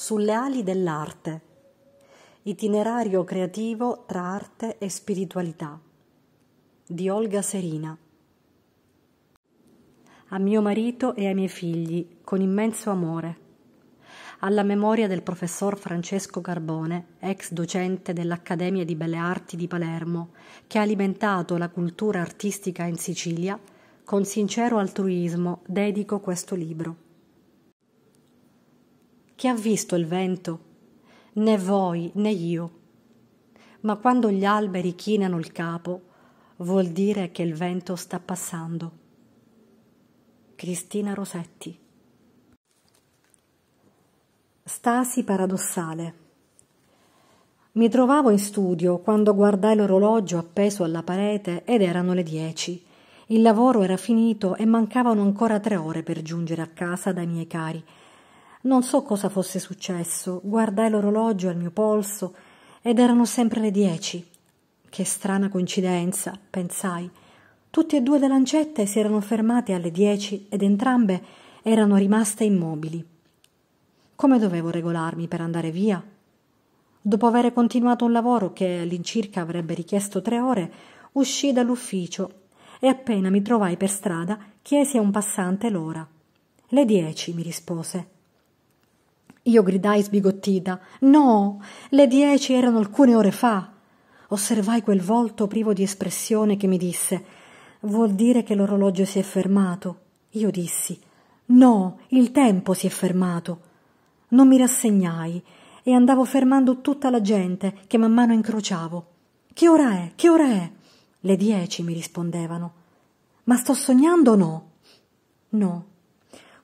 sulle ali dell'arte. Itinerario creativo tra arte e spiritualità di Olga Serina. A mio marito e ai miei figli, con immenso amore. Alla memoria del professor Francesco Carbone, ex docente dell'Accademia di Belle Arti di Palermo, che ha alimentato la cultura artistica in Sicilia, con sincero altruismo dedico questo libro che ha visto il vento, né voi né io. Ma quando gli alberi chinano il capo, vuol dire che il vento sta passando. Cristina Rosetti. Stasi paradossale. Mi trovavo in studio quando guardai l'orologio appeso alla parete ed erano le dieci. Il lavoro era finito e mancavano ancora tre ore per giungere a casa dai miei cari. Non so cosa fosse successo, guardai l'orologio al mio polso ed erano sempre le dieci. Che strana coincidenza, pensai. Tutti e due le lancette si erano fermate alle dieci ed entrambe erano rimaste immobili. Come dovevo regolarmi per andare via? Dopo aver continuato un lavoro che all'incirca avrebbe richiesto tre ore, uscii dall'ufficio e appena mi trovai per strada chiesi a un passante l'ora. Le dieci, mi rispose. Io gridai sbigottita. No, le dieci erano alcune ore fa. Osservai quel volto privo di espressione che mi disse Vuol dire che l'orologio si è fermato. Io dissi No, il tempo si è fermato. Non mi rassegnai e andavo fermando tutta la gente che man mano incrociavo. Che ora è? Che ora è? Le dieci mi rispondevano. Ma sto sognando o no? No,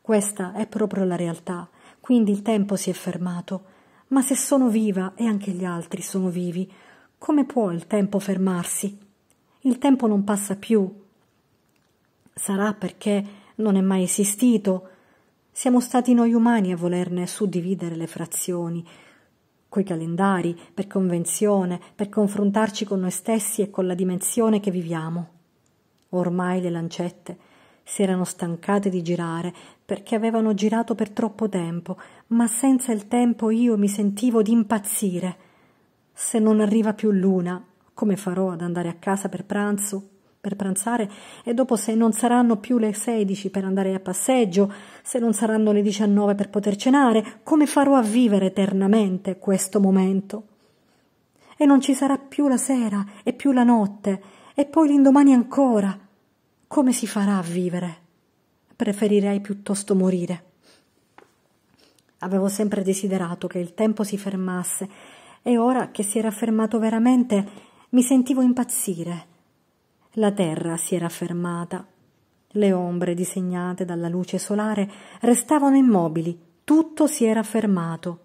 questa è proprio la realtà quindi il tempo si è fermato. Ma se sono viva e anche gli altri sono vivi, come può il tempo fermarsi? Il tempo non passa più. Sarà perché non è mai esistito. Siamo stati noi umani a volerne suddividere le frazioni, coi calendari, per convenzione, per confrontarci con noi stessi e con la dimensione che viviamo. Ormai le lancette si erano stancate di girare perché avevano girato per troppo tempo, ma senza il tempo io mi sentivo di impazzire. Se non arriva più l'una, come farò ad andare a casa per pranzo? per pranzare e dopo se non saranno più le 16 per andare a passeggio, se non saranno le 19 per poter cenare, come farò a vivere eternamente questo momento? E non ci sarà più la sera e più la notte e poi l'indomani ancora come si farà a vivere? Preferirei piuttosto morire. Avevo sempre desiderato che il tempo si fermasse e ora che si era fermato veramente mi sentivo impazzire. La terra si era fermata. Le ombre disegnate dalla luce solare restavano immobili. Tutto si era fermato.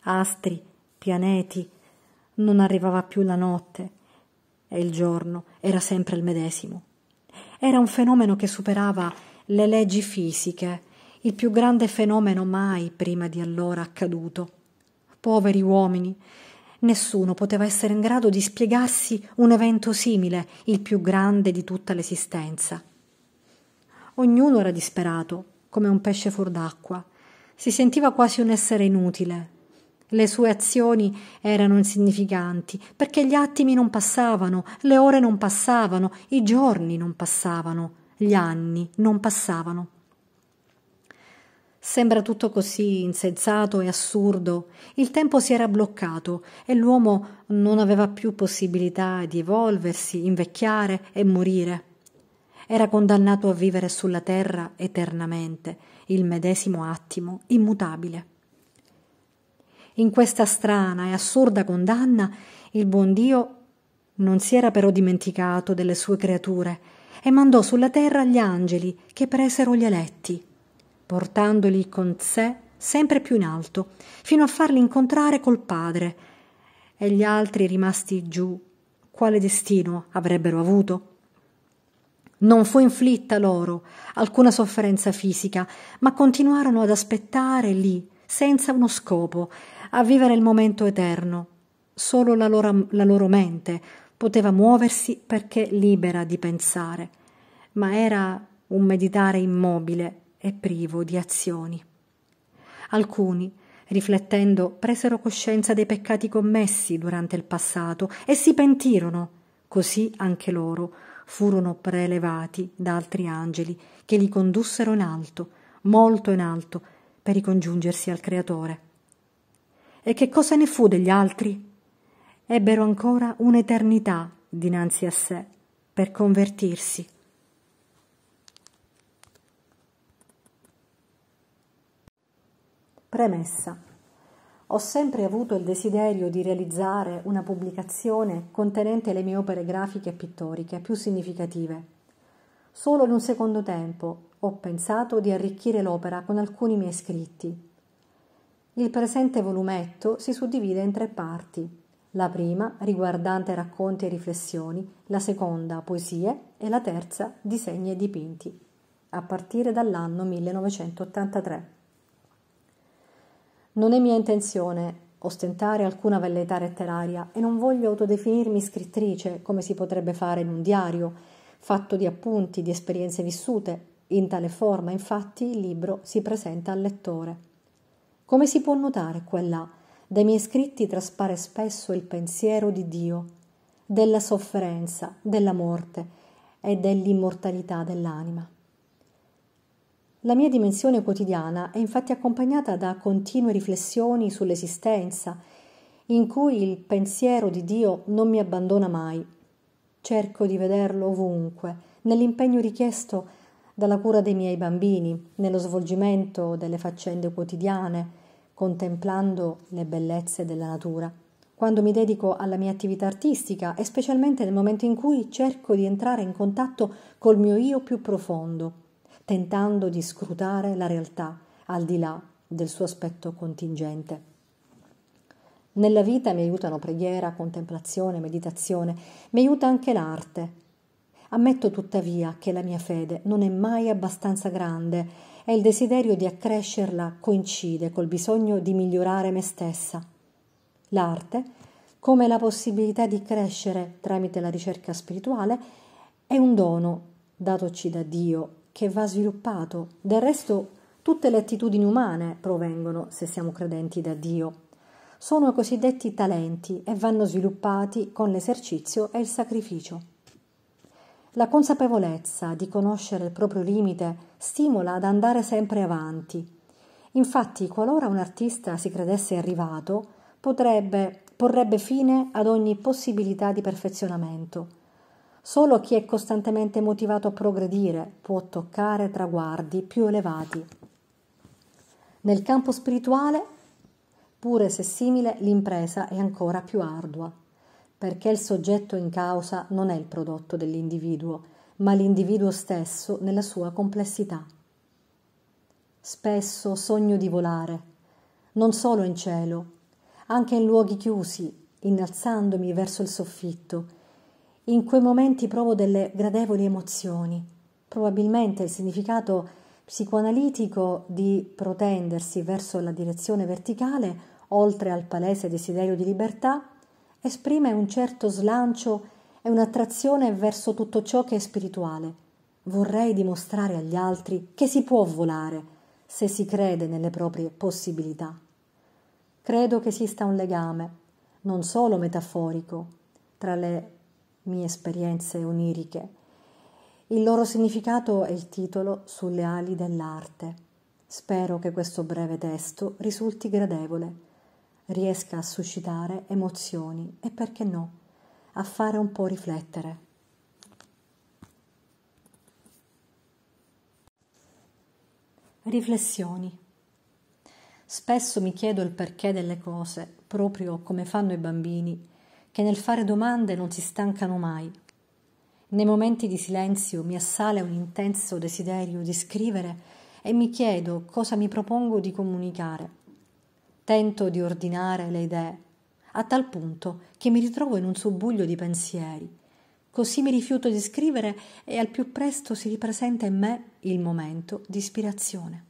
Astri, pianeti. Non arrivava più la notte e il giorno era sempre il medesimo era un fenomeno che superava le leggi fisiche, il più grande fenomeno mai prima di allora accaduto. Poveri uomini, nessuno poteva essere in grado di spiegarsi un evento simile, il più grande di tutta l'esistenza. Ognuno era disperato, come un pesce fuor d'acqua, si sentiva quasi un essere inutile, le sue azioni erano insignificanti, perché gli attimi non passavano, le ore non passavano, i giorni non passavano, gli anni non passavano. Sembra tutto così insensato e assurdo. Il tempo si era bloccato e l'uomo non aveva più possibilità di evolversi, invecchiare e morire. Era condannato a vivere sulla terra eternamente, il medesimo attimo, immutabile. In questa strana e assurda condanna il buon Dio non si era però dimenticato delle sue creature e mandò sulla terra gli angeli che presero gli eletti, portandoli con sé sempre più in alto, fino a farli incontrare col Padre e gli altri rimasti giù. Quale destino avrebbero avuto? Non fu inflitta loro alcuna sofferenza fisica, ma continuarono ad aspettare lì, senza uno scopo, a vivere il momento eterno. Solo la loro, la loro mente poteva muoversi perché libera di pensare, ma era un meditare immobile e privo di azioni. Alcuni, riflettendo, presero coscienza dei peccati commessi durante il passato e si pentirono. Così anche loro furono prelevati da altri angeli che li condussero in alto, molto in alto, per ricongiungersi al Creatore. E che cosa ne fu degli altri? Ebbero ancora un'eternità dinanzi a sé per convertirsi. Premessa. Ho sempre avuto il desiderio di realizzare una pubblicazione contenente le mie opere grafiche e pittoriche più significative. Solo in un secondo tempo ho pensato di arricchire l'opera con alcuni miei scritti, il presente volumetto si suddivide in tre parti. La prima riguardante racconti e riflessioni, la seconda poesie e la terza disegni e dipinti, a partire dall'anno 1983. Non è mia intenzione ostentare alcuna velleità letteraria e non voglio autodefinirmi scrittrice come si potrebbe fare in un diario, fatto di appunti, di esperienze vissute. In tale forma, infatti, il libro si presenta al lettore. Come si può notare qua e là, dai miei scritti traspare spesso il pensiero di Dio, della sofferenza, della morte e dell'immortalità dell'anima. La mia dimensione quotidiana è infatti accompagnata da continue riflessioni sull'esistenza, in cui il pensiero di Dio non mi abbandona mai. Cerco di vederlo ovunque, nell'impegno richiesto dalla cura dei miei bambini, nello svolgimento delle faccende quotidiane, contemplando le bellezze della natura, quando mi dedico alla mia attività artistica e specialmente nel momento in cui cerco di entrare in contatto col mio io più profondo, tentando di scrutare la realtà al di là del suo aspetto contingente. Nella vita mi aiutano preghiera, contemplazione, meditazione, mi aiuta anche l'arte. Ammetto tuttavia che la mia fede non è mai abbastanza grande e il desiderio di accrescerla coincide col bisogno di migliorare me stessa. L'arte, come la possibilità di crescere tramite la ricerca spirituale, è un dono datoci da Dio che va sviluppato. Del resto, tutte le attitudini umane provengono, se siamo credenti, da Dio. Sono i cosiddetti talenti e vanno sviluppati con l'esercizio e il sacrificio. La consapevolezza di conoscere il proprio limite stimola ad andare sempre avanti. Infatti, qualora un artista si credesse arrivato, potrebbe, porrebbe fine ad ogni possibilità di perfezionamento. Solo chi è costantemente motivato a progredire può toccare traguardi più elevati. Nel campo spirituale, pure se simile, l'impresa è ancora più ardua perché il soggetto in causa non è il prodotto dell'individuo, ma l'individuo stesso nella sua complessità. Spesso sogno di volare, non solo in cielo, anche in luoghi chiusi, innalzandomi verso il soffitto. In quei momenti provo delle gradevoli emozioni. Probabilmente il significato psicoanalitico di protendersi verso la direzione verticale, oltre al palese desiderio di libertà, esprime un certo slancio e un'attrazione verso tutto ciò che è spirituale. Vorrei dimostrare agli altri che si può volare se si crede nelle proprie possibilità. Credo che esista un legame, non solo metaforico, tra le mie esperienze oniriche. Il loro significato è il titolo Sulle ali dell'arte. Spero che questo breve testo risulti gradevole riesca a suscitare emozioni e perché no, a fare un po' riflettere. Riflessioni. Spesso mi chiedo il perché delle cose, proprio come fanno i bambini, che nel fare domande non si stancano mai. Nei momenti di silenzio mi assale un intenso desiderio di scrivere e mi chiedo cosa mi propongo di comunicare. Tento di ordinare le idee, a tal punto che mi ritrovo in un subbuglio di pensieri. Così mi rifiuto di scrivere e al più presto si ripresenta in me il momento di ispirazione.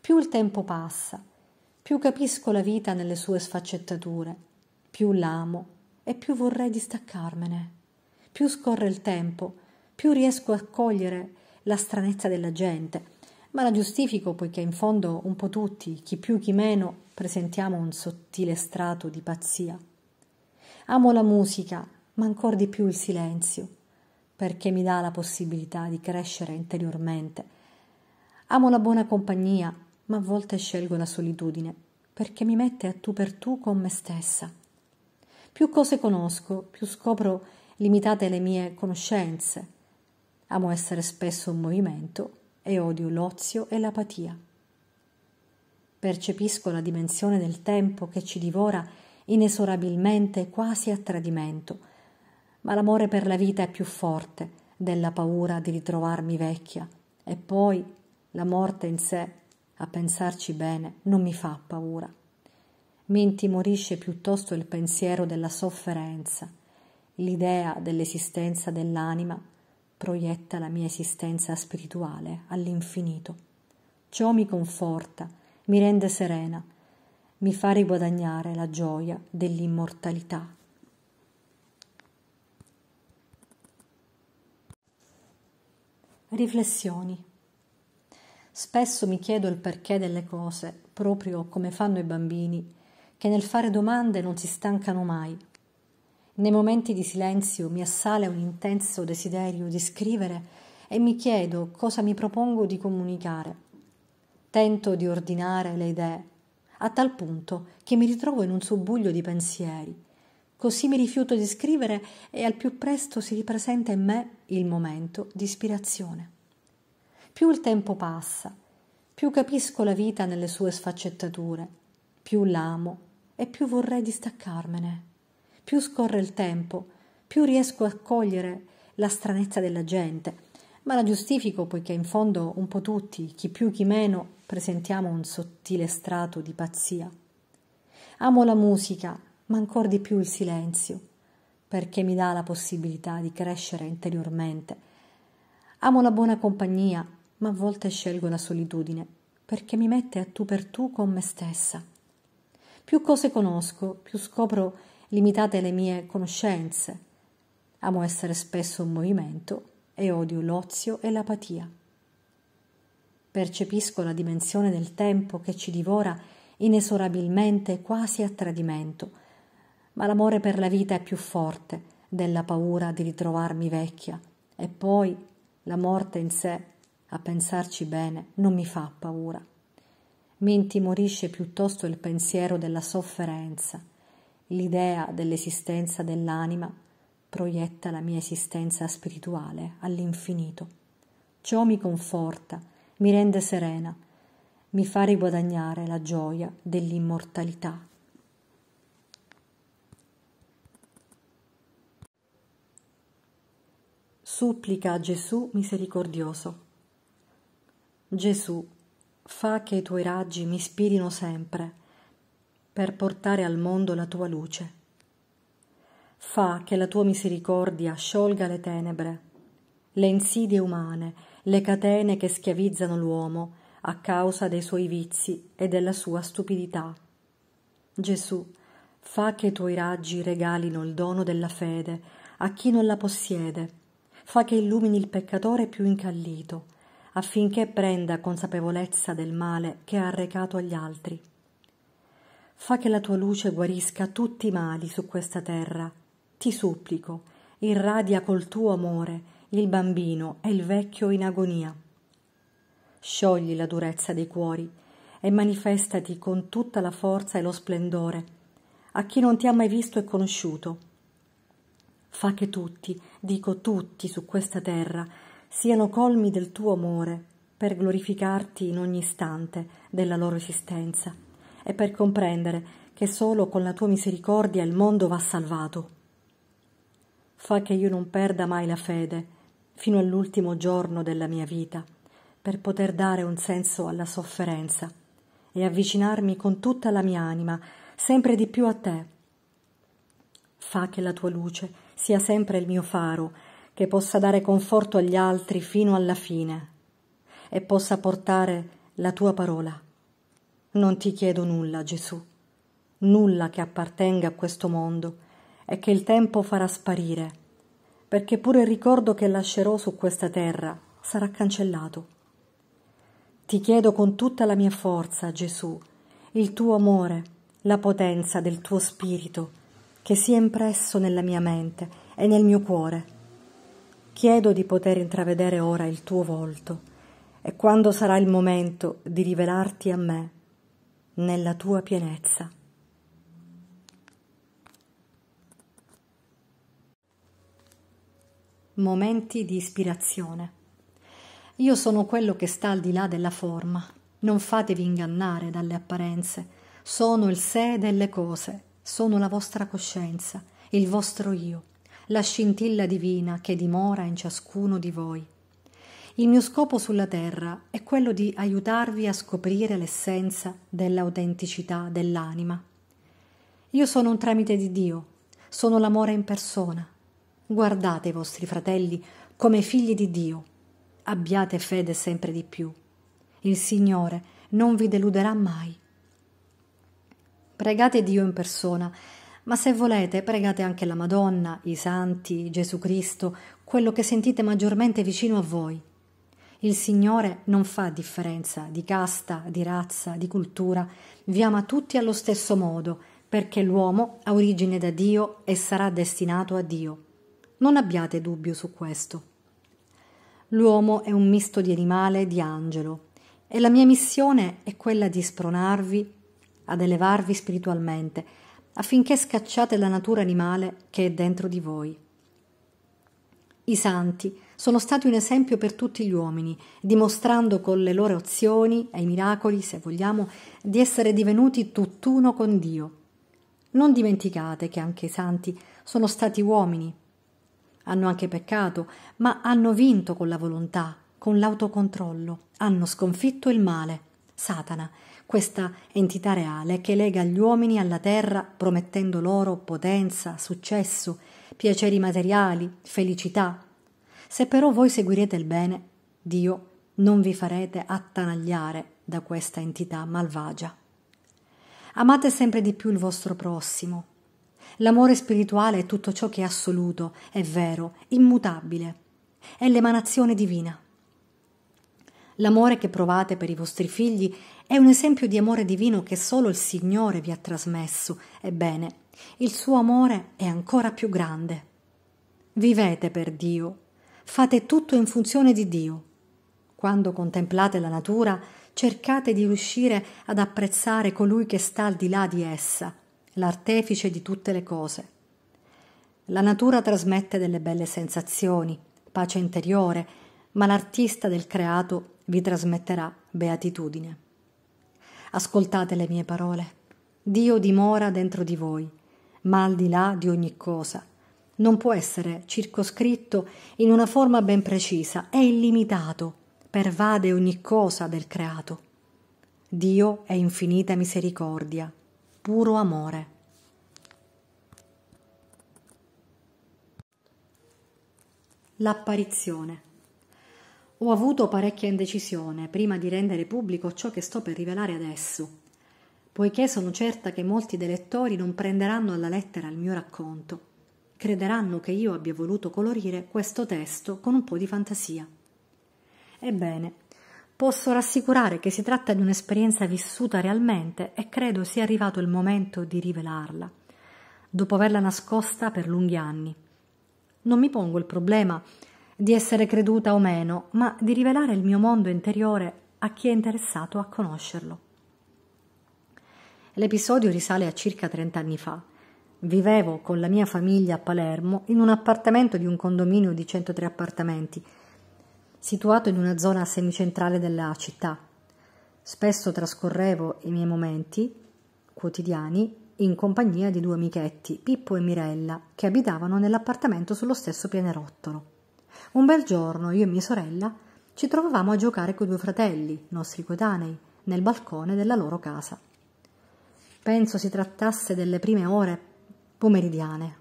Più il tempo passa, più capisco la vita nelle sue sfaccettature, più l'amo e più vorrei distaccarmene. Più scorre il tempo, più riesco a cogliere la stranezza della gente, ma la giustifico poiché in fondo un po' tutti, chi più chi meno, presentiamo un sottile strato di pazzia. Amo la musica, ma ancor di più il silenzio, perché mi dà la possibilità di crescere interiormente. Amo la buona compagnia, ma a volte scelgo la solitudine, perché mi mette a tu per tu con me stessa. Più cose conosco, più scopro limitate le mie conoscenze. Amo essere spesso un movimento e odio l'ozio e l'apatia. Percepisco la dimensione del tempo che ci divora inesorabilmente quasi a tradimento, ma l'amore per la vita è più forte della paura di ritrovarmi vecchia e poi la morte in sé, a pensarci bene, non mi fa paura. Mi intimorisce piuttosto il pensiero della sofferenza, l'idea dell'esistenza dell'anima proietta la mia esistenza spirituale all'infinito. Ciò mi conforta mi rende serena, mi fa riguadagnare la gioia dell'immortalità. Riflessioni. Spesso mi chiedo il perché delle cose, proprio come fanno i bambini, che nel fare domande non si stancano mai. Nei momenti di silenzio mi assale un intenso desiderio di scrivere e mi chiedo cosa mi propongo di comunicare. Tento di ordinare le idee, a tal punto che mi ritrovo in un subbuglio di pensieri. Così mi rifiuto di scrivere e al più presto si ripresenta in me il momento di ispirazione. Più il tempo passa, più capisco la vita nelle sue sfaccettature, più l'amo e più vorrei distaccarmene. Più scorre il tempo, più riesco a cogliere la stranezza della gente, ma la giustifico poiché in fondo un po' tutti, chi più chi meno, presentiamo un sottile strato di pazzia. Amo la musica, ma ancor di più il silenzio, perché mi dà la possibilità di crescere interiormente. Amo la buona compagnia, ma a volte scelgo la solitudine, perché mi mette a tu per tu con me stessa. Più cose conosco, più scopro limitate le mie conoscenze. Amo essere spesso in movimento e odio l'ozio e l'apatia percepisco la dimensione del tempo che ci divora inesorabilmente quasi a tradimento, ma l'amore per la vita è più forte della paura di ritrovarmi vecchia e poi la morte in sé, a pensarci bene, non mi fa paura. Mi intimorisce piuttosto il pensiero della sofferenza, l'idea dell'esistenza dell'anima proietta la mia esistenza spirituale all'infinito. Ciò mi conforta mi rende serena, mi fa riguadagnare la gioia dell'immortalità. Supplica a Gesù misericordioso. Gesù, fa che i tuoi raggi mi ispirino sempre per portare al mondo la tua luce. Fa che la tua misericordia sciolga le tenebre, le insidie umane le catene che schiavizzano l'uomo a causa dei suoi vizi e della sua stupidità. Gesù, fa che i tuoi raggi regalino il dono della fede a chi non la possiede, fa che illumini il peccatore più incallito, affinché prenda consapevolezza del male che ha arrecato agli altri. Fa che la tua luce guarisca tutti i mali su questa terra. Ti supplico, irradia col tuo amore il bambino e il vecchio in agonia. Sciogli la durezza dei cuori e manifestati con tutta la forza e lo splendore a chi non ti ha mai visto e conosciuto. Fa che tutti, dico tutti su questa terra, siano colmi del tuo amore per glorificarti in ogni istante della loro esistenza e per comprendere che solo con la tua misericordia il mondo va salvato. Fa che io non perda mai la fede fino all'ultimo giorno della mia vita per poter dare un senso alla sofferenza e avvicinarmi con tutta la mia anima sempre di più a te. Fa che la tua luce sia sempre il mio faro, che possa dare conforto agli altri fino alla fine e possa portare la tua parola. Non ti chiedo nulla, Gesù, nulla che appartenga a questo mondo e che il tempo farà sparire perché pure il ricordo che lascerò su questa terra sarà cancellato. Ti chiedo con tutta la mia forza, Gesù, il tuo amore, la potenza del tuo spirito, che sia impresso nella mia mente e nel mio cuore. Chiedo di poter intravedere ora il tuo volto e quando sarà il momento di rivelarti a me nella tua pienezza. momenti di ispirazione. Io sono quello che sta al di là della forma. Non fatevi ingannare dalle apparenze. Sono il sé delle cose, sono la vostra coscienza, il vostro io, la scintilla divina che dimora in ciascuno di voi. Il mio scopo sulla terra è quello di aiutarvi a scoprire l'essenza dell'autenticità dell'anima. Io sono un tramite di Dio, sono l'amore in persona, Guardate i vostri fratelli come figli di Dio. Abbiate fede sempre di più. Il Signore non vi deluderà mai. Pregate Dio in persona, ma se volete pregate anche la Madonna, i santi, Gesù Cristo, quello che sentite maggiormente vicino a voi. Il Signore non fa differenza di casta, di razza, di cultura, vi ama tutti allo stesso modo, perché l'uomo ha origine da Dio e sarà destinato a Dio. Non abbiate dubbio su questo. L'uomo è un misto di animale e di angelo e la mia missione è quella di spronarvi ad elevarvi spiritualmente affinché scacciate la natura animale che è dentro di voi. I santi sono stati un esempio per tutti gli uomini, dimostrando con le loro azioni e i miracoli, se vogliamo, di essere divenuti tutt'uno con Dio. Non dimenticate che anche i santi sono stati uomini hanno anche peccato, ma hanno vinto con la volontà, con l'autocontrollo, hanno sconfitto il male, Satana, questa entità reale che lega gli uomini alla terra promettendo loro potenza, successo, piaceri materiali, felicità. Se però voi seguirete il bene, Dio non vi farete attanagliare da questa entità malvagia. Amate sempre di più il vostro prossimo, L'amore spirituale è tutto ciò che è assoluto, è vero, immutabile. È l'emanazione divina. L'amore che provate per i vostri figli è un esempio di amore divino che solo il Signore vi ha trasmesso. Ebbene, il suo amore è ancora più grande. Vivete per Dio, fate tutto in funzione di Dio. Quando contemplate la natura, cercate di riuscire ad apprezzare colui che sta al di là di essa l'artefice di tutte le cose. La natura trasmette delle belle sensazioni, pace interiore, ma l'artista del creato vi trasmetterà beatitudine. Ascoltate le mie parole. Dio dimora dentro di voi, ma al di là di ogni cosa. Non può essere circoscritto in una forma ben precisa, è illimitato, pervade ogni cosa del creato. Dio è infinita misericordia, puro amore. L'apparizione. Ho avuto parecchia indecisione prima di rendere pubblico ciò che sto per rivelare adesso, poiché sono certa che molti dei lettori non prenderanno alla lettera il mio racconto. Crederanno che io abbia voluto colorire questo testo con un po' di fantasia. Ebbene, Posso rassicurare che si tratta di un'esperienza vissuta realmente e credo sia arrivato il momento di rivelarla, dopo averla nascosta per lunghi anni. Non mi pongo il problema di essere creduta o meno, ma di rivelare il mio mondo interiore a chi è interessato a conoscerlo. L'episodio risale a circa 30 anni fa. Vivevo con la mia famiglia a Palermo in un appartamento di un condominio di 103 appartamenti situato in una zona semicentrale della città. Spesso trascorrevo i miei momenti quotidiani in compagnia di due amichetti, Pippo e Mirella, che abitavano nell'appartamento sullo stesso pianerottolo. Un bel giorno io e mia sorella ci trovavamo a giocare coi due fratelli, nostri coetanei, nel balcone della loro casa. Penso si trattasse delle prime ore pomeridiane.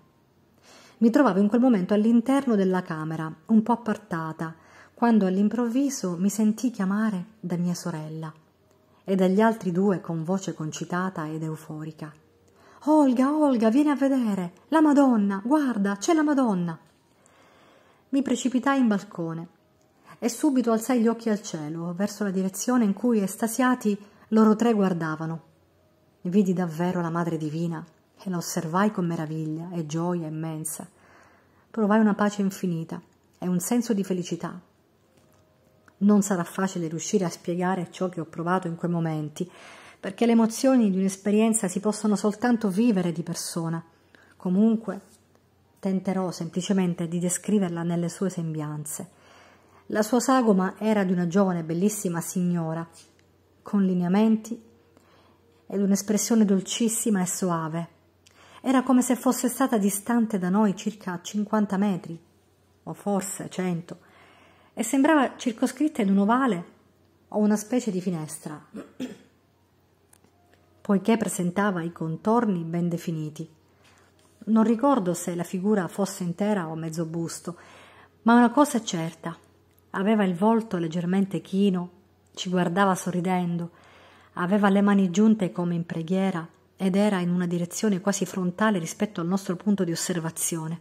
Mi trovavo in quel momento all'interno della camera, un po' appartata, quando all'improvviso mi sentii chiamare da mia sorella e dagli altri due con voce concitata ed euforica. Olga, Olga, vieni a vedere! La Madonna! Guarda, c'è la Madonna! Mi precipitai in balcone e subito alzai gli occhi al cielo, verso la direzione in cui estasiati loro tre guardavano. Vidi davvero la Madre Divina e la osservai con meraviglia e gioia immensa. Provai una pace infinita e un senso di felicità non sarà facile riuscire a spiegare ciò che ho provato in quei momenti, perché le emozioni di un'esperienza si possono soltanto vivere di persona. Comunque, tenterò semplicemente di descriverla nelle sue sembianze. La sua sagoma era di una giovane bellissima signora, con lineamenti ed un'espressione dolcissima e soave. Era come se fosse stata distante da noi circa 50 metri, o forse 100, e sembrava circoscritta in un ovale o una specie di finestra, poiché presentava i contorni ben definiti. Non ricordo se la figura fosse intera o mezzo busto, ma una cosa è certa. Aveva il volto leggermente chino, ci guardava sorridendo, aveva le mani giunte come in preghiera ed era in una direzione quasi frontale rispetto al nostro punto di osservazione.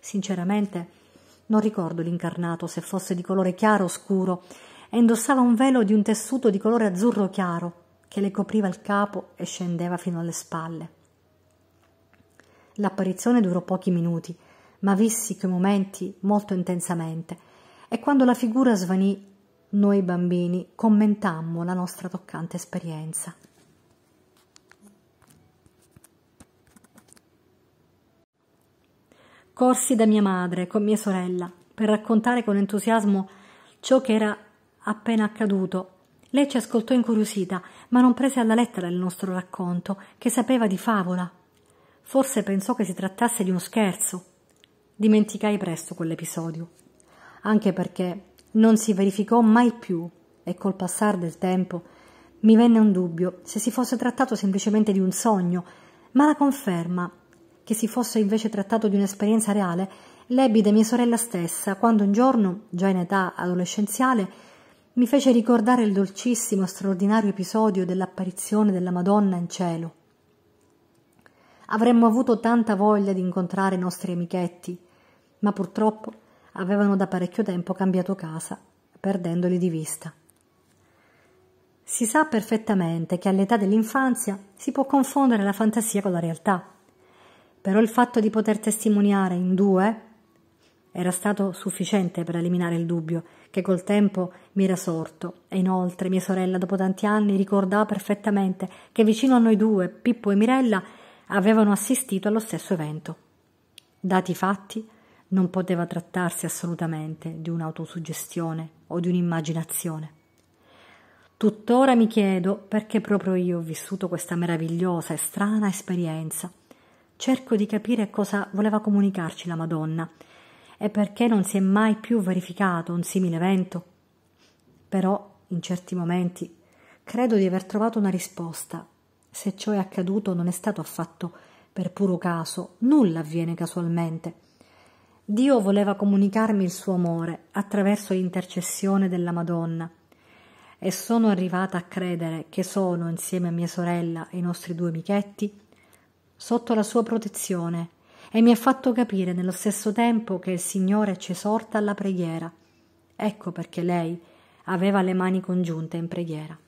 Sinceramente, non ricordo l'incarnato se fosse di colore chiaro o scuro, e indossava un velo di un tessuto di colore azzurro chiaro che le copriva il capo e scendeva fino alle spalle. L'apparizione durò pochi minuti, ma vissi quei momenti molto intensamente, e quando la figura svanì, noi bambini commentammo la nostra toccante esperienza. corsi da mia madre con mia sorella per raccontare con entusiasmo ciò che era appena accaduto. Lei ci ascoltò incuriosita, ma non prese alla lettera il nostro racconto, che sapeva di favola. Forse pensò che si trattasse di uno scherzo. Dimenticai presto quell'episodio, anche perché non si verificò mai più e col passare del tempo mi venne un dubbio se si fosse trattato semplicemente di un sogno, ma la conferma che si fosse invece trattato di un'esperienza reale, l'ebbi da mia sorella stessa, quando un giorno, già in età adolescenziale, mi fece ricordare il dolcissimo, straordinario episodio dell'apparizione della Madonna in cielo. Avremmo avuto tanta voglia di incontrare i nostri amichetti, ma purtroppo avevano da parecchio tempo cambiato casa, perdendoli di vista. Si sa perfettamente che all'età dell'infanzia si può confondere la fantasia con la realtà però il fatto di poter testimoniare in due era stato sufficiente per eliminare il dubbio che col tempo mi era sorto e inoltre mia sorella dopo tanti anni ricordava perfettamente che vicino a noi due, Pippo e Mirella, avevano assistito allo stesso evento. Dati i fatti, non poteva trattarsi assolutamente di un'autosuggestione o di un'immaginazione. Tuttora mi chiedo perché proprio io ho vissuto questa meravigliosa e strana esperienza cerco di capire cosa voleva comunicarci la Madonna e perché non si è mai più verificato un simile evento. Però, in certi momenti, credo di aver trovato una risposta. Se ciò è accaduto non è stato affatto per puro caso, nulla avviene casualmente. Dio voleva comunicarmi il suo amore attraverso l'intercessione della Madonna e sono arrivata a credere che sono, insieme a mia sorella e i nostri due amichetti, sotto la sua protezione e mi ha fatto capire nello stesso tempo che il Signore ci esorta alla preghiera. Ecco perché lei aveva le mani congiunte in preghiera.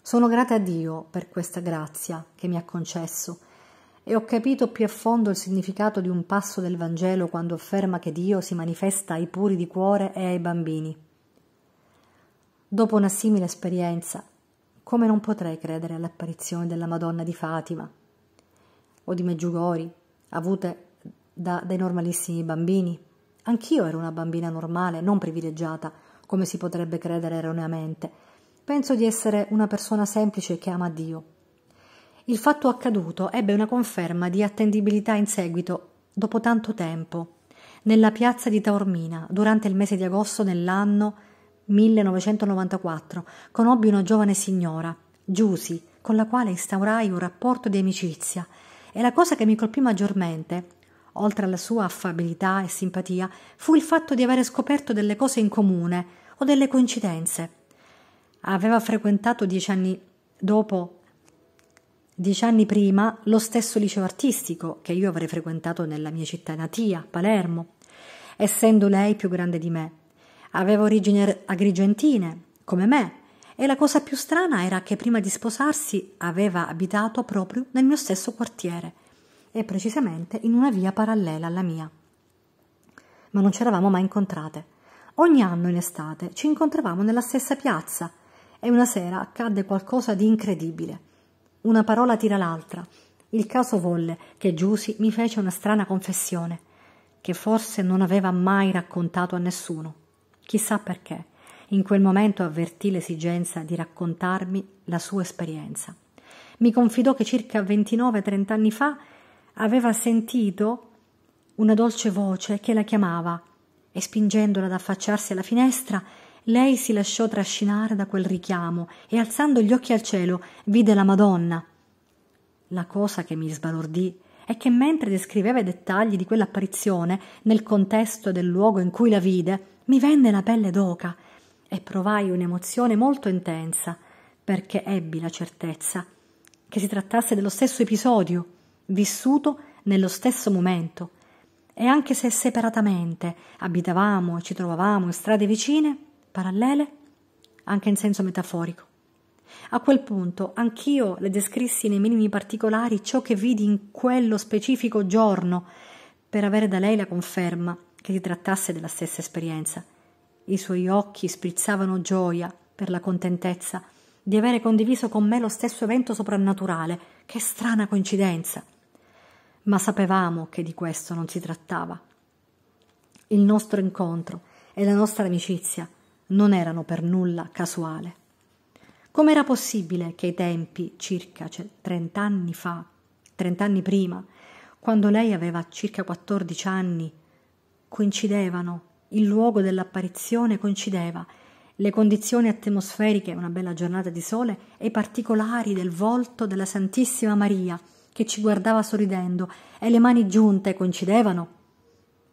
Sono grata a Dio per questa grazia che mi ha concesso e ho capito più a fondo il significato di un passo del Vangelo quando afferma che Dio si manifesta ai puri di cuore e ai bambini. Dopo una simile esperienza, come non potrei credere all'apparizione della Madonna di Fatima o di Meggiugori, avute da, dai normalissimi bambini. Anch'io ero una bambina normale, non privilegiata, come si potrebbe credere erroneamente. Penso di essere una persona semplice che ama Dio. Il fatto accaduto ebbe una conferma di attendibilità in seguito, dopo tanto tempo, nella piazza di Taormina, durante il mese di agosto dell'anno 1994 conobbi una giovane signora, Giusy, con la quale instaurai un rapporto di amicizia e la cosa che mi colpì maggiormente, oltre alla sua affabilità e simpatia, fu il fatto di avere scoperto delle cose in comune o delle coincidenze. Aveva frequentato dieci anni dopo Dieci anni prima lo stesso liceo artistico che io avrei frequentato nella mia città natia, Palermo, essendo lei più grande di me. Aveva origini agrigentine, come me, e la cosa più strana era che prima di sposarsi aveva abitato proprio nel mio stesso quartiere, e precisamente in una via parallela alla mia. Ma non ci eravamo mai incontrate. Ogni anno in estate ci incontravamo nella stessa piazza e una sera accadde qualcosa di incredibile. Una parola tira l'altra. Il caso volle che Giusi mi fece una strana confessione, che forse non aveva mai raccontato a nessuno. Chissà perché, in quel momento avvertì l'esigenza di raccontarmi la sua esperienza. Mi confidò che circa 29-30 anni fa aveva sentito una dolce voce che la chiamava e spingendola ad affacciarsi alla finestra lei si lasciò trascinare da quel richiamo e alzando gli occhi al cielo vide la Madonna. La cosa che mi sbalordì è che mentre descriveva i dettagli di quell'apparizione, nel contesto del luogo in cui la vide, mi venne la pelle d'oca e provai un'emozione molto intensa, perché ebbi la certezza che si trattasse dello stesso episodio, vissuto nello stesso momento. E anche se separatamente abitavamo e ci trovavamo in strade vicine, parallele, anche in senso metaforico. A quel punto anch'io le descrissi nei minimi particolari ciò che vidi in quello specifico giorno, per avere da lei la conferma che si trattasse della stessa esperienza. I suoi occhi sprizzavano gioia per la contentezza di avere condiviso con me lo stesso evento soprannaturale. Che strana coincidenza! Ma sapevamo che di questo non si trattava. Il nostro incontro e la nostra amicizia non erano per nulla casuale. Com'era possibile che ai tempi, circa cioè, trent'anni fa, trent'anni prima, quando lei aveva circa 14 anni, coincidevano, il luogo dell'apparizione coincideva, le condizioni atmosferiche, una bella giornata di sole, e i particolari del volto della Santissima Maria, che ci guardava sorridendo, e le mani giunte coincidevano.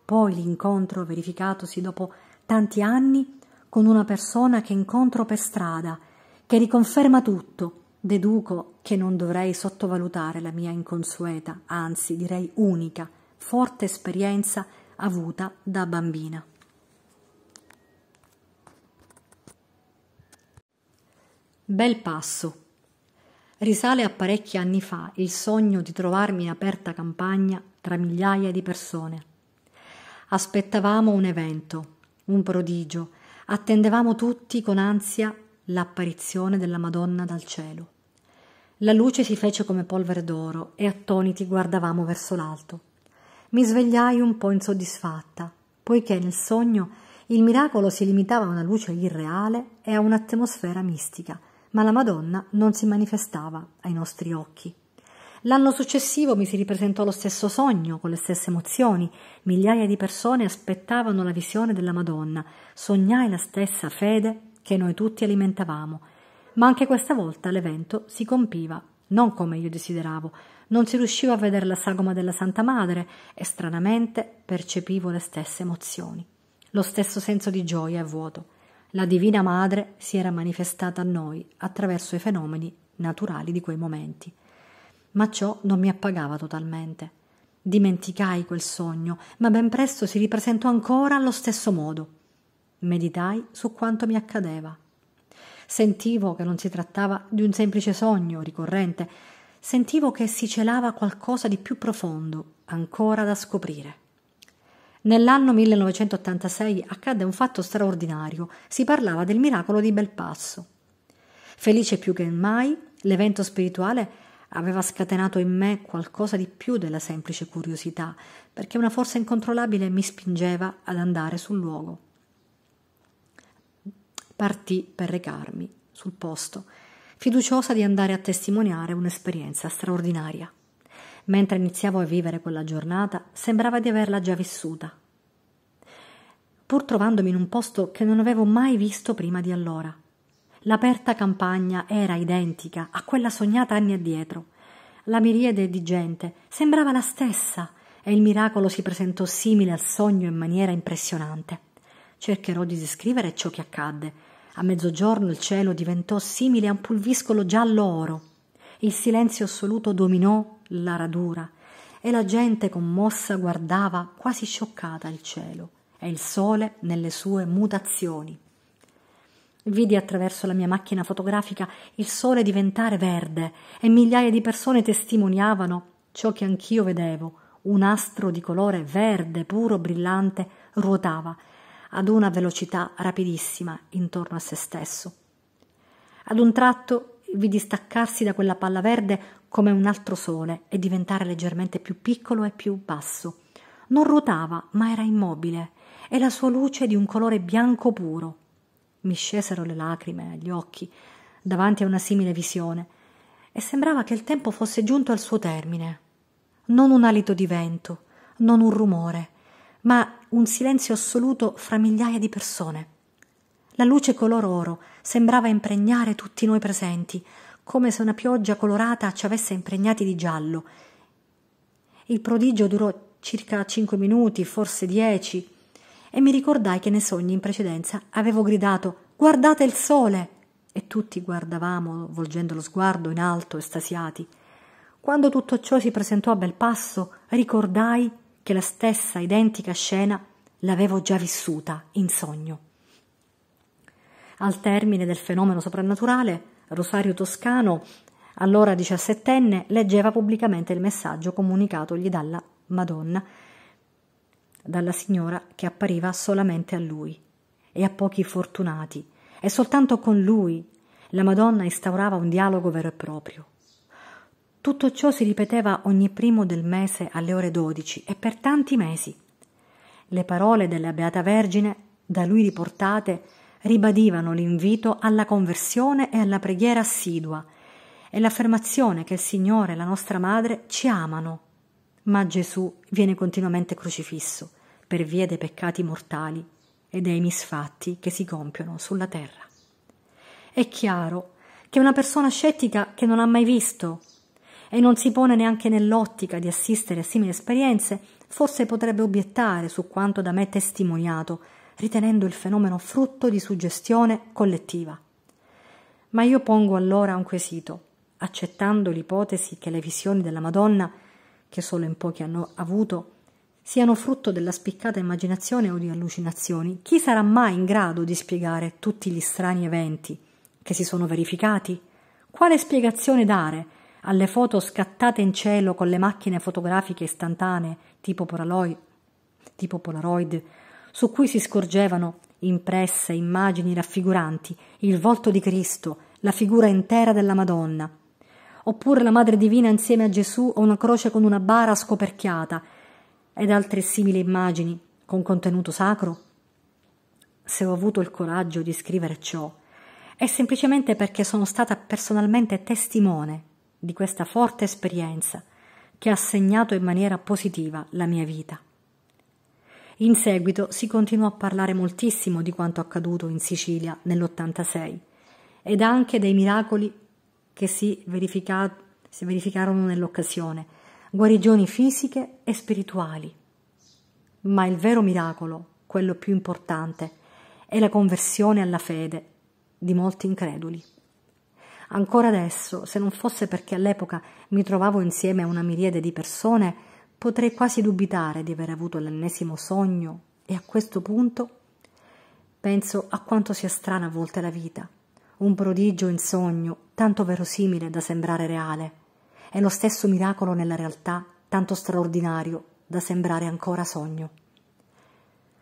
Poi l'incontro verificatosi dopo tanti anni con una persona che incontro per strada, che riconferma tutto, deduco che non dovrei sottovalutare la mia inconsueta, anzi direi unica, forte esperienza avuta da bambina. Bel passo. Risale a parecchi anni fa il sogno di trovarmi in aperta campagna tra migliaia di persone. Aspettavamo un evento, un prodigio, attendevamo tutti con ansia l'apparizione della Madonna dal cielo. La luce si fece come polvere d'oro e attoniti guardavamo verso l'alto. Mi svegliai un po' insoddisfatta, poiché nel sogno il miracolo si limitava a una luce irreale e a un'atmosfera mistica, ma la Madonna non si manifestava ai nostri occhi. L'anno successivo mi si ripresentò lo stesso sogno, con le stesse emozioni. Migliaia di persone aspettavano la visione della Madonna. Sognai la stessa fede che noi tutti alimentavamo. Ma anche questa volta l'evento si compiva non come io desideravo. Non si riusciva a vedere la sagoma della Santa Madre e stranamente percepivo le stesse emozioni, lo stesso senso di gioia e vuoto. La Divina Madre si era manifestata a noi attraverso i fenomeni naturali di quei momenti. Ma ciò non mi appagava totalmente. Dimenticai quel sogno, ma ben presto si ripresentò ancora allo stesso modo meditai su quanto mi accadeva. Sentivo che non si trattava di un semplice sogno ricorrente, sentivo che si celava qualcosa di più profondo, ancora da scoprire. Nell'anno 1986 accadde un fatto straordinario, si parlava del miracolo di Belpasso. Felice più che mai, l'evento spirituale aveva scatenato in me qualcosa di più della semplice curiosità, perché una forza incontrollabile mi spingeva ad andare sul luogo partì per recarmi sul posto, fiduciosa di andare a testimoniare un'esperienza straordinaria. Mentre iniziavo a vivere quella giornata, sembrava di averla già vissuta. Pur trovandomi in un posto che non avevo mai visto prima di allora, l'aperta campagna era identica a quella sognata anni addietro. La miriade di gente sembrava la stessa e il miracolo si presentò simile al sogno in maniera impressionante. Cercherò di descrivere ciò che accadde, a mezzogiorno il cielo diventò simile a un pulviscolo giallo oro. Il silenzio assoluto dominò la radura e la gente commossa guardava quasi scioccata il cielo e il sole nelle sue mutazioni. Vidi attraverso la mia macchina fotografica il sole diventare verde e migliaia di persone testimoniavano ciò che anch'io vedevo. Un astro di colore verde puro brillante ruotava ad una velocità rapidissima intorno a se stesso. Ad un tratto vidi staccarsi da quella palla verde come un altro sole e diventare leggermente più piccolo e più basso. Non ruotava, ma era immobile, e la sua luce di un colore bianco puro. Mi scesero le lacrime agli occhi davanti a una simile visione, e sembrava che il tempo fosse giunto al suo termine. Non un alito di vento, non un rumore, ma un silenzio assoluto fra migliaia di persone. La luce color oro sembrava impregnare tutti noi presenti, come se una pioggia colorata ci avesse impregnati di giallo. Il prodigio durò circa cinque minuti, forse dieci, e mi ricordai che nei sogni in precedenza avevo gridato Guardate il sole! E tutti guardavamo, volgendo lo sguardo in alto, estasiati. Quando tutto ciò si presentò a bel passo, ricordai che la stessa identica scena l'avevo già vissuta in sogno. Al termine del fenomeno soprannaturale, Rosario Toscano, allora diciassettenne, leggeva pubblicamente il messaggio comunicatogli dalla Madonna, dalla signora che appariva solamente a lui e a pochi fortunati, e soltanto con lui la Madonna instaurava un dialogo vero e proprio. Tutto ciò si ripeteva ogni primo del mese alle ore 12 e per tanti mesi. Le parole della Beata Vergine, da lui riportate, ribadivano l'invito alla conversione e alla preghiera assidua e l'affermazione che il Signore e la nostra Madre ci amano. Ma Gesù viene continuamente crocifisso per via dei peccati mortali e dei misfatti che si compiono sulla terra. È chiaro che una persona scettica che non ha mai visto e non si pone neanche nell'ottica di assistere a simili esperienze, forse potrebbe obiettare su quanto da me testimoniato, ritenendo il fenomeno frutto di suggestione collettiva. Ma io pongo allora un quesito, accettando l'ipotesi che le visioni della Madonna, che solo in pochi hanno avuto, siano frutto della spiccata immaginazione o di allucinazioni, chi sarà mai in grado di spiegare tutti gli strani eventi che si sono verificati? Quale spiegazione dare alle foto scattate in cielo con le macchine fotografiche istantanee tipo Polaroid, tipo Polaroid su cui si scorgevano impresse immagini raffiguranti il volto di Cristo, la figura intera della Madonna, oppure la Madre Divina insieme a Gesù o una croce con una bara scoperchiata ed altre simili immagini con contenuto sacro? Se ho avuto il coraggio di scrivere ciò, è semplicemente perché sono stata personalmente testimone di questa forte esperienza che ha segnato in maniera positiva la mia vita. In seguito si continuò a parlare moltissimo di quanto accaduto in Sicilia nell'86 ed anche dei miracoli che si, verifica, si verificarono nell'occasione, guarigioni fisiche e spirituali. Ma il vero miracolo, quello più importante, è la conversione alla fede di molti increduli. Ancora adesso, se non fosse perché all'epoca mi trovavo insieme a una miriade di persone, potrei quasi dubitare di aver avuto l'ennesimo sogno e a questo punto penso a quanto sia strana a volte la vita, un prodigio in sogno tanto verosimile da sembrare reale e lo stesso miracolo nella realtà tanto straordinario da sembrare ancora sogno.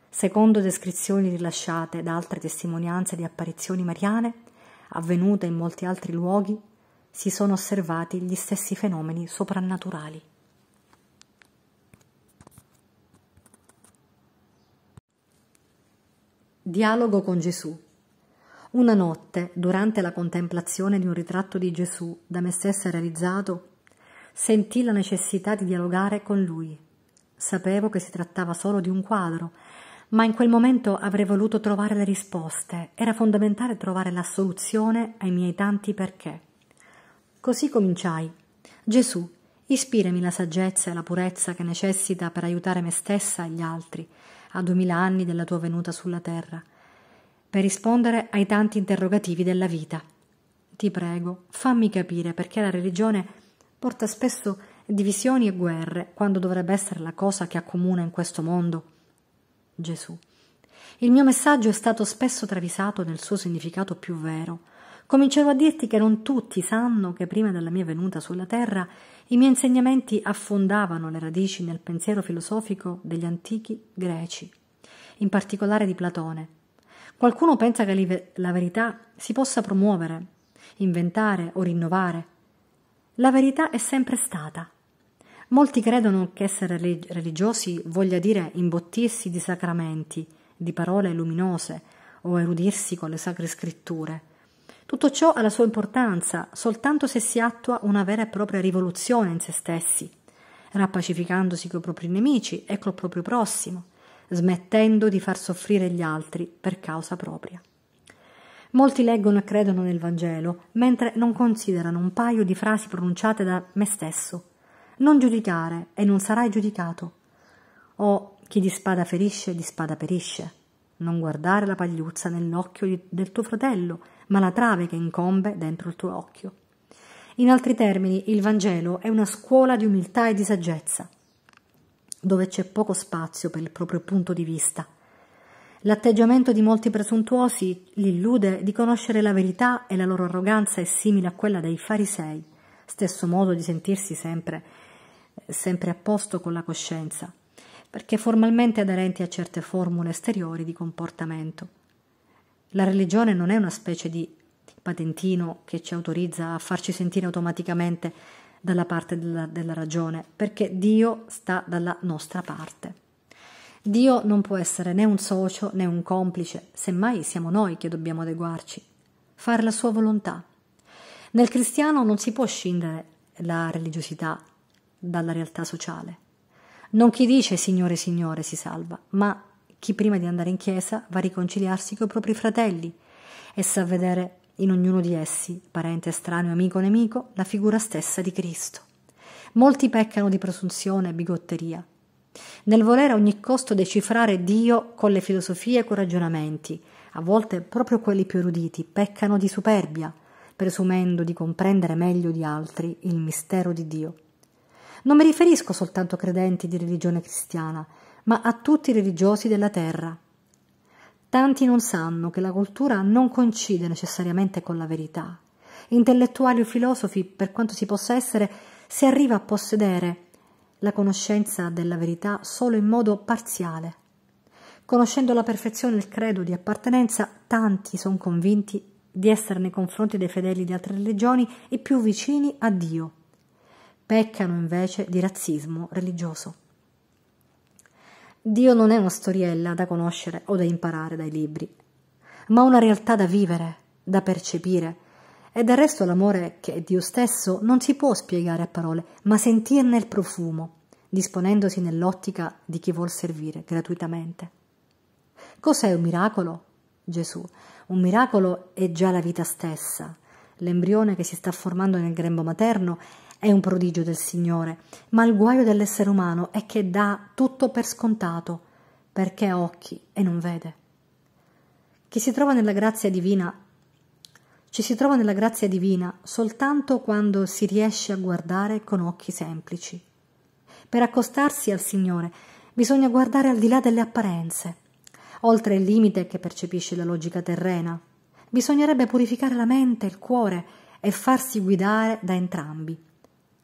Secondo descrizioni rilasciate da altre testimonianze di apparizioni mariane, avvenuta in molti altri luoghi, si sono osservati gli stessi fenomeni soprannaturali. Dialogo con Gesù. Una notte, durante la contemplazione di un ritratto di Gesù da me stessa realizzato, sentii la necessità di dialogare con lui. Sapevo che si trattava solo di un quadro ma in quel momento avrei voluto trovare le risposte, era fondamentale trovare la soluzione ai miei tanti perché. Così cominciai. Gesù, ispirami la saggezza e la purezza che necessita per aiutare me stessa e gli altri, a duemila anni della tua venuta sulla terra, per rispondere ai tanti interrogativi della vita. Ti prego, fammi capire perché la religione porta spesso divisioni e guerre, quando dovrebbe essere la cosa che accomuna in questo mondo Gesù. Il mio messaggio è stato spesso travisato nel suo significato più vero. Comincerò a dirti che non tutti sanno che prima della mia venuta sulla terra i miei insegnamenti affondavano le radici nel pensiero filosofico degli antichi greci, in particolare di Platone. Qualcuno pensa che la verità si possa promuovere, inventare o rinnovare. La verità è sempre stata Molti credono che essere religiosi voglia dire imbottirsi di sacramenti, di parole luminose o erudirsi con le sacre scritture. Tutto ciò ha la sua importanza soltanto se si attua una vera e propria rivoluzione in se stessi, rappacificandosi coi propri nemici e col proprio prossimo, smettendo di far soffrire gli altri per causa propria. Molti leggono e credono nel Vangelo, mentre non considerano un paio di frasi pronunciate da me stesso non giudicare e non sarai giudicato. O chi di spada ferisce, di spada perisce. Non guardare la pagliuzza nell'occhio del tuo fratello, ma la trave che incombe dentro il tuo occhio. In altri termini, il Vangelo è una scuola di umiltà e di saggezza, dove c'è poco spazio per il proprio punto di vista. L'atteggiamento di molti presuntuosi li illude di conoscere la verità e la loro arroganza è simile a quella dei farisei, stesso modo di sentirsi sempre sempre a posto con la coscienza, perché formalmente aderenti a certe formule esteriori di comportamento. La religione non è una specie di patentino che ci autorizza a farci sentire automaticamente dalla parte della, della ragione, perché Dio sta dalla nostra parte. Dio non può essere né un socio né un complice, semmai siamo noi che dobbiamo adeguarci, fare la sua volontà. Nel cristiano non si può scindere la religiosità dalla realtà sociale. Non chi dice Signore, Signore si salva, ma chi prima di andare in chiesa va a riconciliarsi coi propri fratelli e sa vedere in ognuno di essi, parente estraneo, amico o nemico, la figura stessa di Cristo. Molti peccano di presunzione e bigotteria, nel volere a ogni costo decifrare Dio con le filosofie e con ragionamenti, a volte proprio quelli più eruditi peccano di superbia, presumendo di comprendere meglio di altri il mistero di Dio. Non mi riferisco soltanto a credenti di religione cristiana, ma a tutti i religiosi della terra. Tanti non sanno che la cultura non coincide necessariamente con la verità. Intellettuali o filosofi, per quanto si possa essere, si arriva a possedere la conoscenza della verità solo in modo parziale. Conoscendo alla perfezione il credo di appartenenza, tanti sono convinti di essere nei confronti dei fedeli di altre religioni i più vicini a Dio peccano invece di razzismo religioso. Dio non è una storiella da conoscere o da imparare dai libri, ma una realtà da vivere, da percepire. E del resto l'amore che è Dio stesso non si può spiegare a parole, ma sentirne il profumo, disponendosi nell'ottica di chi vuol servire gratuitamente. Cos'è un miracolo? Gesù. Un miracolo è già la vita stessa, l'embrione che si sta formando nel grembo materno è un prodigio del Signore, ma il guaio dell'essere umano è che dà tutto per scontato, perché ha occhi e non vede. Chi si trova nella grazia divina ci si trova nella grazia divina soltanto quando si riesce a guardare con occhi semplici. Per accostarsi al Signore bisogna guardare al di là delle apparenze, oltre il limite che percepisce la logica terrena. Bisognerebbe purificare la mente e il cuore e farsi guidare da entrambi.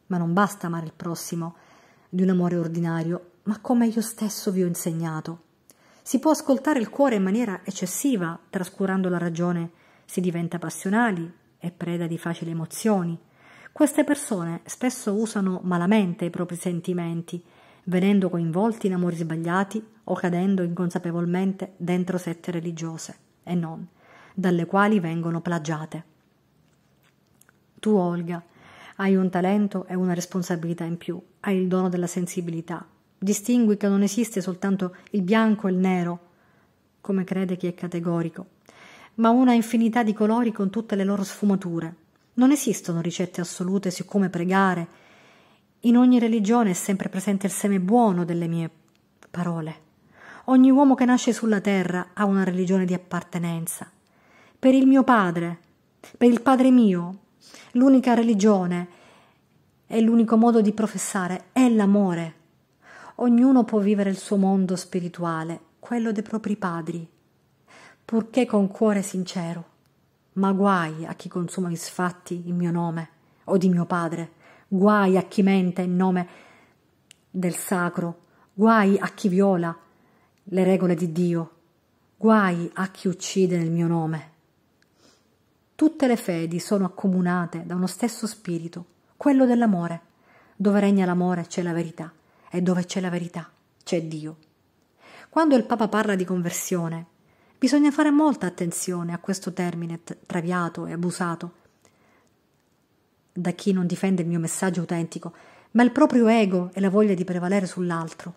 Ma non basta amare il prossimo di un amore ordinario, ma come io stesso vi ho insegnato. Si può ascoltare il cuore in maniera eccessiva, trascurando la ragione, si diventa passionali e preda di facili emozioni. Queste persone spesso usano malamente i propri sentimenti, venendo coinvolti in amori sbagliati o cadendo inconsapevolmente dentro sette religiose e non, dalle quali vengono plagiate. Tu, Olga, hai un talento e una responsabilità in più, hai il dono della sensibilità. Distingui che non esiste soltanto il bianco e il nero, come crede chi è categorico, ma una infinità di colori con tutte le loro sfumature. Non esistono ricette assolute su come pregare. In ogni religione è sempre presente il seme buono delle mie parole. Ogni uomo che nasce sulla terra ha una religione di appartenenza. Per il mio padre, per il padre mio, l'unica religione e l'unico modo di professare è l'amore. Ognuno può vivere il suo mondo spirituale, quello dei propri padri, purché con cuore sincero. Ma guai a chi consuma misfatti in mio nome o di mio padre, guai a chi mente in nome del sacro, guai a chi viola le regole di Dio, guai a chi uccide nel mio nome. Tutte le fedi sono accomunate da uno stesso spirito, quello dell'amore. Dove regna l'amore c'è la verità e dove c'è la verità c'è Dio. Quando il Papa parla di conversione, bisogna fare molta attenzione a questo termine traviato e abusato da chi non difende il mio messaggio autentico, ma il proprio ego e la voglia di prevalere sull'altro.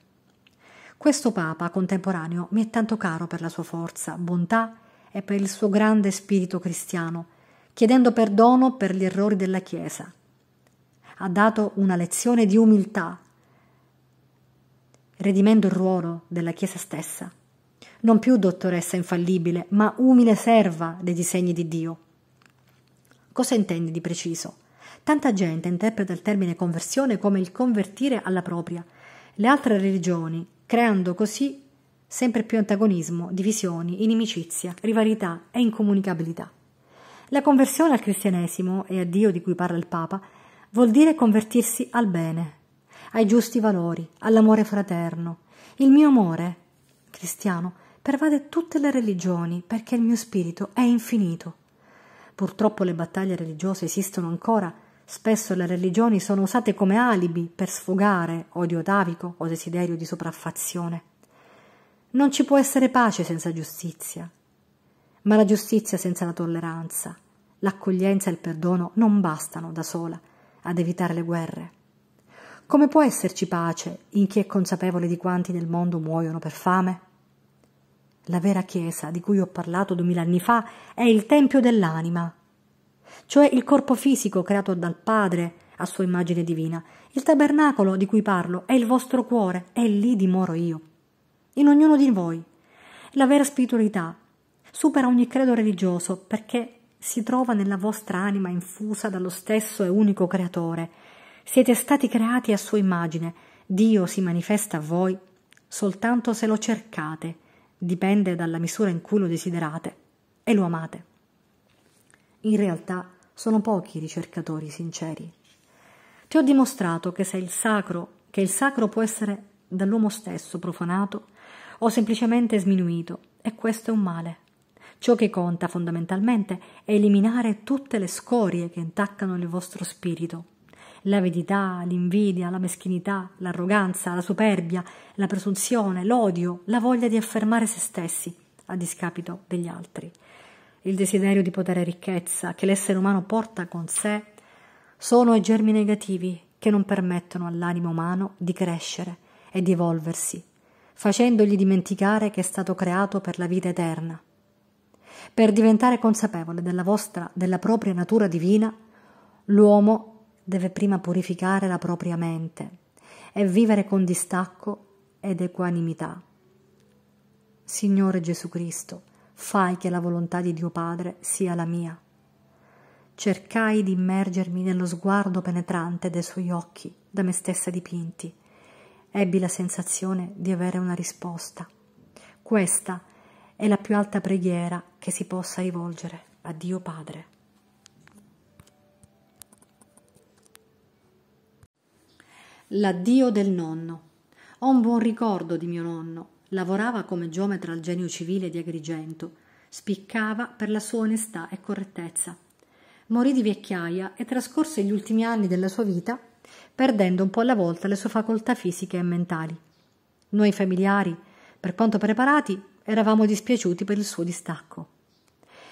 Questo Papa contemporaneo mi è tanto caro per la sua forza, bontà e e per il suo grande spirito cristiano, chiedendo perdono per gli errori della Chiesa. Ha dato una lezione di umiltà, redimendo il ruolo della Chiesa stessa, non più dottoressa infallibile, ma umile serva dei disegni di Dio. Cosa intendi di preciso? Tanta gente interpreta il termine conversione come il convertire alla propria le altre religioni, creando così sempre più antagonismo, divisioni, inimicizia, rivalità e incomunicabilità. La conversione al cristianesimo e a Dio di cui parla il Papa vuol dire convertirsi al bene, ai giusti valori, all'amore fraterno. Il mio amore cristiano pervade tutte le religioni perché il mio spirito è infinito. Purtroppo le battaglie religiose esistono ancora, spesso le religioni sono usate come alibi per sfogare odio atavico o desiderio di sopraffazione. Non ci può essere pace senza giustizia. Ma la giustizia senza la tolleranza, l'accoglienza e il perdono non bastano da sola ad evitare le guerre. Come può esserci pace in chi è consapevole di quanti nel mondo muoiono per fame? La vera Chiesa, di cui ho parlato duemila anni fa, è il Tempio dell'anima, cioè il corpo fisico creato dal Padre a sua immagine divina. Il tabernacolo di cui parlo è il vostro cuore, è lì dimoro io in ognuno di voi. La vera spiritualità supera ogni credo religioso perché si trova nella vostra anima infusa dallo stesso e unico creatore. Siete stati creati a sua immagine. Dio si manifesta a voi soltanto se lo cercate, dipende dalla misura in cui lo desiderate e lo amate. In realtà sono pochi i ricercatori sinceri. Ti ho dimostrato che, il sacro, che il sacro può essere dall'uomo stesso profanato o semplicemente sminuito, e questo è un male. Ciò che conta fondamentalmente è eliminare tutte le scorie che intaccano il vostro spirito. L'avidità, l'invidia, la meschinità, l'arroganza, la superbia, la presunzione, l'odio, la voglia di affermare se stessi a discapito degli altri. Il desiderio di potere e ricchezza che l'essere umano porta con sé sono i germi negativi che non permettono all'animo umano di crescere e di evolversi facendogli dimenticare che è stato creato per la vita eterna. Per diventare consapevole della, vostra, della propria natura divina, l'uomo deve prima purificare la propria mente e vivere con distacco ed equanimità. Signore Gesù Cristo, fai che la volontà di Dio Padre sia la mia. Cercai di immergermi nello sguardo penetrante dei suoi occhi da me stessa dipinti Ebbi la sensazione di avere una risposta. Questa è la più alta preghiera che si possa rivolgere a Dio Padre. L'addio del nonno. Ho un buon ricordo di mio nonno. Lavorava come geometra al genio civile di Agrigento. Spiccava per la sua onestà e correttezza. Morì di vecchiaia e trascorse gli ultimi anni della sua vita perdendo un po' alla volta le sue facoltà fisiche e mentali. Noi familiari, per quanto preparati, eravamo dispiaciuti per il suo distacco.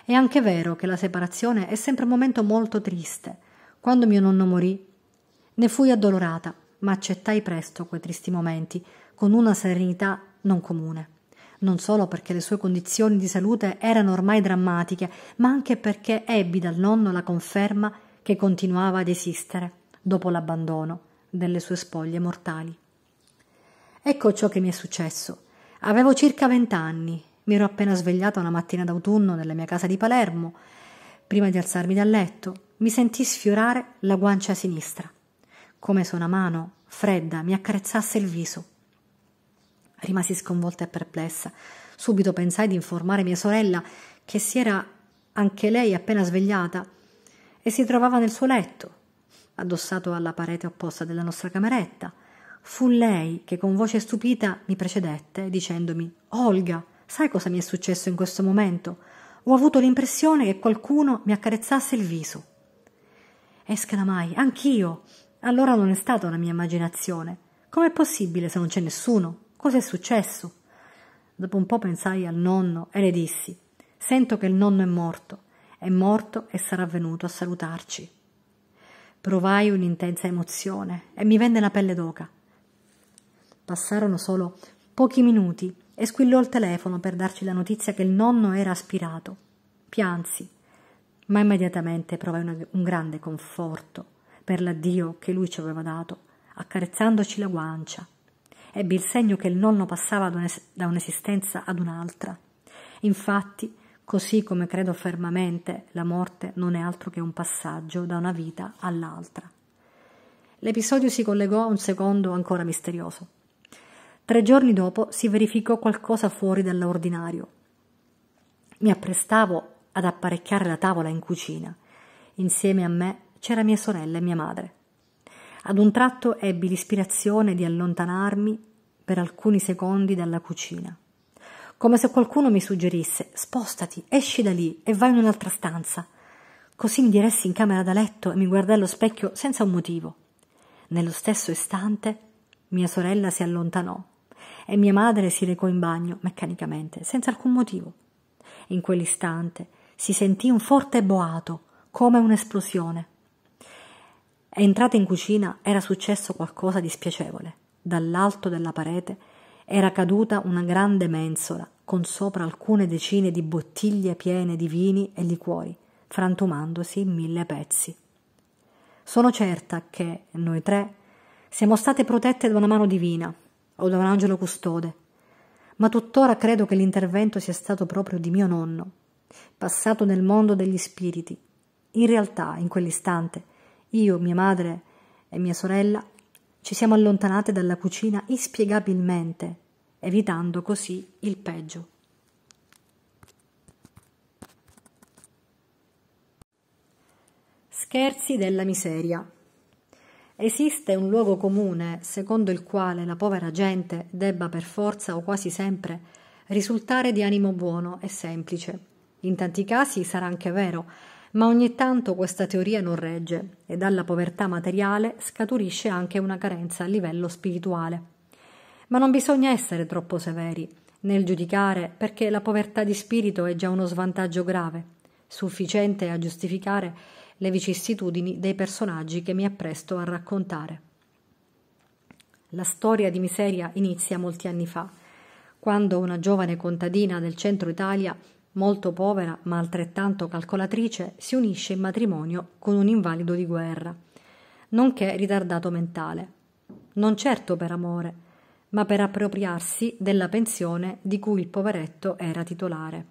È anche vero che la separazione è sempre un momento molto triste. Quando mio nonno morì, ne fui addolorata, ma accettai presto quei tristi momenti, con una serenità non comune non solo perché le sue condizioni di salute erano ormai drammatiche, ma anche perché ebbi dal nonno la conferma che continuava ad esistere dopo l'abbandono delle sue spoglie mortali. Ecco ciò che mi è successo. Avevo circa vent'anni, mi ero appena svegliata una mattina d'autunno nella mia casa di Palermo, prima di alzarmi dal letto, mi sentì sfiorare la guancia sinistra, come se una mano fredda mi accarezzasse il viso. Rimasi sconvolta e perplessa. Subito pensai di informare mia sorella che si era anche lei appena svegliata e si trovava nel suo letto addossato alla parete opposta della nostra cameretta. Fu lei che con voce stupita mi precedette, dicendomi Olga, sai cosa mi è successo in questo momento? Ho avuto l'impressione che qualcuno mi accarezzasse il viso. Esclamai, anch'io. Allora non è stata una mia immaginazione. Com'è possibile se non c'è nessuno? Cos'è successo? Dopo un po' pensai al nonno e le dissi Sento che il nonno è morto. È morto e sarà venuto a salutarci provai un'intensa emozione e mi venne la pelle d'oca. Passarono solo pochi minuti e squillò il telefono per darci la notizia che il nonno era aspirato. Piansi, ma immediatamente provai una, un grande conforto per l'addio che lui ci aveva dato, accarezzandoci la guancia. Ebbi il segno che il nonno passava da un'esistenza ad un'altra. Infatti, così come credo fermamente la morte non è altro che un passaggio da una vita all'altra. L'episodio si collegò a un secondo ancora misterioso. Tre giorni dopo si verificò qualcosa fuori dall'ordinario. Mi apprestavo ad apparecchiare la tavola in cucina. Insieme a me c'era mia sorella e mia madre. Ad un tratto ebbi l'ispirazione di allontanarmi per alcuni secondi dalla cucina come se qualcuno mi suggerisse spostati, esci da lì e vai in un'altra stanza. Così mi diressi in camera da letto e mi guardai allo specchio senza un motivo. Nello stesso istante mia sorella si allontanò e mia madre si recò in bagno meccanicamente, senza alcun motivo. In quell'istante si sentì un forte boato, come un'esplosione. Entrata in cucina era successo qualcosa di spiacevole. Dall'alto della parete era caduta una grande mensola con sopra alcune decine di bottiglie piene di vini e liquori, frantumandosi in mille pezzi. Sono certa che noi tre siamo state protette da una mano divina o da un angelo custode, ma tuttora credo che l'intervento sia stato proprio di mio nonno, passato nel mondo degli spiriti. In realtà, in quell'istante, io, mia madre e mia sorella ci siamo allontanate dalla cucina inspiegabilmente, evitando così il peggio. Scherzi della miseria. Esiste un luogo comune secondo il quale la povera gente debba per forza o quasi sempre risultare di animo buono e semplice. In tanti casi sarà anche vero, ma ogni tanto questa teoria non regge e dalla povertà materiale scaturisce anche una carenza a livello spirituale. Ma non bisogna essere troppo severi nel giudicare perché la povertà di spirito è già uno svantaggio grave, sufficiente a giustificare le vicissitudini dei personaggi che mi appresto a raccontare. La storia di miseria inizia molti anni fa, quando una giovane contadina del centro Italia molto povera ma altrettanto calcolatrice, si unisce in matrimonio con un invalido di guerra, nonché ritardato mentale. Non certo per amore, ma per appropriarsi della pensione di cui il poveretto era titolare.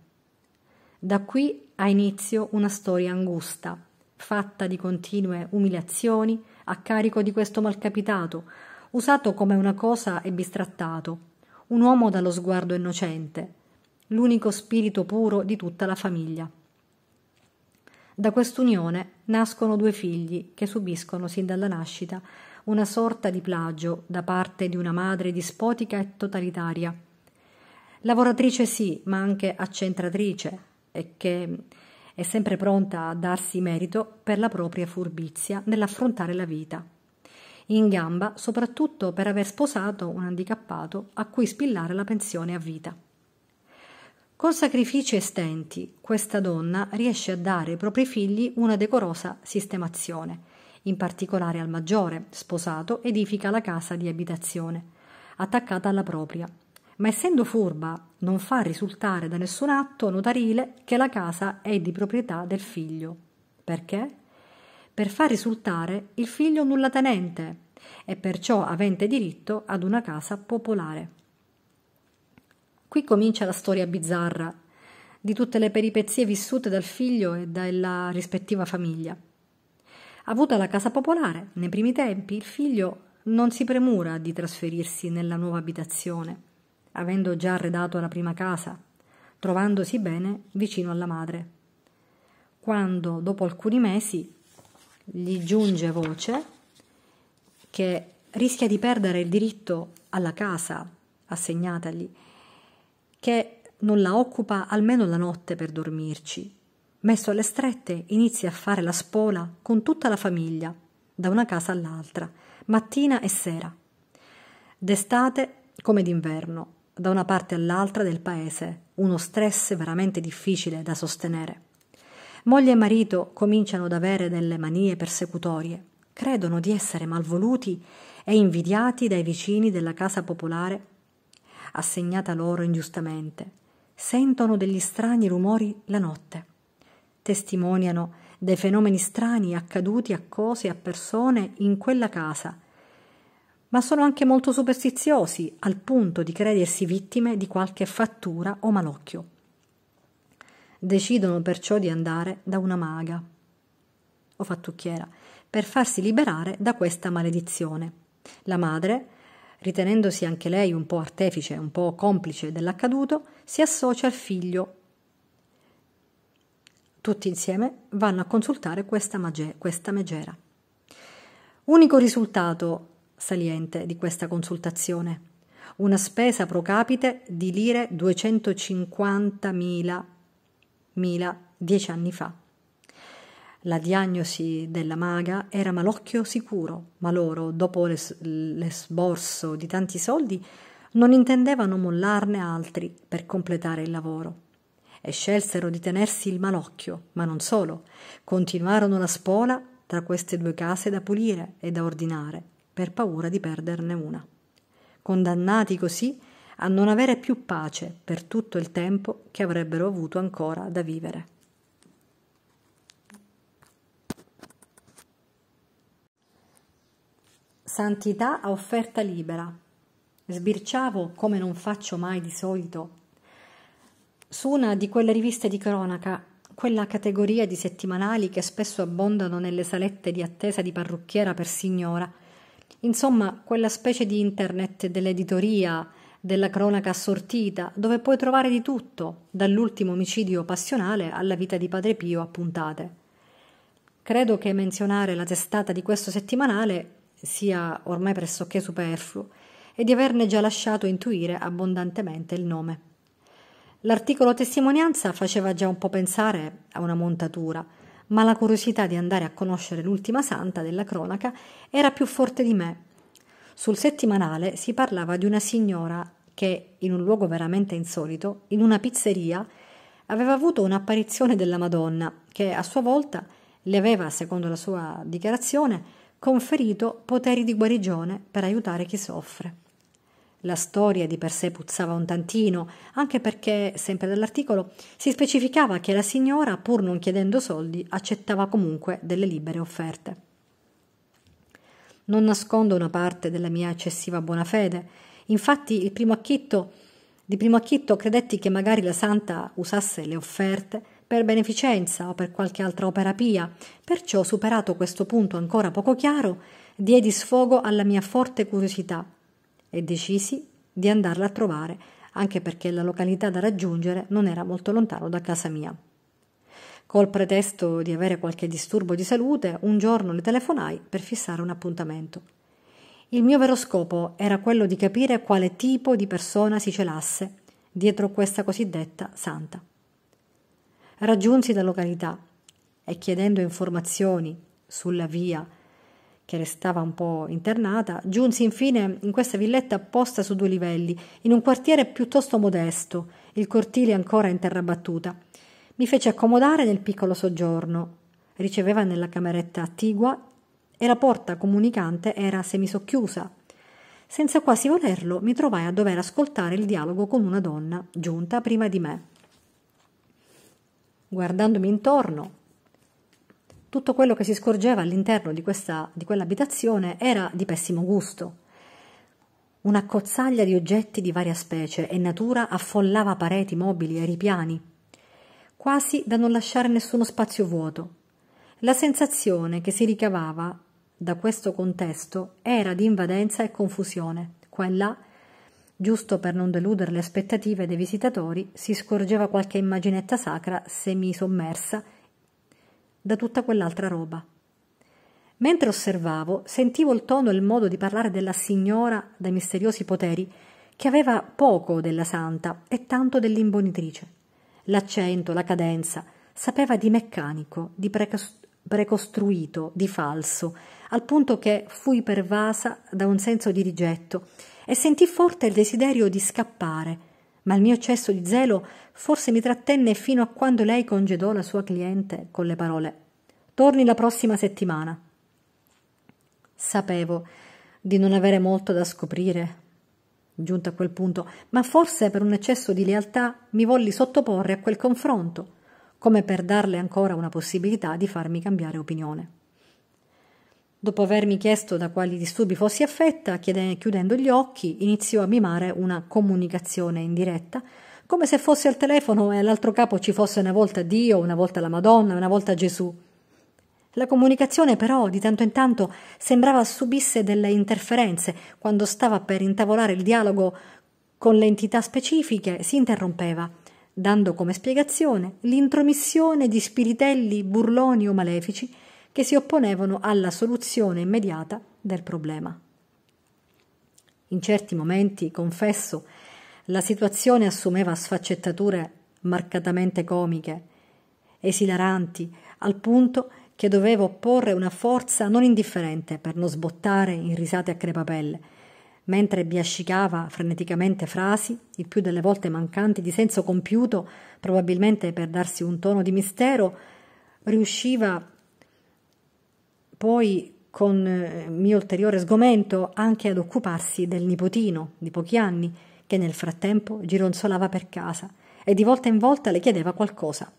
Da qui ha inizio una storia angusta, fatta di continue umiliazioni a carico di questo malcapitato, usato come una cosa e bistrattato, un uomo dallo sguardo innocente, l'unico spirito puro di tutta la famiglia. Da quest'unione nascono due figli che subiscono sin dalla nascita una sorta di plagio da parte di una madre dispotica e totalitaria. Lavoratrice sì, ma anche accentratrice, e che è sempre pronta a darsi merito per la propria furbizia nell'affrontare la vita. In gamba soprattutto per aver sposato un handicappato a cui spillare la pensione a vita. Con sacrifici e stenti, questa donna riesce a dare ai propri figli una decorosa sistemazione, in particolare al maggiore, sposato, edifica la casa di abitazione, attaccata alla propria, ma essendo furba non fa risultare da nessun atto notarile che la casa è di proprietà del figlio. Perché? Per far risultare il figlio nullatenente e perciò avente diritto ad una casa popolare. Qui comincia la storia bizzarra di tutte le peripezie vissute dal figlio e dalla rispettiva famiglia. Avuta la casa popolare, nei primi tempi il figlio non si premura di trasferirsi nella nuova abitazione, avendo già arredato la prima casa, trovandosi bene vicino alla madre. Quando, dopo alcuni mesi, gli giunge voce che rischia di perdere il diritto alla casa assegnatagli perché non la occupa almeno la notte per dormirci. Messo alle strette, inizia a fare la spola con tutta la famiglia, da una casa all'altra, mattina e sera. D'estate come d'inverno, da una parte all'altra del paese, uno stress veramente difficile da sostenere. Moglie e marito cominciano ad avere delle manie persecutorie, credono di essere malvoluti e invidiati dai vicini della casa popolare assegnata loro ingiustamente, sentono degli strani rumori la notte, testimoniano dei fenomeni strani accaduti a cose e a persone in quella casa, ma sono anche molto superstiziosi al punto di credersi vittime di qualche fattura o malocchio. Decidono perciò di andare da una maga o fattucchiera per farsi liberare da questa maledizione. La madre ritenendosi anche lei un po' artefice, un po' complice dell'accaduto, si associa al figlio. Tutti insieme vanno a consultare questa, mage- questa megera. Unico risultato saliente di questa consultazione, una spesa pro capite di lire 250.000 mila dieci anni fa. La diagnosi della maga era malocchio sicuro, ma loro, dopo l'es- l'esborso di tanti soldi, non intendevano mollarne altri per completare il lavoro. E scelsero di tenersi il malocchio, ma non solo, continuarono la spola tra queste due case da pulire e da ordinare, per paura di perderne una. Condannati così a non avere più pace per tutto il tempo che avrebbero avuto ancora da vivere. Santità a offerta libera. Sbirciavo, come non faccio mai di solito, su una di quelle riviste di cronaca, quella categoria di settimanali che spesso abbondano nelle salette di attesa di parrucchiera per signora. Insomma, quella specie di internet dell'editoria, della cronaca assortita, dove puoi trovare di tutto, dall'ultimo omicidio passionale alla vita di Padre Pio a puntate. Credo che menzionare la testata di questo settimanale sia ormai pressoché superfluo e di averne già lasciato intuire abbondantemente il nome. L'articolo testimonianza faceva già un po' pensare a una montatura, ma la curiosità di andare a conoscere l'ultima santa della cronaca era più forte di me. Sul settimanale si parlava di una signora che, in un luogo veramente insolito, in una pizzeria, aveva avuto un'apparizione della Madonna, che a sua volta le aveva, secondo la sua dichiarazione, conferito poteri di guarigione per aiutare chi soffre. La storia di per sé puzzava un tantino, anche perché, sempre dall'articolo, si specificava che la signora, pur non chiedendo soldi, accettava comunque delle libere offerte. Non nascondo una parte della mia eccessiva buona fede. Infatti, il primo acchitto, di primo acchitto credetti che magari la santa usasse le offerte per beneficenza o per qualche altra opera pia, perciò superato questo punto ancora poco chiaro, diedi sfogo alla mia forte curiosità e decisi di andarla a trovare, anche perché la località da raggiungere non era molto lontano da casa mia. Col pretesto di avere qualche disturbo di salute, un giorno le telefonai per fissare un appuntamento. Il mio vero scopo era quello di capire quale tipo di persona si celasse dietro questa cosiddetta santa raggiunsi la località e chiedendo informazioni sulla via che restava un po' internata, giunsi infine in questa villetta posta su due livelli, in un quartiere piuttosto modesto, il cortile ancora in terra battuta. Mi fece accomodare nel piccolo soggiorno. Riceveva nella cameretta attigua e la porta comunicante era semisocchiusa. Senza quasi volerlo, mi trovai a dover ascoltare il dialogo con una donna giunta prima di me guardandomi intorno, tutto quello che si scorgeva all'interno di, questa, di quell'abitazione era di pessimo gusto. Una cozzaglia di oggetti di varia specie e natura affollava pareti, mobili e ripiani, quasi da non lasciare nessuno spazio vuoto. La sensazione che si ricavava da questo contesto era di invadenza e confusione. Qua e là Giusto per non deludere le aspettative dei visitatori, si scorgeva qualche immaginetta sacra semisommersa da tutta quell'altra roba. Mentre osservavo, sentivo il tono e il modo di parlare della signora dai misteriosi poteri, che aveva poco della santa e tanto dell'imbonitrice. L'accento, la cadenza, sapeva di meccanico, di precostruito, di falso, al punto che fui pervasa da un senso di rigetto e sentì forte il desiderio di scappare, ma il mio eccesso di zelo forse mi trattenne fino a quando lei congedò la sua cliente con le parole Torni la prossima settimana. Sapevo di non avere molto da scoprire, giunto a quel punto, ma forse per un eccesso di lealtà mi volli sottoporre a quel confronto, come per darle ancora una possibilità di farmi cambiare opinione. Dopo avermi chiesto da quali disturbi fossi affetta, chiudendo gli occhi, iniziò a mimare una comunicazione in diretta, come se fosse al telefono e all'altro capo ci fosse una volta Dio, una volta la Madonna, una volta Gesù. La comunicazione però, di tanto in tanto, sembrava subisse delle interferenze. Quando stava per intavolare il dialogo con le entità specifiche, si interrompeva, dando come spiegazione l'intromissione di spiritelli burloni o malefici che si opponevano alla soluzione immediata del problema. In certi momenti, confesso, la situazione assumeva sfaccettature marcatamente comiche, esilaranti, al punto che dovevo opporre una forza non indifferente per non sbottare in risate a crepapelle, mentre biascicava freneticamente frasi, il più delle volte mancanti di senso compiuto, probabilmente per darsi un tono di mistero, riusciva poi con eh, mio ulteriore sgomento anche ad occuparsi del nipotino di pochi anni che nel frattempo gironzolava per casa e di volta in volta le chiedeva qualcosa.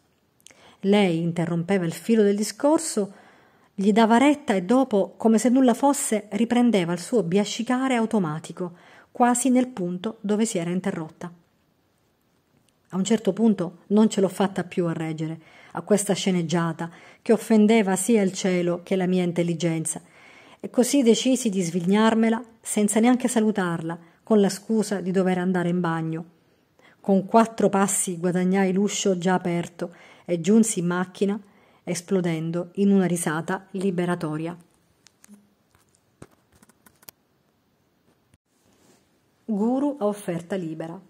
Lei interrompeva il filo del discorso, gli dava retta e dopo, come se nulla fosse, riprendeva il suo biascicare automatico, quasi nel punto dove si era interrotta. A un certo punto non ce l'ho fatta più a reggere a questa sceneggiata che offendeva sia il cielo che la mia intelligenza. E così decisi di svignarmela senza neanche salutarla, con la scusa di dover andare in bagno. Con quattro passi guadagnai l'uscio già aperto e giunsi in macchina, esplodendo in una risata liberatoria. Guru a offerta libera.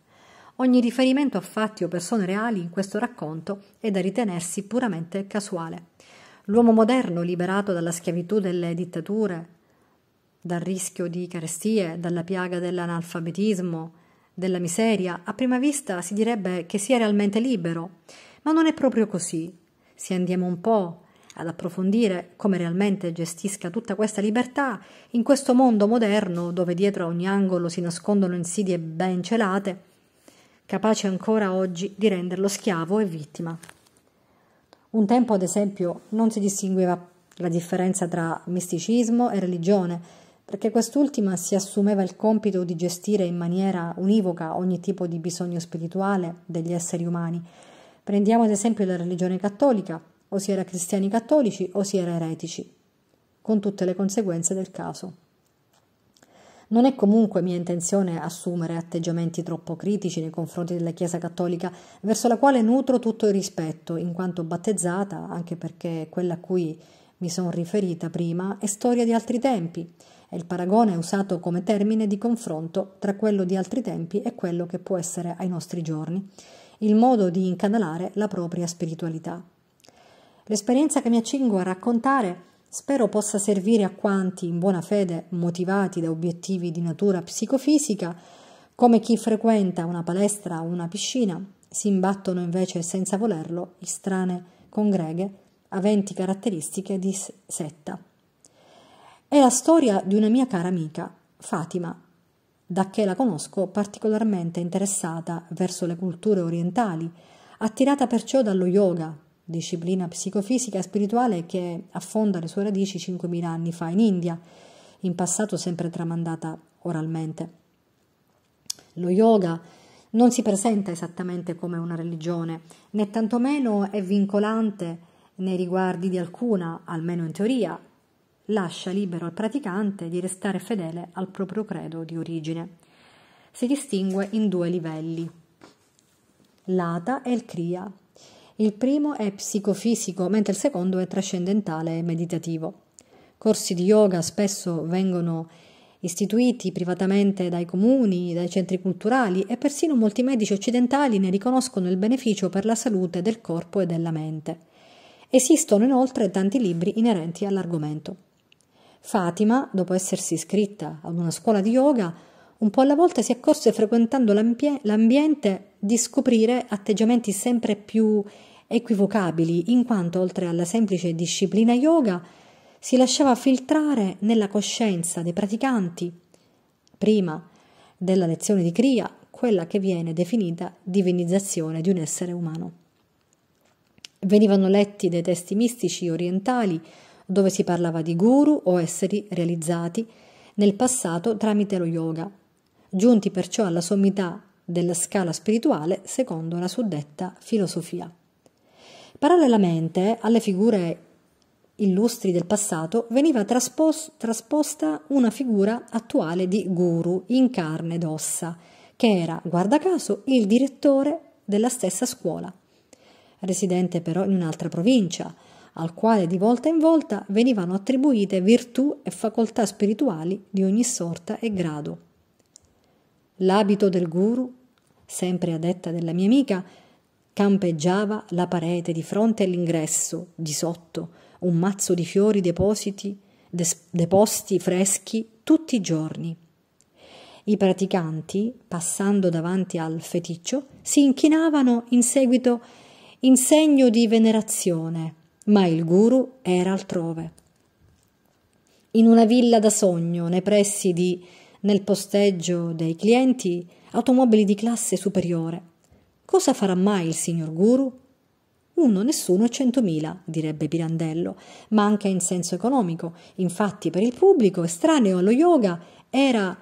Ogni riferimento a fatti o persone reali in questo racconto è da ritenersi puramente casuale. L'uomo moderno, liberato dalla schiavitù delle dittature, dal rischio di carestie, dalla piaga dell'analfabetismo, della miseria, a prima vista si direbbe che sia realmente libero, ma non è proprio così. Se andiamo un po' ad approfondire come realmente gestisca tutta questa libertà, in questo mondo moderno, dove dietro a ogni angolo si nascondono insidie ben celate, capace ancora oggi di renderlo schiavo e vittima. Un tempo, ad esempio, non si distingueva la differenza tra misticismo e religione, perché quest'ultima si assumeva il compito di gestire in maniera univoca ogni tipo di bisogno spirituale degli esseri umani. Prendiamo ad esempio la religione cattolica, o si era cristiani cattolici o si era eretici, con tutte le conseguenze del caso. Non è comunque mia intenzione assumere atteggiamenti troppo critici nei confronti della Chiesa cattolica, verso la quale nutro tutto il rispetto, in quanto battezzata, anche perché quella a cui mi sono riferita prima è storia di altri tempi e il paragone è usato come termine di confronto tra quello di altri tempi e quello che può essere ai nostri giorni, il modo di incanalare la propria spiritualità. L'esperienza che mi accingo a raccontare Spero possa servire a quanti, in buona fede, motivati da obiettivi di natura psicofisica, come chi frequenta una palestra o una piscina, si imbattono invece senza volerlo in strane congreghe aventi caratteristiche di setta. È la storia di una mia cara amica, Fatima, da che la conosco particolarmente interessata verso le culture orientali, attirata perciò dallo yoga, disciplina psicofisica spirituale che affonda le sue radici 5.000 anni fa in India, in passato sempre tramandata oralmente. Lo yoga non si presenta esattamente come una religione, né tantomeno è vincolante nei riguardi di alcuna, almeno in teoria, lascia libero al praticante di restare fedele al proprio credo di origine. Si distingue in due livelli, l'ata e il kriya, il primo è psicofisico, mentre il secondo è trascendentale e meditativo. Corsi di yoga spesso vengono istituiti privatamente dai comuni, dai centri culturali e persino molti medici occidentali ne riconoscono il beneficio per la salute del corpo e della mente. Esistono inoltre tanti libri inerenti all'argomento. Fatima, dopo essersi iscritta ad una scuola di yoga, un po' alla volta si accorse frequentando l'ambiente di scoprire atteggiamenti sempre più equivocabili in quanto oltre alla semplice disciplina yoga si lasciava filtrare nella coscienza dei praticanti, prima della lezione di Kriya quella che viene definita divinizzazione di un essere umano. Venivano letti dei testi mistici orientali dove si parlava di guru o esseri realizzati nel passato tramite lo yoga, giunti perciò alla sommità della scala spirituale secondo la suddetta filosofia. Parallelamente alle figure illustri del passato veniva traspos- trasposta una figura attuale di guru in carne ed ossa, che era, guarda caso, il direttore della stessa scuola, residente però in un'altra provincia, al quale di volta in volta venivano attribuite virtù e facoltà spirituali di ogni sorta e grado. L'abito del guru, sempre a detta della mia amica, campeggiava la parete di fronte all'ingresso, di sotto, un mazzo di fiori depositi, deposti freschi tutti i giorni. I praticanti, passando davanti al feticcio, si inchinavano in seguito in segno di venerazione, ma il guru era altrove. In una villa da sogno, nei pressi di, nel posteggio dei clienti, automobili di classe superiore, Cosa farà mai il signor Guru? Uno, nessuno e centomila, direbbe Pirandello, ma anche in senso economico. Infatti, per il pubblico estraneo allo yoga era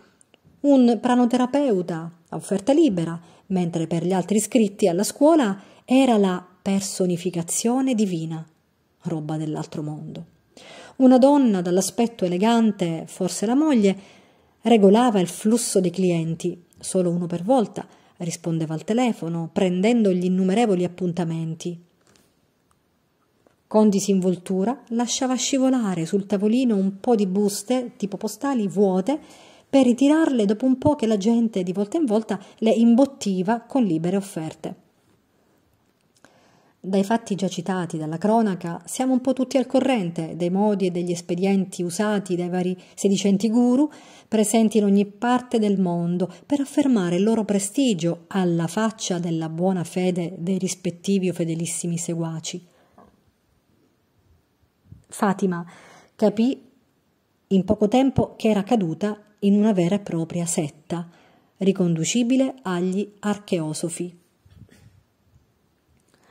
un pranoterapeuta a offerta libera, mentre per gli altri iscritti alla scuola era la personificazione divina, roba dell'altro mondo. Una donna dall'aspetto elegante, forse la moglie, regolava il flusso dei clienti, solo uno per volta, rispondeva al telefono, prendendo gli innumerevoli appuntamenti. Con disinvoltura lasciava scivolare sul tavolino un po' di buste tipo postali vuote per ritirarle dopo un po' che la gente di volta in volta le imbottiva con libere offerte. Dai fatti già citati dalla cronaca siamo un po' tutti al corrente dei modi e degli espedienti usati dai vari sedicenti guru presenti in ogni parte del mondo per affermare il loro prestigio alla faccia della buona fede dei rispettivi o fedelissimi seguaci. Fatima capì in poco tempo che era caduta in una vera e propria setta, riconducibile agli archeosofi.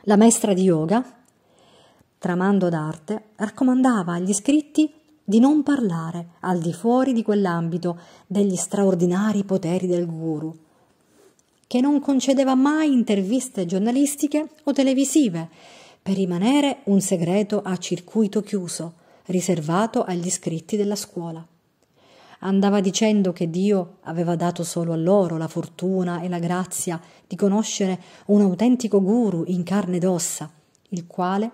La maestra di yoga, tramando d'arte, raccomandava agli iscritti di non parlare al di fuori di quell'ambito degli straordinari poteri del guru, che non concedeva mai interviste giornalistiche o televisive, per rimanere un segreto a circuito chiuso, riservato agli iscritti della scuola andava dicendo che Dio aveva dato solo a loro la fortuna e la grazia di conoscere un autentico guru in carne ed ossa, il quale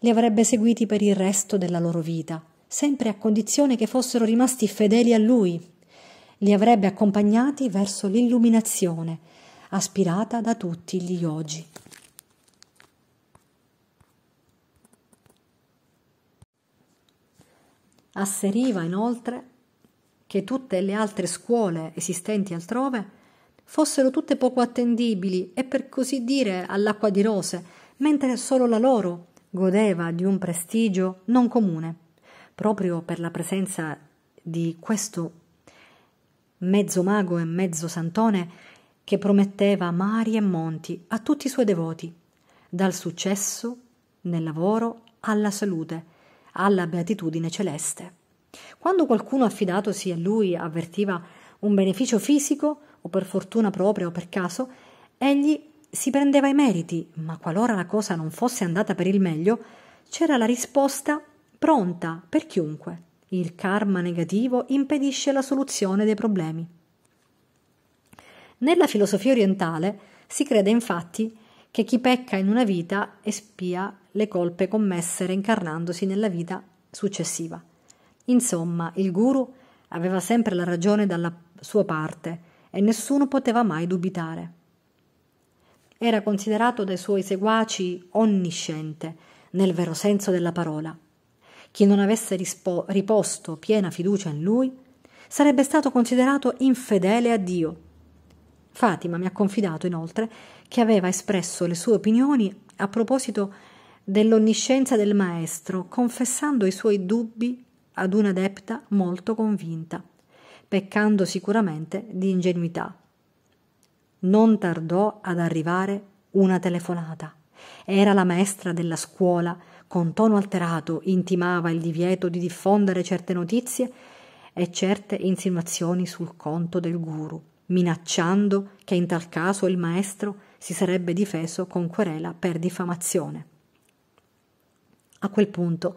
li avrebbe seguiti per il resto della loro vita, sempre a condizione che fossero rimasti fedeli a lui. Li avrebbe accompagnati verso l'illuminazione, aspirata da tutti gli yogi. Asseriva inoltre che tutte le altre scuole esistenti altrove fossero tutte poco attendibili e per così dire all'acqua di rose, mentre solo la loro godeva di un prestigio non comune, proprio per la presenza di questo mezzo mago e mezzo santone che prometteva mari e monti a tutti i suoi devoti, dal successo nel lavoro alla salute, alla beatitudine celeste. Quando qualcuno affidatosi a lui avvertiva un beneficio fisico, o per fortuna propria o per caso, egli si prendeva i meriti, ma qualora la cosa non fosse andata per il meglio, c'era la risposta pronta per chiunque. Il karma negativo impedisce la soluzione dei problemi. Nella filosofia orientale si crede infatti che chi pecca in una vita espia le colpe commesse reincarnandosi nella vita successiva. Insomma, il guru aveva sempre la ragione dalla sua parte e nessuno poteva mai dubitare. Era considerato dai suoi seguaci onnisciente, nel vero senso della parola. Chi non avesse rispo- riposto piena fiducia in lui sarebbe stato considerato infedele a Dio. Fatima mi ha confidato inoltre che aveva espresso le sue opinioni a proposito dell'onniscienza del maestro, confessando i suoi dubbi ad un'adepta molto convinta, peccando sicuramente di ingenuità. Non tardò ad arrivare una telefonata. Era la maestra della scuola, con tono alterato intimava il divieto di diffondere certe notizie e certe insinuazioni sul conto del guru, minacciando che in tal caso il maestro si sarebbe difeso con querela per diffamazione. A quel punto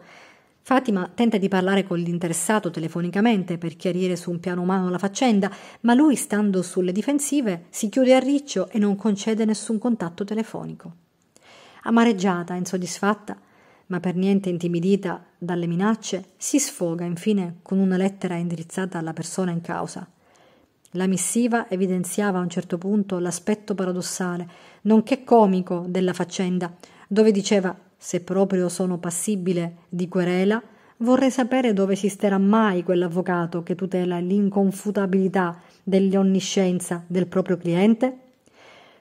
Fatima tenta di parlare con l'interessato telefonicamente per chiarire su un piano umano la faccenda, ma lui, stando sulle difensive, si chiude a riccio e non concede nessun contatto telefonico. Amareggiata, insoddisfatta, ma per niente intimidita dalle minacce, si sfoga infine con una lettera indirizzata alla persona in causa. La missiva evidenziava a un certo punto l'aspetto paradossale, nonché comico della faccenda, dove diceva se proprio sono passibile di querela, vorrei sapere dove esisterà mai quell'avvocato che tutela l'inconfutabilità dell'onniscienza del proprio cliente?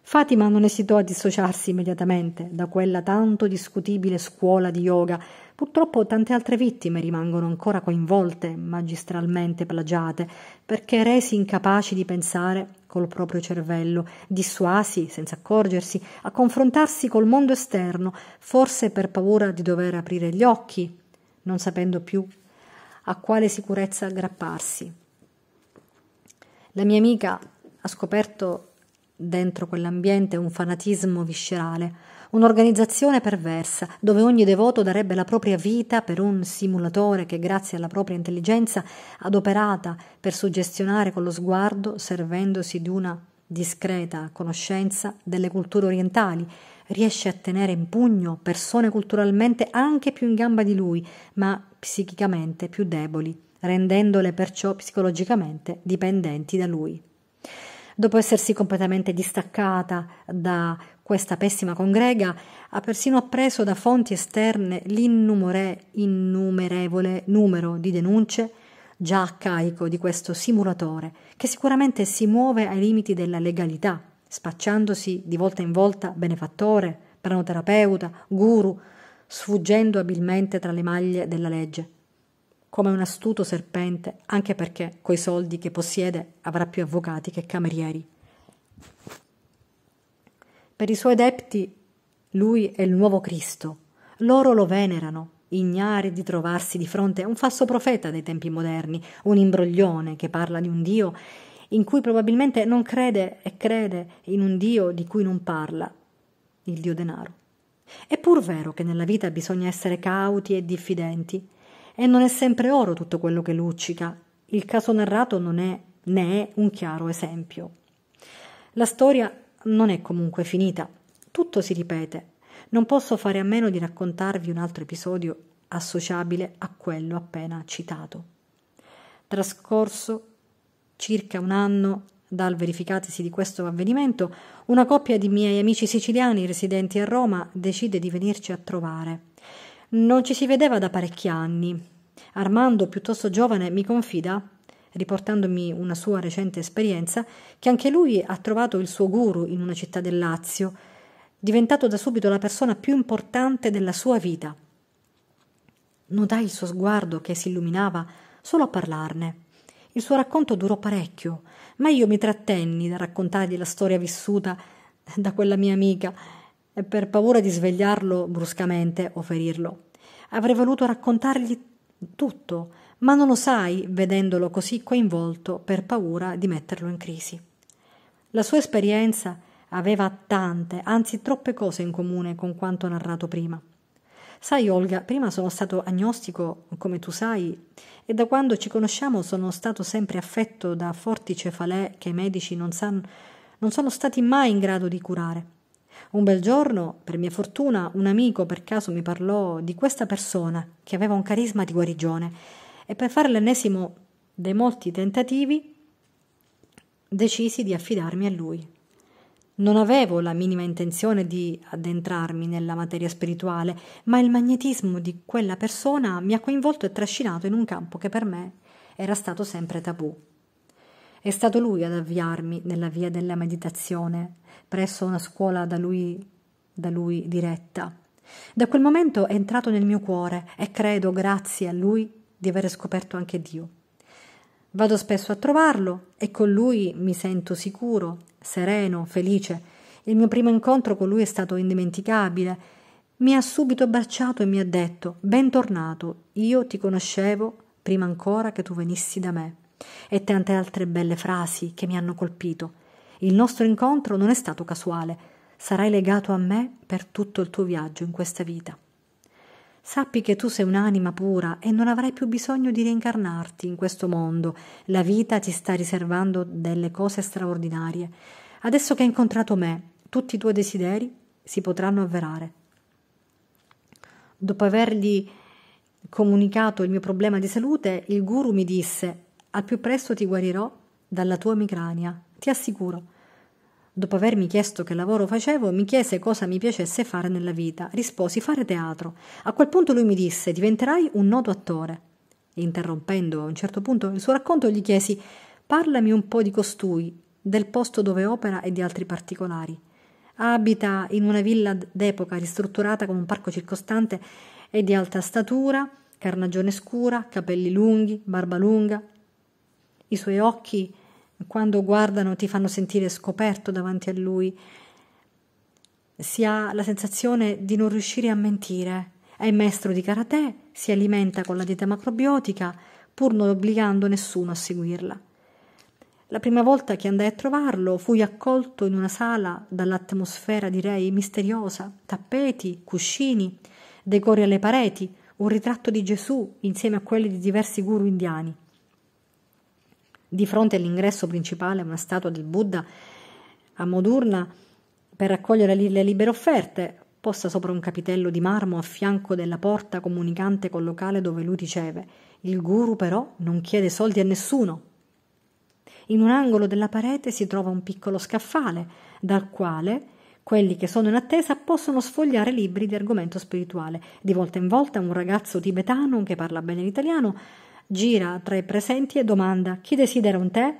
Fatima non esitò a dissociarsi immediatamente da quella tanto discutibile scuola di yoga. Purtroppo tante altre vittime rimangono ancora coinvolte, magistralmente plagiate, perché resi incapaci di pensare col proprio cervello, dissuasi, senza accorgersi, a confrontarsi col mondo esterno, forse per paura di dover aprire gli occhi, non sapendo più a quale sicurezza aggrapparsi. La mia amica ha scoperto dentro quell'ambiente un fanatismo viscerale, un'organizzazione perversa, dove ogni devoto darebbe la propria vita per un simulatore che, grazie alla propria intelligenza adoperata per suggestionare con lo sguardo, servendosi di una discreta conoscenza delle culture orientali, riesce a tenere in pugno persone culturalmente anche più in gamba di lui, ma psichicamente più deboli, rendendole perciò psicologicamente dipendenti da lui. Dopo essersi completamente distaccata da questa pessima congrega, ha persino appreso da fonti esterne l'innumerevole numero di denunce già carico di questo simulatore, che sicuramente si muove ai limiti della legalità, spacciandosi di volta in volta benefattore, pranoterapeuta, guru, sfuggendo abilmente tra le maglie della legge come un astuto serpente, anche perché coi soldi che possiede avrà più avvocati che camerieri. Per i suoi adepti lui è il nuovo Cristo. Loro lo venerano, ignari di trovarsi di fronte a un falso profeta dei tempi moderni, un imbroglione che parla di un Dio in cui probabilmente non crede e crede in un Dio di cui non parla, il Dio denaro. È pur vero che nella vita bisogna essere cauti e diffidenti, e non è sempre oro tutto quello che luccica. Il caso narrato non è, né è un chiaro esempio. La storia non è comunque finita. Tutto si ripete. Non posso fare a meno di raccontarvi un altro episodio associabile a quello appena citato. Trascorso circa un anno dal verificatisi di questo avvenimento, una coppia di miei amici siciliani residenti a Roma decide di venirci a trovare. Non ci si vedeva da parecchi anni Armando, piuttosto giovane, mi confida, riportandomi una sua recente esperienza, che anche lui ha trovato il suo guru in una città del Lazio, diventato da subito la persona più importante della sua vita. Notai il suo sguardo che si illuminava solo a parlarne. Il suo racconto durò parecchio, ma io mi trattenni da raccontargli la storia vissuta da quella mia amica e per paura di svegliarlo bruscamente o ferirlo. Avrei voluto raccontargli tutto, ma non lo sai vedendolo così coinvolto per paura di metterlo in crisi. La sua esperienza aveva tante, anzi troppe cose in comune con quanto narrato prima. Sai Olga, prima sono stato agnostico, come tu sai, e da quando ci conosciamo sono stato sempre affetto da forti cefalè che i medici non, san, non sono stati mai in grado di curare. Un bel giorno, per mia fortuna, un amico per caso mi parlò di questa persona che aveva un carisma di guarigione e per fare l'ennesimo dei molti tentativi decisi di affidarmi a lui. Non avevo la minima intenzione di addentrarmi nella materia spirituale, ma il magnetismo di quella persona mi ha coinvolto e trascinato in un campo che per me era stato sempre tabù. È stato lui ad avviarmi nella via della meditazione, presso una scuola da lui, da lui diretta. Da quel momento è entrato nel mio cuore e credo, grazie a lui, di aver scoperto anche Dio. Vado spesso a trovarlo e con lui mi sento sicuro, sereno, felice. Il mio primo incontro con lui è stato indimenticabile. Mi ha subito abbracciato e mi ha detto: Bentornato, io ti conoscevo prima ancora che tu venissi da me. E tante altre belle frasi che mi hanno colpito. Il nostro incontro non è stato casuale. Sarai legato a me per tutto il tuo viaggio in questa vita. Sappi che tu sei un'anima pura e non avrai più bisogno di reincarnarti in questo mondo. La vita ti sta riservando delle cose straordinarie. Adesso che hai incontrato me, tutti i tuoi desideri si potranno avverare. Dopo avergli comunicato il mio problema di salute, il guru mi disse: Al più presto ti guarirò dalla tua migrania ti assicuro. Dopo avermi chiesto che lavoro facevo, mi chiese cosa mi piacesse fare nella vita. Risposi fare teatro. A quel punto lui mi disse diventerai un noto attore. Interrompendo a un certo punto il suo racconto, gli chiesi parlami un po' di costui, del posto dove opera e di altri particolari. Abita in una villa d'epoca ristrutturata con un parco circostante e di alta statura, carnagione scura, capelli lunghi, barba lunga. I suoi occhi quando guardano ti fanno sentire scoperto davanti a lui, si ha la sensazione di non riuscire a mentire. È maestro di karate, si alimenta con la dieta macrobiotica, pur non obbligando nessuno a seguirla. La prima volta che andai a trovarlo fui accolto in una sala dall'atmosfera direi misteriosa, tappeti, cuscini, decori alle pareti, un ritratto di Gesù insieme a quelli di diversi guru indiani. Di fronte all'ingresso principale una statua del Buddha a modurna per raccogliere le libere offerte, posta sopra un capitello di marmo a fianco della porta comunicante col locale dove lui riceve. Il guru però non chiede soldi a nessuno. In un angolo della parete si trova un piccolo scaffale dal quale quelli che sono in attesa possono sfogliare libri di argomento spirituale. Di volta in volta un ragazzo tibetano che parla bene l'italiano gira tra i presenti e domanda chi desidera un tè?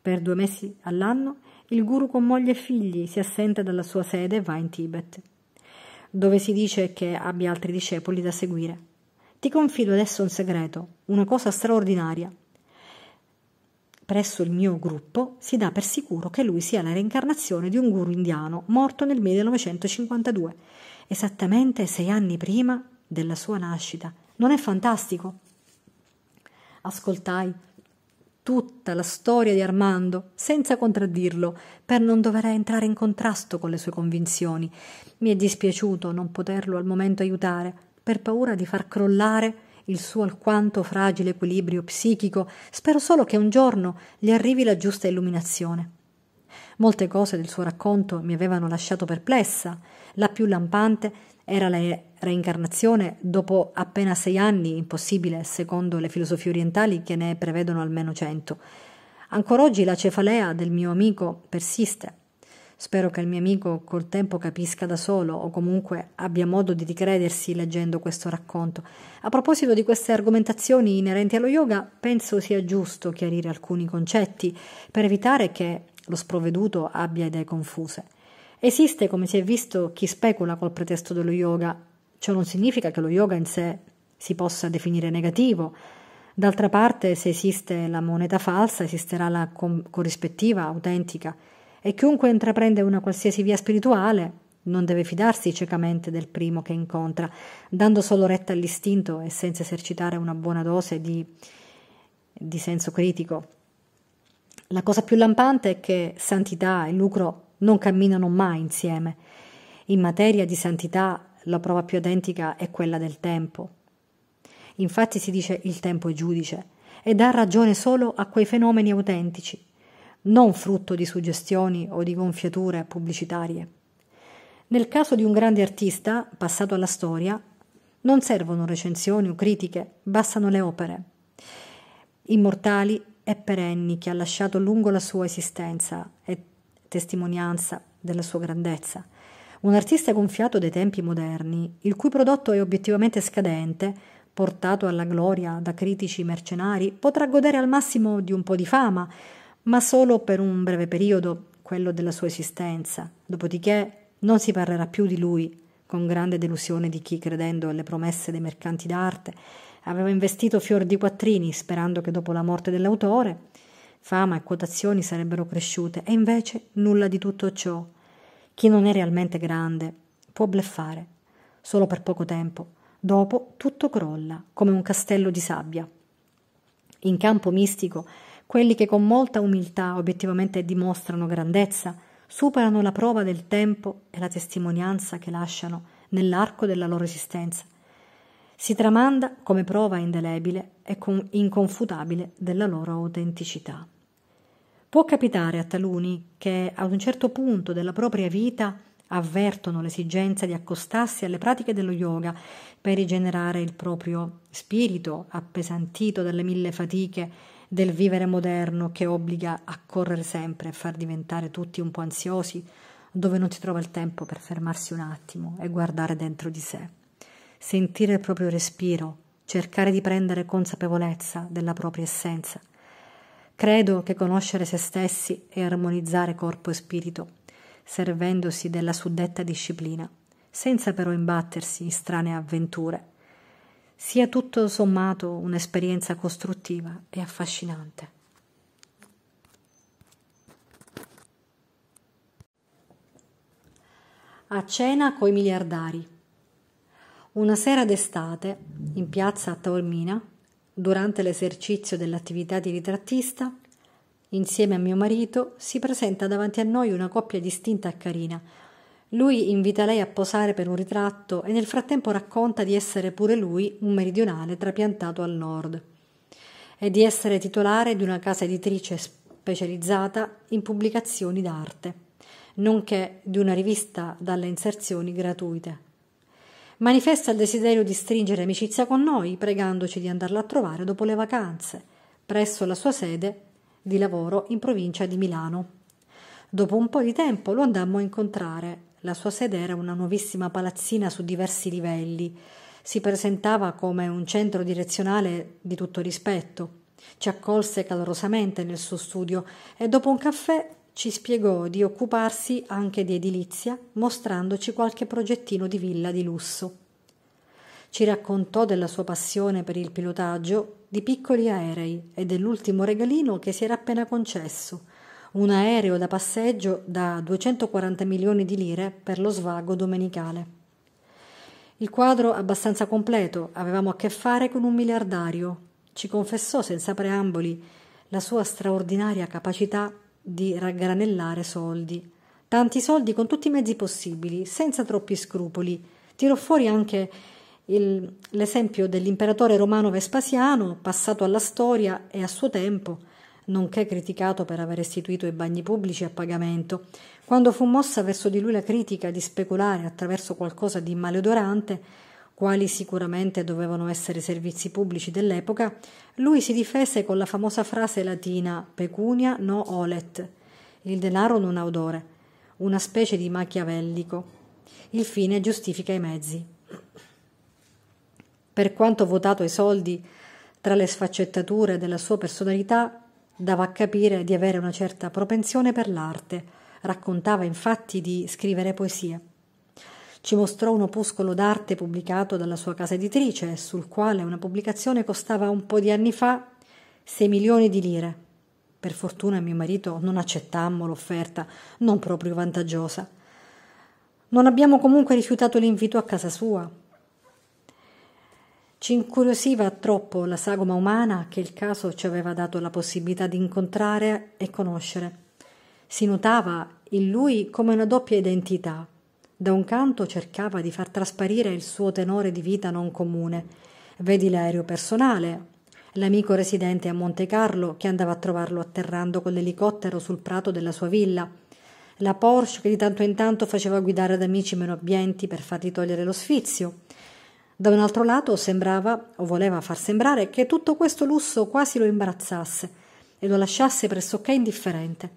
Per due mesi all'anno il guru con moglie e figli si assente dalla sua sede e va in Tibet, dove si dice che abbia altri discepoli da seguire. Ti confido adesso un segreto, una cosa straordinaria. Presso il mio gruppo si dà per sicuro che lui sia la reincarnazione di un guru indiano morto nel 1952, esattamente sei anni prima della sua nascita. Non è fantastico? ascoltai tutta la storia di Armando senza contraddirlo, per non dover entrare in contrasto con le sue convinzioni. Mi è dispiaciuto non poterlo al momento aiutare, per paura di far crollare il suo alquanto fragile equilibrio psichico. Spero solo che un giorno gli arrivi la giusta illuminazione. Molte cose del suo racconto mi avevano lasciato perplessa. La più lampante era la reincarnazione dopo appena sei anni, impossibile secondo le filosofie orientali che ne prevedono almeno cento. Ancora oggi la cefalea del mio amico persiste. Spero che il mio amico col tempo capisca da solo o comunque abbia modo di ricredersi leggendo questo racconto. A proposito di queste argomentazioni inerenti allo yoga, penso sia giusto chiarire alcuni concetti per evitare che lo sprovveduto abbia idee confuse. Esiste, come si è visto, chi specula col pretesto dello yoga. Ciò non significa che lo yoga in sé si possa definire negativo. D'altra parte, se esiste la moneta falsa, esisterà la corrispettiva autentica. E chiunque intraprende una qualsiasi via spirituale non deve fidarsi ciecamente del primo che incontra, dando solo retta all'istinto e senza esercitare una buona dose di, di senso critico. La cosa più lampante è che santità e lucro non camminano mai insieme. In materia di santità la prova più identica è quella del tempo. Infatti si dice il tempo è giudice e dà ragione solo a quei fenomeni autentici, non frutto di suggestioni o di gonfiature pubblicitarie. Nel caso di un grande artista, passato alla storia, non servono recensioni o critiche, bastano le opere. Immortali e perenni che ha lasciato lungo la sua esistenza e testimonianza della sua grandezza. Un artista gonfiato dei tempi moderni, il cui prodotto è obiettivamente scadente, portato alla gloria da critici mercenari, potrà godere al massimo di un po' di fama, ma solo per un breve periodo, quello della sua esistenza. Dopodiché non si parlerà più di lui, con grande delusione di chi, credendo alle promesse dei mercanti d'arte, aveva investito fior di quattrini sperando che dopo la morte dell'autore Fama e quotazioni sarebbero cresciute e invece nulla di tutto ciò. Chi non è realmente grande può bleffare, solo per poco tempo. Dopo tutto crolla, come un castello di sabbia. In campo mistico, quelli che con molta umiltà obiettivamente dimostrano grandezza superano la prova del tempo e la testimonianza che lasciano nell'arco della loro esistenza si tramanda come prova indelebile e inconfutabile della loro autenticità. Può capitare a taluni che ad un certo punto della propria vita avvertono l'esigenza di accostarsi alle pratiche dello yoga per rigenerare il proprio spirito appesantito dalle mille fatiche del vivere moderno che obbliga a correre sempre e far diventare tutti un po' ansiosi, dove non si trova il tempo per fermarsi un attimo e guardare dentro di sé sentire il proprio respiro, cercare di prendere consapevolezza della propria essenza. Credo che conoscere se stessi e armonizzare corpo e spirito, servendosi della suddetta disciplina, senza però imbattersi in strane avventure, sia tutto sommato un'esperienza costruttiva e affascinante. A cena coi miliardari. Una sera d'estate, in piazza a Taormina, durante l'esercizio dell'attività di ritrattista, insieme a mio marito, si presenta davanti a noi una coppia distinta e carina. Lui invita lei a posare per un ritratto e nel frattempo racconta di essere pure lui un meridionale trapiantato al nord e di essere titolare di una casa editrice specializzata in pubblicazioni d'arte, nonché di una rivista dalle inserzioni gratuite. Manifesta il desiderio di stringere amicizia con noi, pregandoci di andarla a trovare dopo le vacanze, presso la sua sede di lavoro in provincia di Milano. Dopo un po' di tempo lo andammo a incontrare. La sua sede era una nuovissima palazzina su diversi livelli. Si presentava come un centro direzionale di tutto rispetto. Ci accolse calorosamente nel suo studio e dopo un caffè ci spiegò di occuparsi anche di edilizia, mostrandoci qualche progettino di villa di lusso. Ci raccontò della sua passione per il pilotaggio di piccoli aerei e dell'ultimo regalino che si era appena concesso, un aereo da passeggio da 240 milioni di lire per lo svago domenicale. Il quadro abbastanza completo, avevamo a che fare con un miliardario. Ci confessò senza preamboli la sua straordinaria capacità di raggranellare soldi. Tanti soldi con tutti i mezzi possibili, senza troppi scrupoli. Tirò fuori anche il, l'esempio dell'imperatore romano Vespasiano, passato alla storia e a suo tempo, nonché criticato per aver istituito i bagni pubblici a pagamento. Quando fu mossa verso di lui la critica di speculare attraverso qualcosa di maleodorante, quali sicuramente dovevano essere i servizi pubblici dell'epoca, lui si difese con la famosa frase latina pecunia no olet, il denaro non ha odore, una specie di machiavellico. Il fine giustifica i mezzi. Per quanto votato ai soldi, tra le sfaccettature della sua personalità, dava a capire di avere una certa propensione per l'arte. Raccontava infatti di scrivere poesie. Ci mostrò un opuscolo d'arte pubblicato dalla sua casa editrice, sul quale una pubblicazione costava un po' di anni fa 6 milioni di lire. Per fortuna mio marito non accettammo l'offerta, non proprio vantaggiosa. Non abbiamo comunque rifiutato l'invito a casa sua. Ci incuriosiva troppo la sagoma umana che il caso ci aveva dato la possibilità di incontrare e conoscere. Si notava in lui come una doppia identità, da un canto cercava di far trasparire il suo tenore di vita non comune. Vedi l'aereo personale, l'amico residente a Monte Carlo che andava a trovarlo atterrando con l'elicottero sul prato della sua villa, la Porsche che di tanto in tanto faceva guidare ad amici meno abbienti per fargli togliere lo sfizio. Da un altro lato sembrava, o voleva far sembrare, che tutto questo lusso quasi lo imbarazzasse e lo lasciasse pressoché indifferente,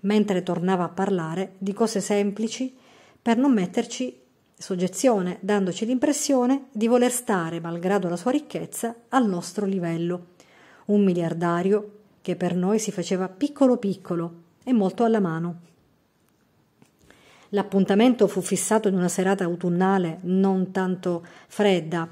mentre tornava a parlare di cose semplici per non metterci soggezione, dandoci l'impressione di voler stare, malgrado la sua ricchezza, al nostro livello. Un miliardario che per noi si faceva piccolo piccolo e molto alla mano. L'appuntamento fu fissato in una serata autunnale non tanto fredda,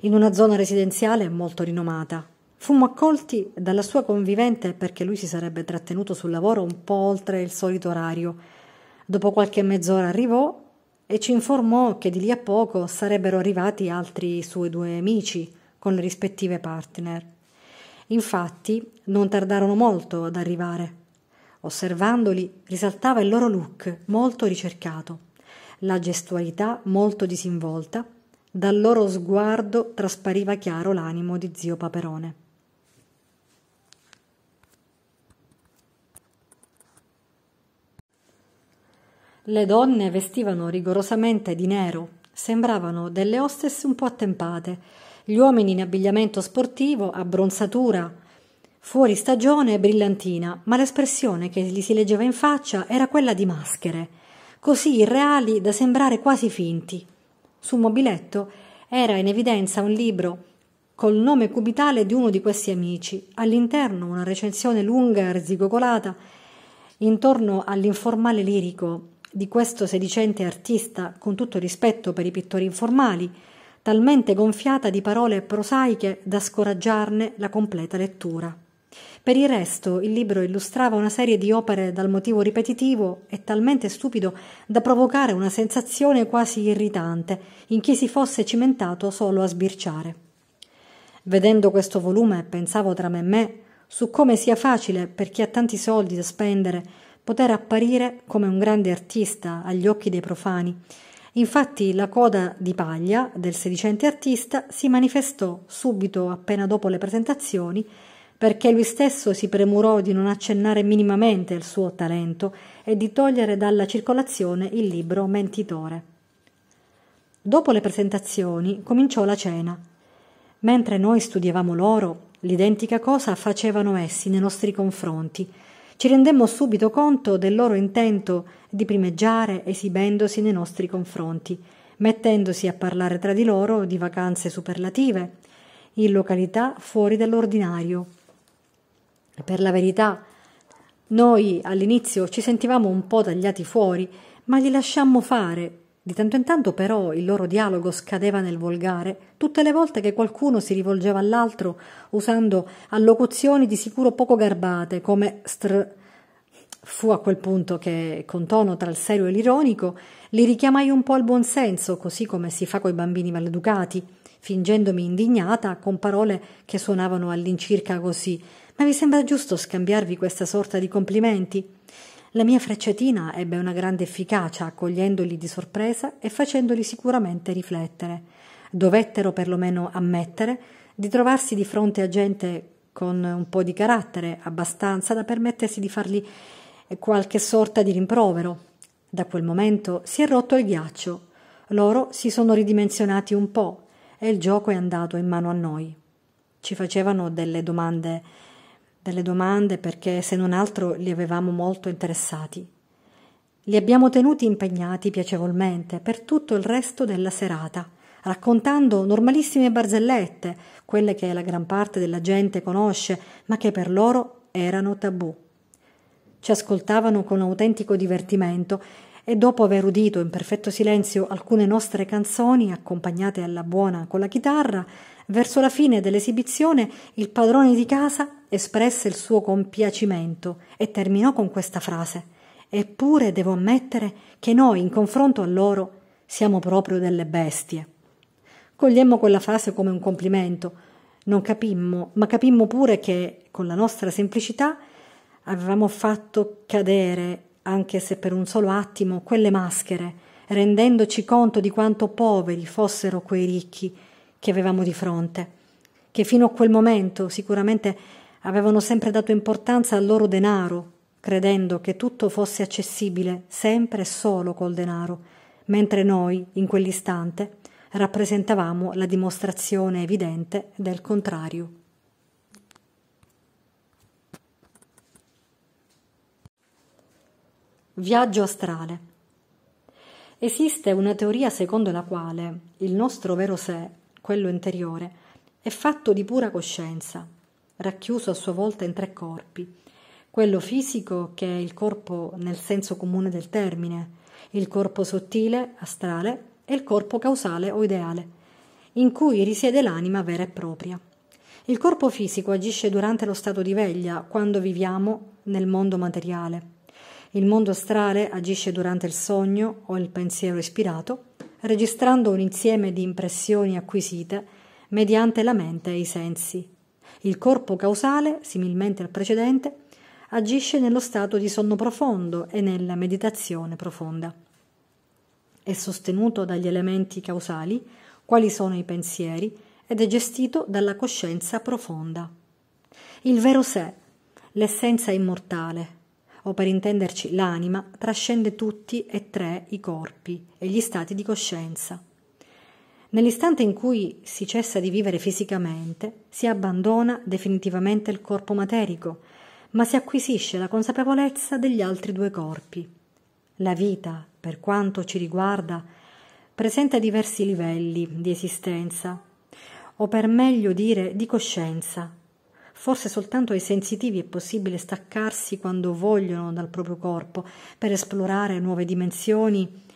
in una zona residenziale molto rinomata. Fummo accolti dalla sua convivente perché lui si sarebbe trattenuto sul lavoro un po' oltre il solito orario Dopo qualche mezz'ora arrivò e ci informò che di lì a poco sarebbero arrivati altri suoi due amici con le rispettive partner. Infatti non tardarono molto ad arrivare. Osservandoli risaltava il loro look molto ricercato, la gestualità molto disinvolta, dal loro sguardo traspariva chiaro l'animo di zio Paperone. Le donne vestivano rigorosamente di nero, sembravano delle hostess un po' attempate, gli uomini in abbigliamento sportivo, abbronzatura, fuori stagione e brillantina, ma l'espressione che gli si leggeva in faccia era quella di maschere, così irreali da sembrare quasi finti. Sul mobiletto era in evidenza un libro col nome cubitale di uno di questi amici, all'interno una recensione lunga e arzigogolata intorno all'informale lirico di questo sedicente artista, con tutto rispetto per i pittori informali, talmente gonfiata di parole prosaiche da scoraggiarne la completa lettura. Per il resto, il libro illustrava una serie di opere dal motivo ripetitivo e talmente stupido da provocare una sensazione quasi irritante in chi si fosse cimentato solo a sbirciare. Vedendo questo volume, pensavo tra me e me su come sia facile per chi ha tanti soldi da spendere poter apparire come un grande artista agli occhi dei profani. Infatti la coda di paglia del sedicente artista si manifestò subito appena dopo le presentazioni perché lui stesso si premurò di non accennare minimamente al suo talento e di togliere dalla circolazione il libro Mentitore. Dopo le presentazioni cominciò la cena. Mentre noi studiavamo loro, l'identica cosa facevano essi nei nostri confronti, ci rendemmo subito conto del loro intento di primeggiare esibendosi nei nostri confronti, mettendosi a parlare tra di loro di vacanze superlative, in località fuori dall'ordinario. Per la verità, noi all'inizio ci sentivamo un po' tagliati fuori, ma li lasciammo fare di tanto in tanto però il loro dialogo scadeva nel volgare, tutte le volte che qualcuno si rivolgeva all'altro usando allocuzioni di sicuro poco garbate come str. Fu a quel punto che, con tono tra il serio e l'ironico, li richiamai un po' al buon senso, così come si fa coi bambini maleducati, fingendomi indignata con parole che suonavano all'incirca così. Ma vi sembra giusto scambiarvi questa sorta di complimenti? La mia frecciatina ebbe una grande efficacia, accogliendoli di sorpresa e facendoli sicuramente riflettere. Dovettero perlomeno ammettere di trovarsi di fronte a gente con un po' di carattere, abbastanza da permettersi di fargli qualche sorta di rimprovero. Da quel momento si è rotto il ghiaccio. Loro si sono ridimensionati un po' e il gioco è andato in mano a noi. Ci facevano delle domande delle domande perché se non altro li avevamo molto interessati. Li abbiamo tenuti impegnati piacevolmente per tutto il resto della serata, raccontando normalissime barzellette, quelle che la gran parte della gente conosce, ma che per loro erano tabù. Ci ascoltavano con autentico divertimento e dopo aver udito in perfetto silenzio alcune nostre canzoni accompagnate alla buona con la chitarra, verso la fine dell'esibizione il padrone di casa espresse il suo compiacimento e terminò con questa frase eppure devo ammettere che noi in confronto a loro siamo proprio delle bestie cogliemmo quella frase come un complimento non capimmo ma capimmo pure che con la nostra semplicità avevamo fatto cadere anche se per un solo attimo quelle maschere rendendoci conto di quanto poveri fossero quei ricchi che avevamo di fronte che fino a quel momento sicuramente avevano sempre dato importanza al loro denaro, credendo che tutto fosse accessibile sempre e solo col denaro, mentre noi, in quell'istante, rappresentavamo la dimostrazione evidente del contrario. Viaggio astrale. Esiste una teoria secondo la quale il nostro vero sé, quello interiore, è fatto di pura coscienza, racchiuso a sua volta in tre corpi. Quello fisico, che è il corpo nel senso comune del termine, il corpo sottile, astrale, e il corpo causale o ideale, in cui risiede l'anima vera e propria. Il corpo fisico agisce durante lo stato di veglia, quando viviamo nel mondo materiale. Il mondo astrale agisce durante il sogno o il pensiero ispirato, registrando un insieme di impressioni acquisite mediante la mente e i sensi. Il corpo causale, similmente al precedente, agisce nello stato di sonno profondo e nella meditazione profonda. È sostenuto dagli elementi causali, quali sono i pensieri, ed è gestito dalla coscienza profonda. Il vero sé, l'essenza immortale, o per intenderci l'anima, trascende tutti e tre i corpi e gli stati di coscienza. Nell'istante in cui si cessa di vivere fisicamente, si abbandona definitivamente il corpo materico, ma si acquisisce la consapevolezza degli altri due corpi. La vita, per quanto ci riguarda, presenta diversi livelli di esistenza, o per meglio dire di coscienza. Forse soltanto ai sensitivi è possibile staccarsi quando vogliono dal proprio corpo per esplorare nuove dimensioni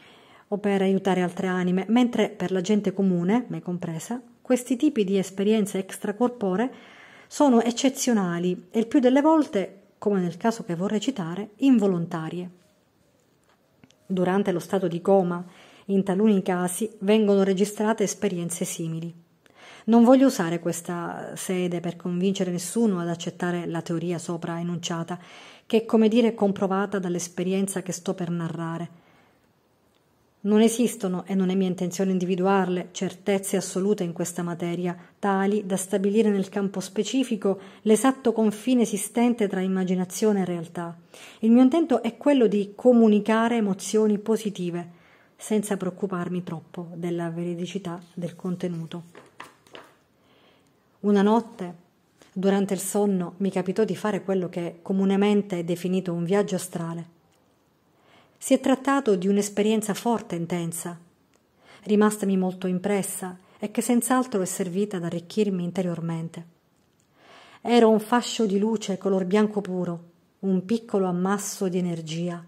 o per aiutare altre anime, mentre per la gente comune, me compresa, questi tipi di esperienze extracorporee sono eccezionali e il più delle volte, come nel caso che vorrei citare, involontarie. Durante lo stato di coma, in taluni casi, vengono registrate esperienze simili. Non voglio usare questa sede per convincere nessuno ad accettare la teoria sopra enunciata, che è come dire comprovata dall'esperienza che sto per narrare, non esistono, e non è mia intenzione individuarle, certezze assolute in questa materia, tali da stabilire nel campo specifico l'esatto confine esistente tra immaginazione e realtà. Il mio intento è quello di comunicare emozioni positive, senza preoccuparmi troppo della veridicità del contenuto. Una notte, durante il sonno, mi capitò di fare quello che comunemente è definito un viaggio astrale. Si è trattato di un'esperienza forte e intensa, rimastami molto impressa e che senz'altro è servita ad arricchirmi interiormente. Ero un fascio di luce color bianco puro, un piccolo ammasso di energia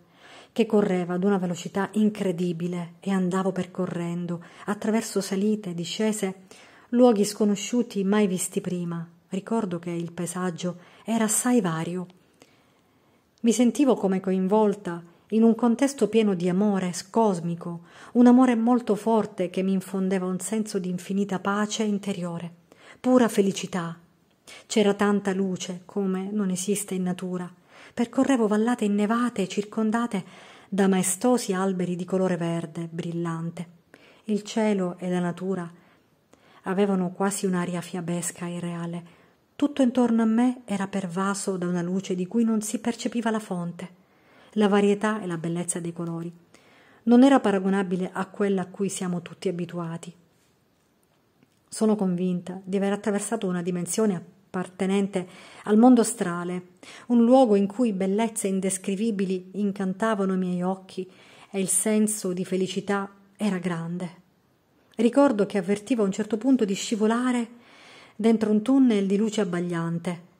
che correva ad una velocità incredibile e andavo percorrendo, attraverso salite, discese, luoghi sconosciuti mai visti prima. Ricordo che il paesaggio era assai vario. Mi sentivo come coinvolta in un contesto pieno di amore cosmico, un amore molto forte che mi infondeva un senso di infinita pace interiore, pura felicità. C'era tanta luce come non esiste in natura. Percorrevo vallate innevate circondate da maestosi alberi di colore verde brillante. Il cielo e la natura avevano quasi un'aria fiabesca e reale. Tutto intorno a me era pervaso da una luce di cui non si percepiva la fonte la varietà e la bellezza dei colori. Non era paragonabile a quella a cui siamo tutti abituati. Sono convinta di aver attraversato una dimensione appartenente al mondo astrale, un luogo in cui bellezze indescrivibili incantavano i miei occhi e il senso di felicità era grande. Ricordo che avvertivo a un certo punto di scivolare dentro un tunnel di luce abbagliante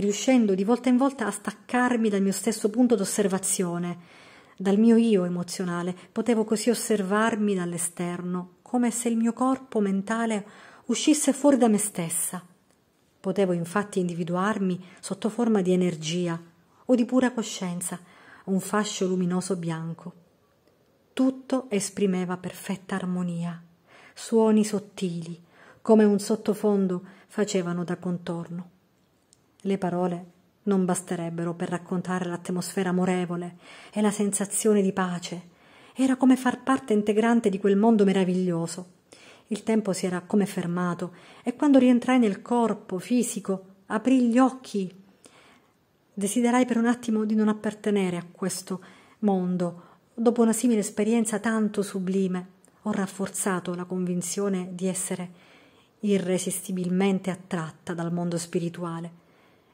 riuscendo di volta in volta a staccarmi dal mio stesso punto d'osservazione, dal mio io emozionale, potevo così osservarmi dall'esterno, come se il mio corpo mentale uscisse fuori da me stessa. Potevo infatti individuarmi sotto forma di energia o di pura coscienza, un fascio luminoso bianco. Tutto esprimeva perfetta armonia, suoni sottili, come un sottofondo facevano da contorno. Le parole non basterebbero per raccontare l'atmosfera amorevole e la sensazione di pace. Era come far parte integrante di quel mondo meraviglioso. Il tempo si era come fermato e quando rientrai nel corpo fisico aprì gli occhi. Desiderai per un attimo di non appartenere a questo mondo. Dopo una simile esperienza tanto sublime, ho rafforzato la convinzione di essere irresistibilmente attratta dal mondo spirituale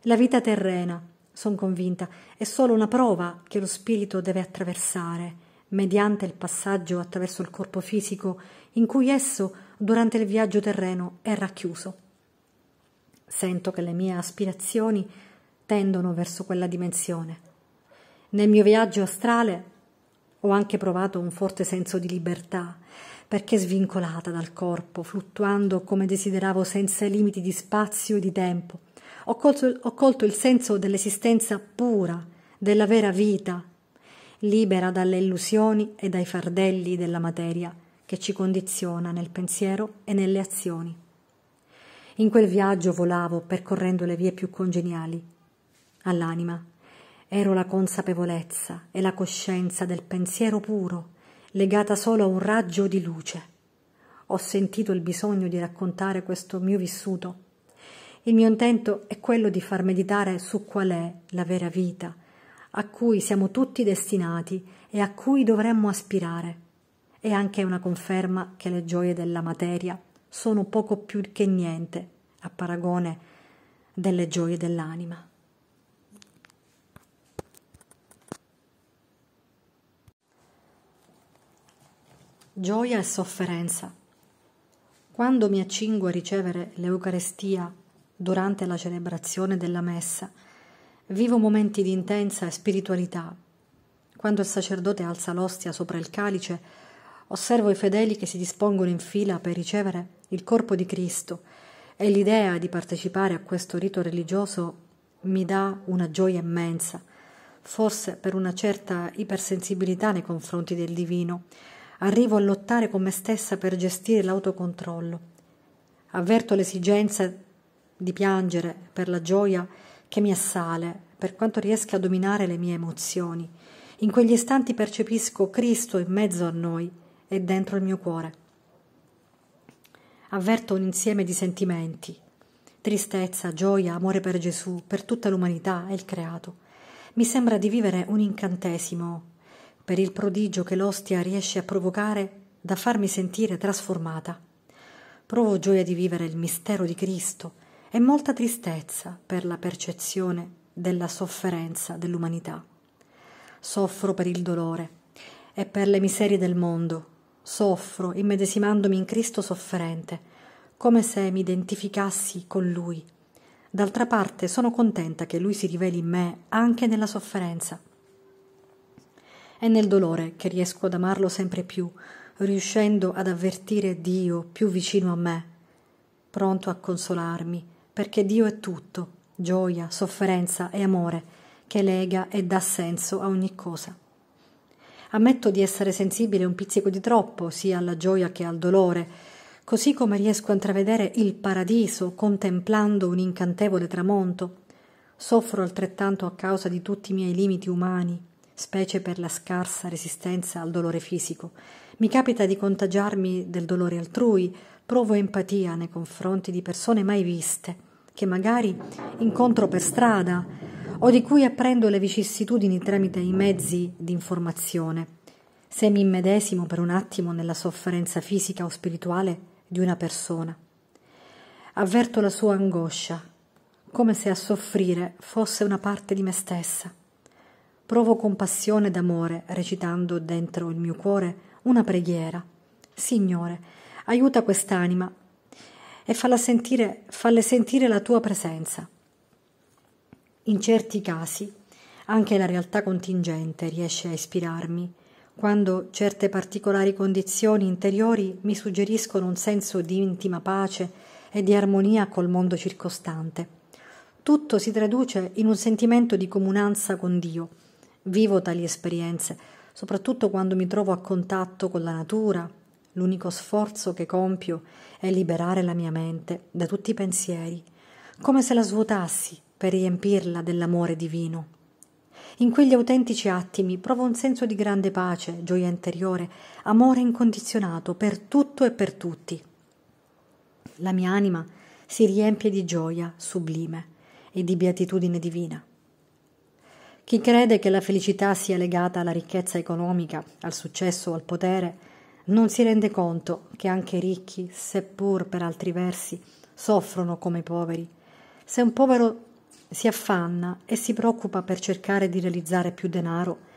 la vita terrena, sono convinta, è solo una prova che lo spirito deve attraversare, mediante il passaggio attraverso il corpo fisico in cui esso, durante il viaggio terreno, è racchiuso. Sento che le mie aspirazioni tendono verso quella dimensione. Nel mio viaggio astrale ho anche provato un forte senso di libertà, perché svincolata dal corpo, fluttuando come desideravo senza limiti di spazio e di tempo ho colto, ho colto il senso dell'esistenza pura, della vera vita, libera dalle illusioni e dai fardelli della materia che ci condiziona nel pensiero e nelle azioni. In quel viaggio volavo percorrendo le vie più congeniali. All'anima ero la consapevolezza e la coscienza del pensiero puro, legata solo a un raggio di luce. Ho sentito il bisogno di raccontare questo mio vissuto il mio intento è quello di far meditare su qual è la vera vita, a cui siamo tutti destinati e a cui dovremmo aspirare. È anche una conferma che le gioie della materia sono poco più che niente a paragone delle gioie dell'anima. Gioia e sofferenza. Quando mi accingo a ricevere l'Eucarestia durante la celebrazione della messa, vivo momenti di intensa spiritualità. Quando il sacerdote alza l'ostia sopra il calice, osservo i fedeli che si dispongono in fila per ricevere il corpo di Cristo e l'idea di partecipare a questo rito religioso mi dà una gioia immensa, forse per una certa ipersensibilità nei confronti del divino. Arrivo a lottare con me stessa per gestire l'autocontrollo. Avverto l'esigenza di piangere per la gioia che mi assale, per quanto riesca a dominare le mie emozioni. In quegli istanti percepisco Cristo in mezzo a noi e dentro il mio cuore. Avverto un insieme di sentimenti, tristezza, gioia, amore per Gesù, per tutta l'umanità e il creato. Mi sembra di vivere un incantesimo per il prodigio che l'ostia riesce a provocare da farmi sentire trasformata. Provo gioia di vivere il mistero di Cristo, e molta tristezza per la percezione della sofferenza dell'umanità. Soffro per il dolore e per le miserie del mondo, soffro immedesimandomi in Cristo sofferente, come se mi identificassi con Lui. D'altra parte sono contenta che Lui si riveli in me anche nella sofferenza. È nel dolore che riesco ad amarlo sempre più, riuscendo ad avvertire Dio più vicino a me, pronto a consolarmi perché Dio è tutto, gioia, sofferenza e amore, che lega e dà senso a ogni cosa. Ammetto di essere sensibile un pizzico di troppo sia alla gioia che al dolore, così come riesco a intravedere il paradiso contemplando un incantevole tramonto. Soffro altrettanto a causa di tutti i miei limiti umani, specie per la scarsa resistenza al dolore fisico. Mi capita di contagiarmi del dolore altrui, provo empatia nei confronti di persone mai viste, che magari incontro per strada o di cui apprendo le vicissitudini tramite i mezzi di informazione. Se mi immedesimo per un attimo nella sofferenza fisica o spirituale di una persona, avverto la sua angoscia, come se a soffrire fosse una parte di me stessa. Provo compassione d'amore recitando dentro il mio cuore una preghiera. Signore, aiuta quest'anima e falla sentire, falle sentire la tua presenza. In certi casi anche la realtà contingente riesce a ispirarmi, quando certe particolari condizioni interiori mi suggeriscono un senso di intima pace e di armonia col mondo circostante. Tutto si traduce in un sentimento di comunanza con Dio. Vivo tali esperienze, soprattutto quando mi trovo a contatto con la natura, L'unico sforzo che compio è liberare la mia mente da tutti i pensieri, come se la svuotassi per riempirla dell'amore divino. In quegli autentici attimi provo un senso di grande pace, gioia interiore, amore incondizionato per tutto e per tutti. La mia anima si riempie di gioia sublime e di beatitudine divina. Chi crede che la felicità sia legata alla ricchezza economica, al successo o al potere, non si rende conto che anche i ricchi, seppur per altri versi, soffrono come i poveri. Se un povero si affanna e si preoccupa per cercare di realizzare più denaro,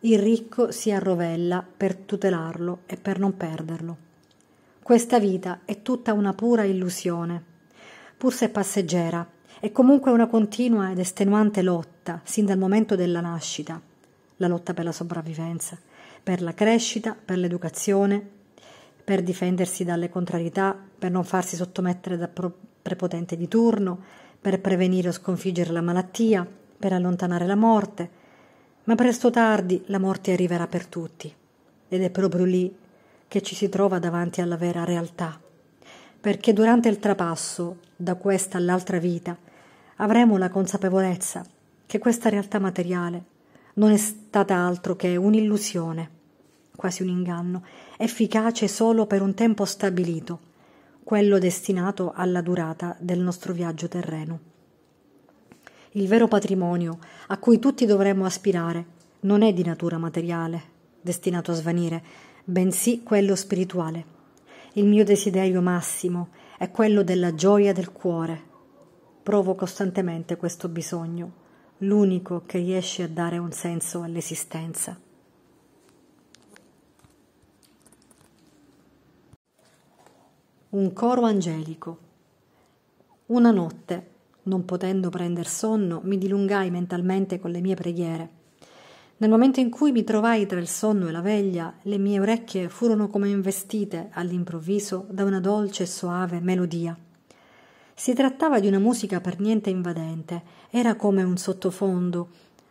il ricco si arrovella per tutelarlo e per non perderlo. Questa vita è tutta una pura illusione, pur se passeggera, è comunque una continua ed estenuante lotta sin dal momento della nascita, la lotta per la sopravvivenza per la crescita, per l'educazione, per difendersi dalle contrarietà, per non farsi sottomettere da prepotente di turno, per prevenire o sconfiggere la malattia, per allontanare la morte. Ma presto o tardi la morte arriverà per tutti ed è proprio lì che ci si trova davanti alla vera realtà. Perché durante il trapasso da questa all'altra vita avremo la consapevolezza che questa realtà materiale non è stata altro che un'illusione quasi un inganno, efficace solo per un tempo stabilito, quello destinato alla durata del nostro viaggio terreno. Il vero patrimonio a cui tutti dovremmo aspirare non è di natura materiale, destinato a svanire, bensì quello spirituale. Il mio desiderio massimo è quello della gioia del cuore. Provo costantemente questo bisogno, l'unico che riesce a dare un senso all'esistenza. un coro angelico. Una notte, non potendo prender sonno, mi dilungai mentalmente con le mie preghiere. Nel momento in cui mi trovai tra il sonno e la veglia, le mie orecchie furono come investite all'improvviso da una dolce e soave melodia. Si trattava di una musica per niente invadente, era come un sottofondo,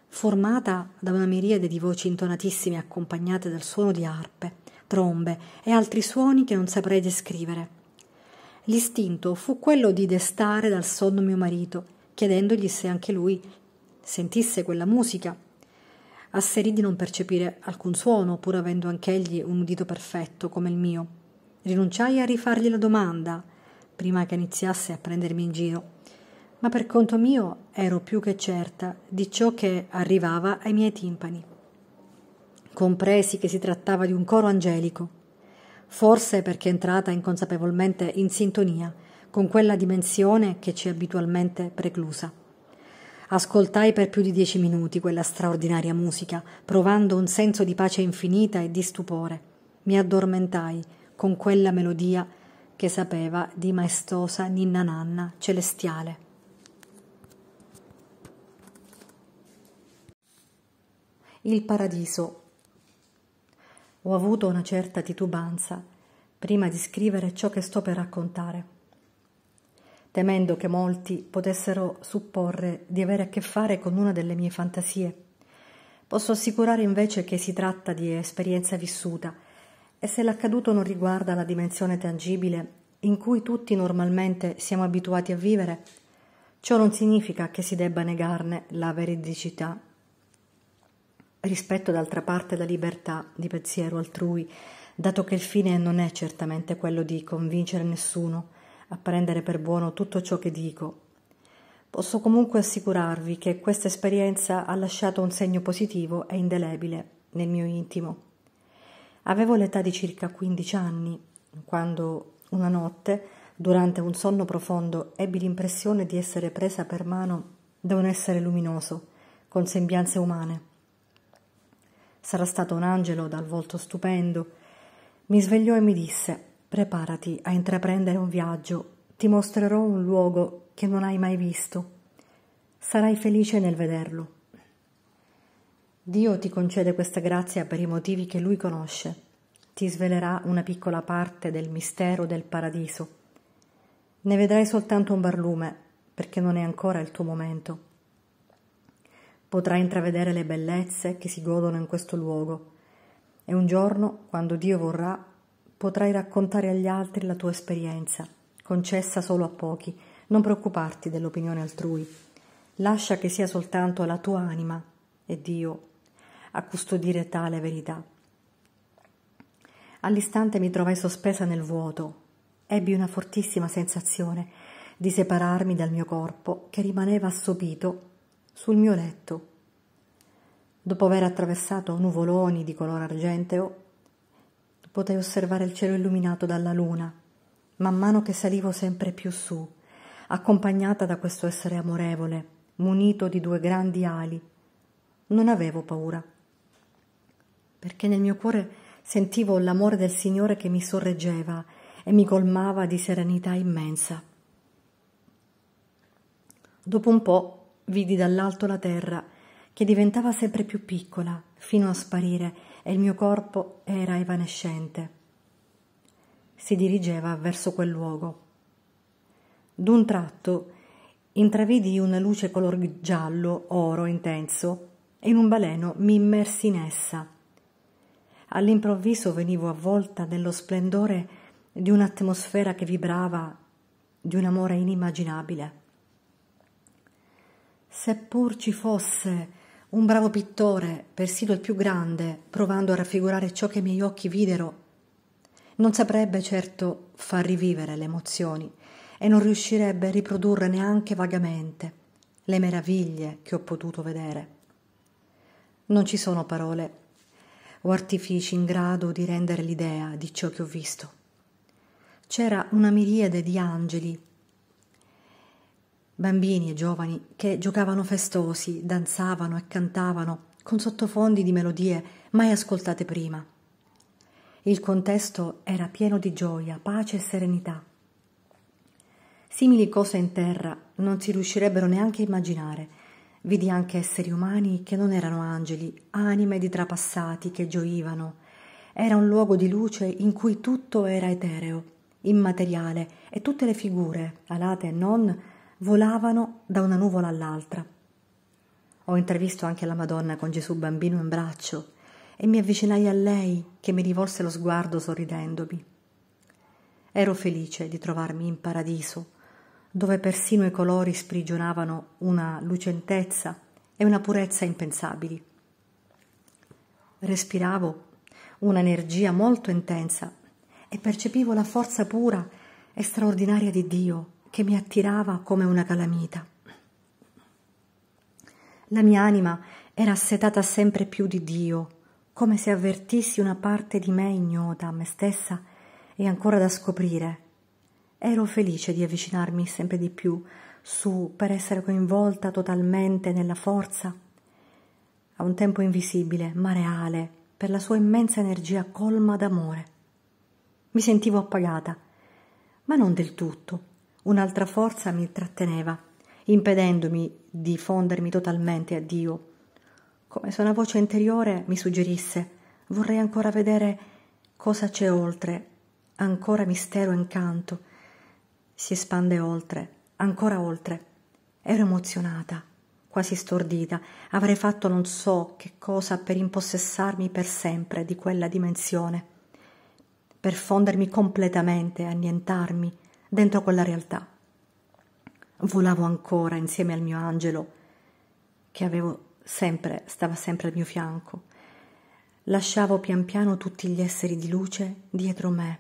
formata da una miriade di voci intonatissime accompagnate dal suono di arpe, trombe e altri suoni che non saprei descrivere. L'istinto fu quello di destare dal sonno mio marito, chiedendogli se anche lui sentisse quella musica. Asserì di non percepire alcun suono, pur avendo anch'egli un udito perfetto come il mio. Rinunciai a rifargli la domanda, prima che iniziasse a prendermi in giro, ma per conto mio ero più che certa di ciò che arrivava ai miei timpani. Compresi che si trattava di un coro angelico forse perché è entrata inconsapevolmente in sintonia con quella dimensione che ci è abitualmente preclusa. Ascoltai per più di dieci minuti quella straordinaria musica, provando un senso di pace infinita e di stupore. Mi addormentai con quella melodia che sapeva di maestosa ninna nanna celestiale. Il paradiso ho avuto una certa titubanza prima di scrivere ciò che sto per raccontare, temendo che molti potessero supporre di avere a che fare con una delle mie fantasie. Posso assicurare invece che si tratta di esperienza vissuta e se l'accaduto non riguarda la dimensione tangibile in cui tutti normalmente siamo abituati a vivere, ciò non significa che si debba negarne la veridicità rispetto d'altra parte la libertà di pensiero altrui, dato che il fine non è certamente quello di convincere nessuno a prendere per buono tutto ciò che dico. Posso comunque assicurarvi che questa esperienza ha lasciato un segno positivo e indelebile nel mio intimo. Avevo l'età di circa 15 anni, quando una notte, durante un sonno profondo, ebbi l'impressione di essere presa per mano da un essere luminoso, con sembianze umane sarà stato un angelo dal volto stupendo, mi svegliò e mi disse preparati a intraprendere un viaggio, ti mostrerò un luogo che non hai mai visto, sarai felice nel vederlo. Dio ti concede questa grazia per i motivi che lui conosce, ti svelerà una piccola parte del mistero del paradiso. Ne vedrai soltanto un barlume, perché non è ancora il tuo momento potrai intravedere le bellezze che si godono in questo luogo e un giorno, quando Dio vorrà, potrai raccontare agli altri la tua esperienza, concessa solo a pochi, non preoccuparti dell'opinione altrui. Lascia che sia soltanto la tua anima e Dio a custodire tale verità. All'istante mi trovai sospesa nel vuoto. Ebbi una fortissima sensazione di separarmi dal mio corpo che rimaneva assopito sul mio letto. Dopo aver attraversato nuvoloni di color argenteo, potei osservare il cielo illuminato dalla luna, man mano che salivo sempre più su, accompagnata da questo essere amorevole, munito di due grandi ali. Non avevo paura, perché nel mio cuore sentivo l'amore del Signore che mi sorreggeva e mi colmava di serenità immensa. Dopo un po' Vidi dall'alto la terra, che diventava sempre più piccola, fino a sparire, e il mio corpo era evanescente. Si dirigeva verso quel luogo. D'un tratto intravidi una luce color giallo, oro intenso, e in un baleno mi immersi in essa. All'improvviso venivo avvolta nello splendore di un'atmosfera che vibrava di un amore inimmaginabile. Seppur ci fosse un bravo pittore, persino il più grande, provando a raffigurare ciò che i miei occhi videro, non saprebbe certo far rivivere le emozioni e non riuscirebbe a riprodurre neanche vagamente le meraviglie che ho potuto vedere. Non ci sono parole o artifici in grado di rendere l'idea di ciò che ho visto. C'era una miriade di angeli bambini e giovani che giocavano festosi, danzavano e cantavano con sottofondi di melodie mai ascoltate prima. Il contesto era pieno di gioia, pace e serenità. Simili cose in terra non si riuscirebbero neanche a immaginare. Vidi anche esseri umani che non erano angeli, anime di trapassati che gioivano. Era un luogo di luce in cui tutto era etereo, immateriale e tutte le figure, alate e non, volavano da una nuvola all'altra. Ho intervisto anche la Madonna con Gesù bambino in braccio e mi avvicinai a lei che mi rivolse lo sguardo sorridendomi. Ero felice di trovarmi in paradiso, dove persino i colori sprigionavano una lucentezza e una purezza impensabili. Respiravo un'energia molto intensa e percepivo la forza pura e straordinaria di Dio che mi attirava come una calamita. La mia anima era assetata sempre più di Dio, come se avvertissi una parte di me ignota a me stessa e ancora da scoprire. Ero felice di avvicinarmi sempre di più su per essere coinvolta totalmente nella forza, a un tempo invisibile, ma reale, per la sua immensa energia colma d'amore. Mi sentivo appagata, ma non del tutto, Un'altra forza mi tratteneva, impedendomi di fondermi totalmente a Dio. Come se una voce interiore mi suggerisse, vorrei ancora vedere cosa c'è oltre, ancora mistero e incanto. Si espande oltre, ancora oltre. Ero emozionata, quasi stordita. Avrei fatto non so che cosa per impossessarmi per sempre di quella dimensione, per fondermi completamente, annientarmi dentro quella realtà. Volavo ancora insieme al mio angelo che avevo sempre, stava sempre al mio fianco. Lasciavo pian piano tutti gli esseri di luce dietro me,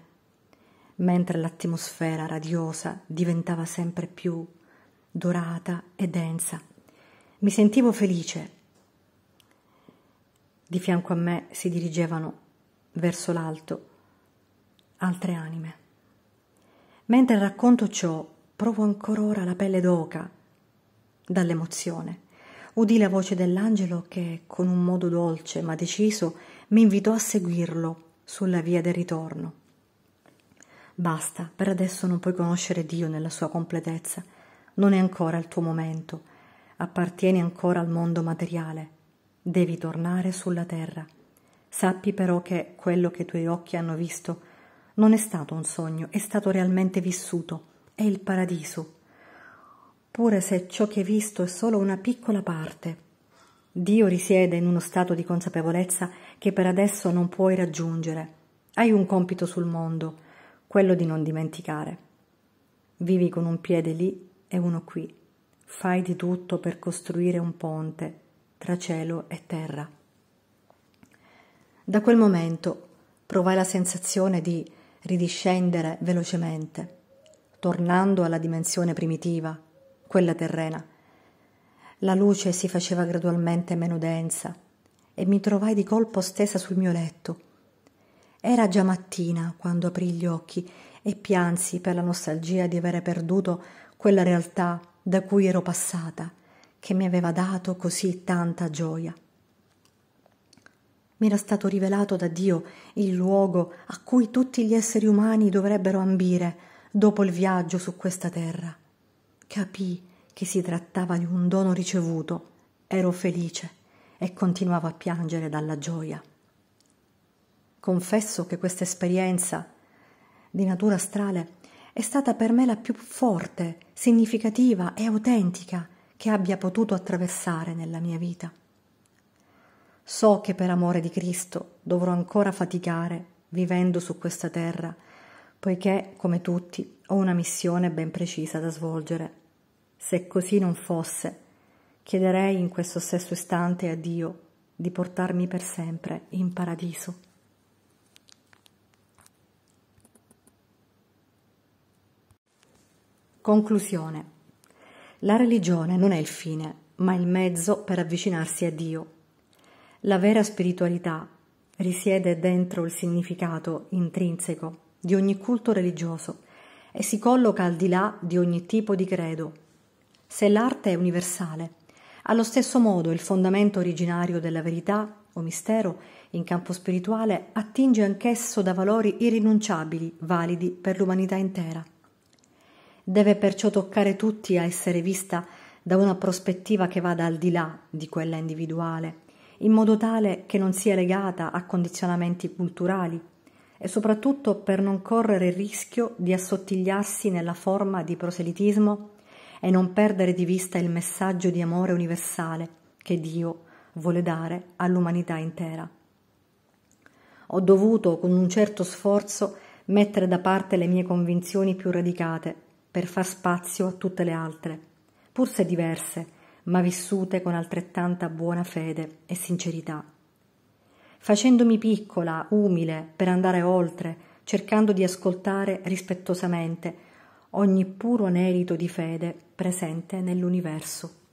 mentre l'atmosfera radiosa diventava sempre più dorata e densa. Mi sentivo felice. Di fianco a me si dirigevano verso l'alto altre anime. Mentre racconto ciò, provo ancora ora la pelle d'oca dall'emozione. Udì la voce dell'angelo che, con un modo dolce ma deciso, mi invitò a seguirlo sulla via del ritorno. Basta, per adesso non puoi conoscere Dio nella sua completezza. Non è ancora il tuo momento. Appartieni ancora al mondo materiale. Devi tornare sulla terra. Sappi però che quello che i tuoi occhi hanno visto non è stato un sogno, è stato realmente vissuto, è il paradiso, pure se ciò che hai visto è solo una piccola parte. Dio risiede in uno stato di consapevolezza che per adesso non puoi raggiungere. Hai un compito sul mondo, quello di non dimenticare. Vivi con un piede lì e uno qui. Fai di tutto per costruire un ponte tra cielo e terra. Da quel momento provai la sensazione di ridiscendere velocemente, tornando alla dimensione primitiva, quella terrena. La luce si faceva gradualmente meno densa e mi trovai di colpo stesa sul mio letto. Era già mattina quando aprì gli occhi e piansi per la nostalgia di avere perduto quella realtà da cui ero passata, che mi aveva dato così tanta gioia. Mi era stato rivelato da Dio il luogo a cui tutti gli esseri umani dovrebbero ambire dopo il viaggio su questa terra. Capì che si trattava di un dono ricevuto, ero felice e continuavo a piangere dalla gioia. Confesso che questa esperienza di natura astrale è stata per me la più forte, significativa e autentica che abbia potuto attraversare nella mia vita. So che per amore di Cristo dovrò ancora faticare vivendo su questa terra, poiché, come tutti, ho una missione ben precisa da svolgere. Se così non fosse, chiederei in questo stesso istante a Dio di portarmi per sempre in paradiso. Conclusione. La religione non è il fine, ma il mezzo per avvicinarsi a Dio la vera spiritualità risiede dentro il significato intrinseco di ogni culto religioso e si colloca al di là di ogni tipo di credo. Se l'arte è universale, allo stesso modo il fondamento originario della verità o mistero in campo spirituale attinge anch'esso da valori irrinunciabili, validi per l'umanità intera. Deve perciò toccare tutti a essere vista da una prospettiva che vada al di là di quella individuale in modo tale che non sia legata a condizionamenti culturali e soprattutto per non correre il rischio di assottigliarsi nella forma di proselitismo e non perdere di vista il messaggio di amore universale che Dio vuole dare all'umanità intera. Ho dovuto, con un certo sforzo, mettere da parte le mie convinzioni più radicate per far spazio a tutte le altre, pur se diverse, ma vissute con altrettanta buona fede e sincerità. Facendomi piccola, umile, per andare oltre, cercando di ascoltare rispettosamente ogni puro merito di fede presente nell'universo.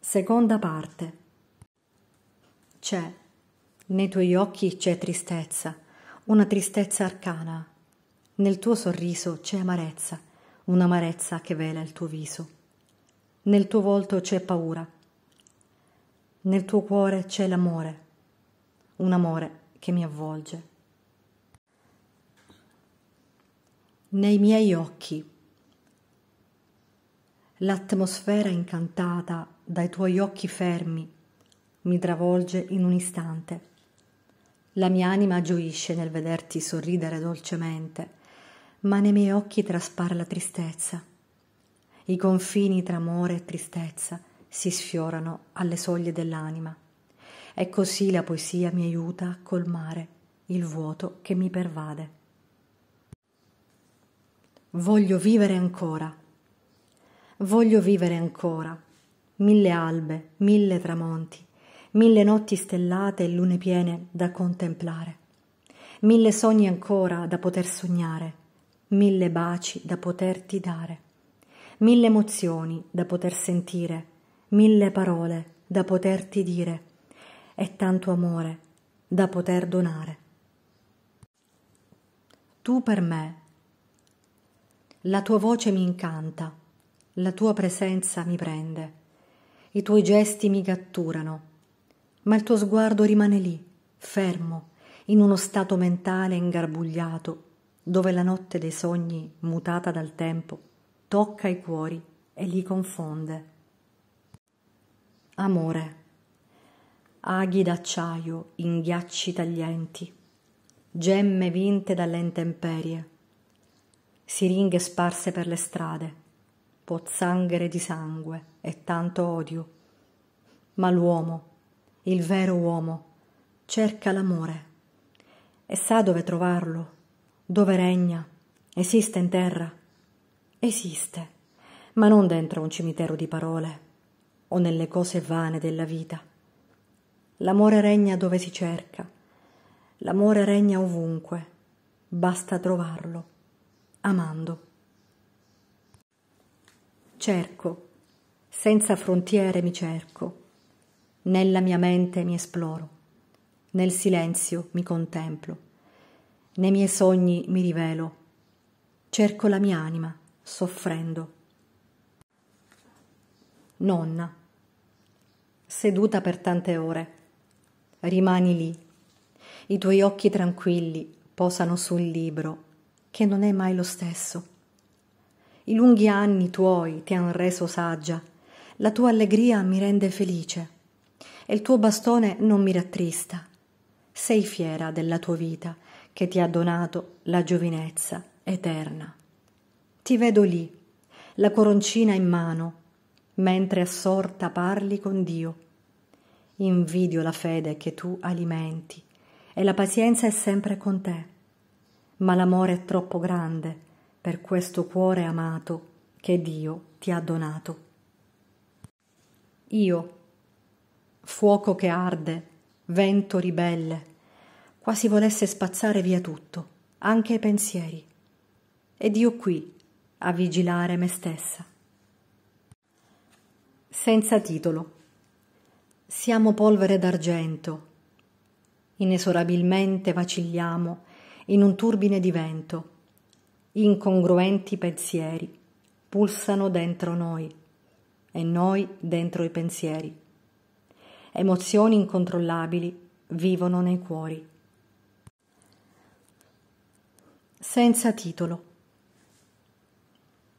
Seconda parte. C'è, nei tuoi occhi c'è tristezza, una tristezza arcana, nel tuo sorriso c'è amarezza, un'amarezza che vela il tuo viso. Nel tuo volto c'è paura. Nel tuo cuore c'è l'amore, un amore che mi avvolge. Nei miei occhi l'atmosfera incantata dai tuoi occhi fermi mi travolge in un istante. La mia anima gioisce nel vederti sorridere dolcemente ma nei miei occhi traspare la tristezza. I confini tra amore e tristezza si sfiorano alle soglie dell'anima. E così la poesia mi aiuta a colmare il vuoto che mi pervade. Voglio vivere ancora. Voglio vivere ancora. Mille albe, mille tramonti, mille notti stellate e lune piene da contemplare. Mille sogni ancora da poter sognare mille baci da poterti dare, mille emozioni da poter sentire, mille parole da poterti dire e tanto amore da poter donare. Tu per me, la tua voce mi incanta, la tua presenza mi prende, i tuoi gesti mi catturano, ma il tuo sguardo rimane lì, fermo, in uno stato mentale ingarbugliato dove la notte dei sogni, mutata dal tempo, tocca i cuori e li confonde. Amore, aghi d'acciaio in ghiacci taglienti, gemme vinte dalle intemperie, siringhe sparse per le strade, pozzanghere di sangue e tanto odio. Ma l'uomo, il vero uomo, cerca l'amore e sa dove trovarlo dove regna, esiste in terra. Esiste, ma non dentro un cimitero di parole o nelle cose vane della vita. L'amore regna dove si cerca, l'amore regna ovunque, basta trovarlo, amando. Cerco, senza frontiere mi cerco, nella mia mente mi esploro, nel silenzio mi contemplo nei miei sogni mi rivelo, cerco la mia anima, soffrendo. Nonna, seduta per tante ore, rimani lì, i tuoi occhi tranquilli posano sul libro, che non è mai lo stesso. I lunghi anni tuoi ti hanno reso saggia, la tua allegria mi rende felice e il tuo bastone non mi rattrista. Sei fiera della tua vita che ti ha donato la giovinezza eterna. Ti vedo lì, la coroncina in mano, mentre assorta parli con Dio. Invidio la fede che tu alimenti e la pazienza è sempre con te, ma l'amore è troppo grande per questo cuore amato che Dio ti ha donato. Io, fuoco che arde, vento ribelle, quasi volesse spazzare via tutto, anche i pensieri. Ed io qui, a vigilare me stessa. Senza titolo. Siamo polvere d'argento. Inesorabilmente vacilliamo in un turbine di vento. Incongruenti pensieri pulsano dentro noi e noi dentro i pensieri. Emozioni incontrollabili vivono nei cuori senza titolo.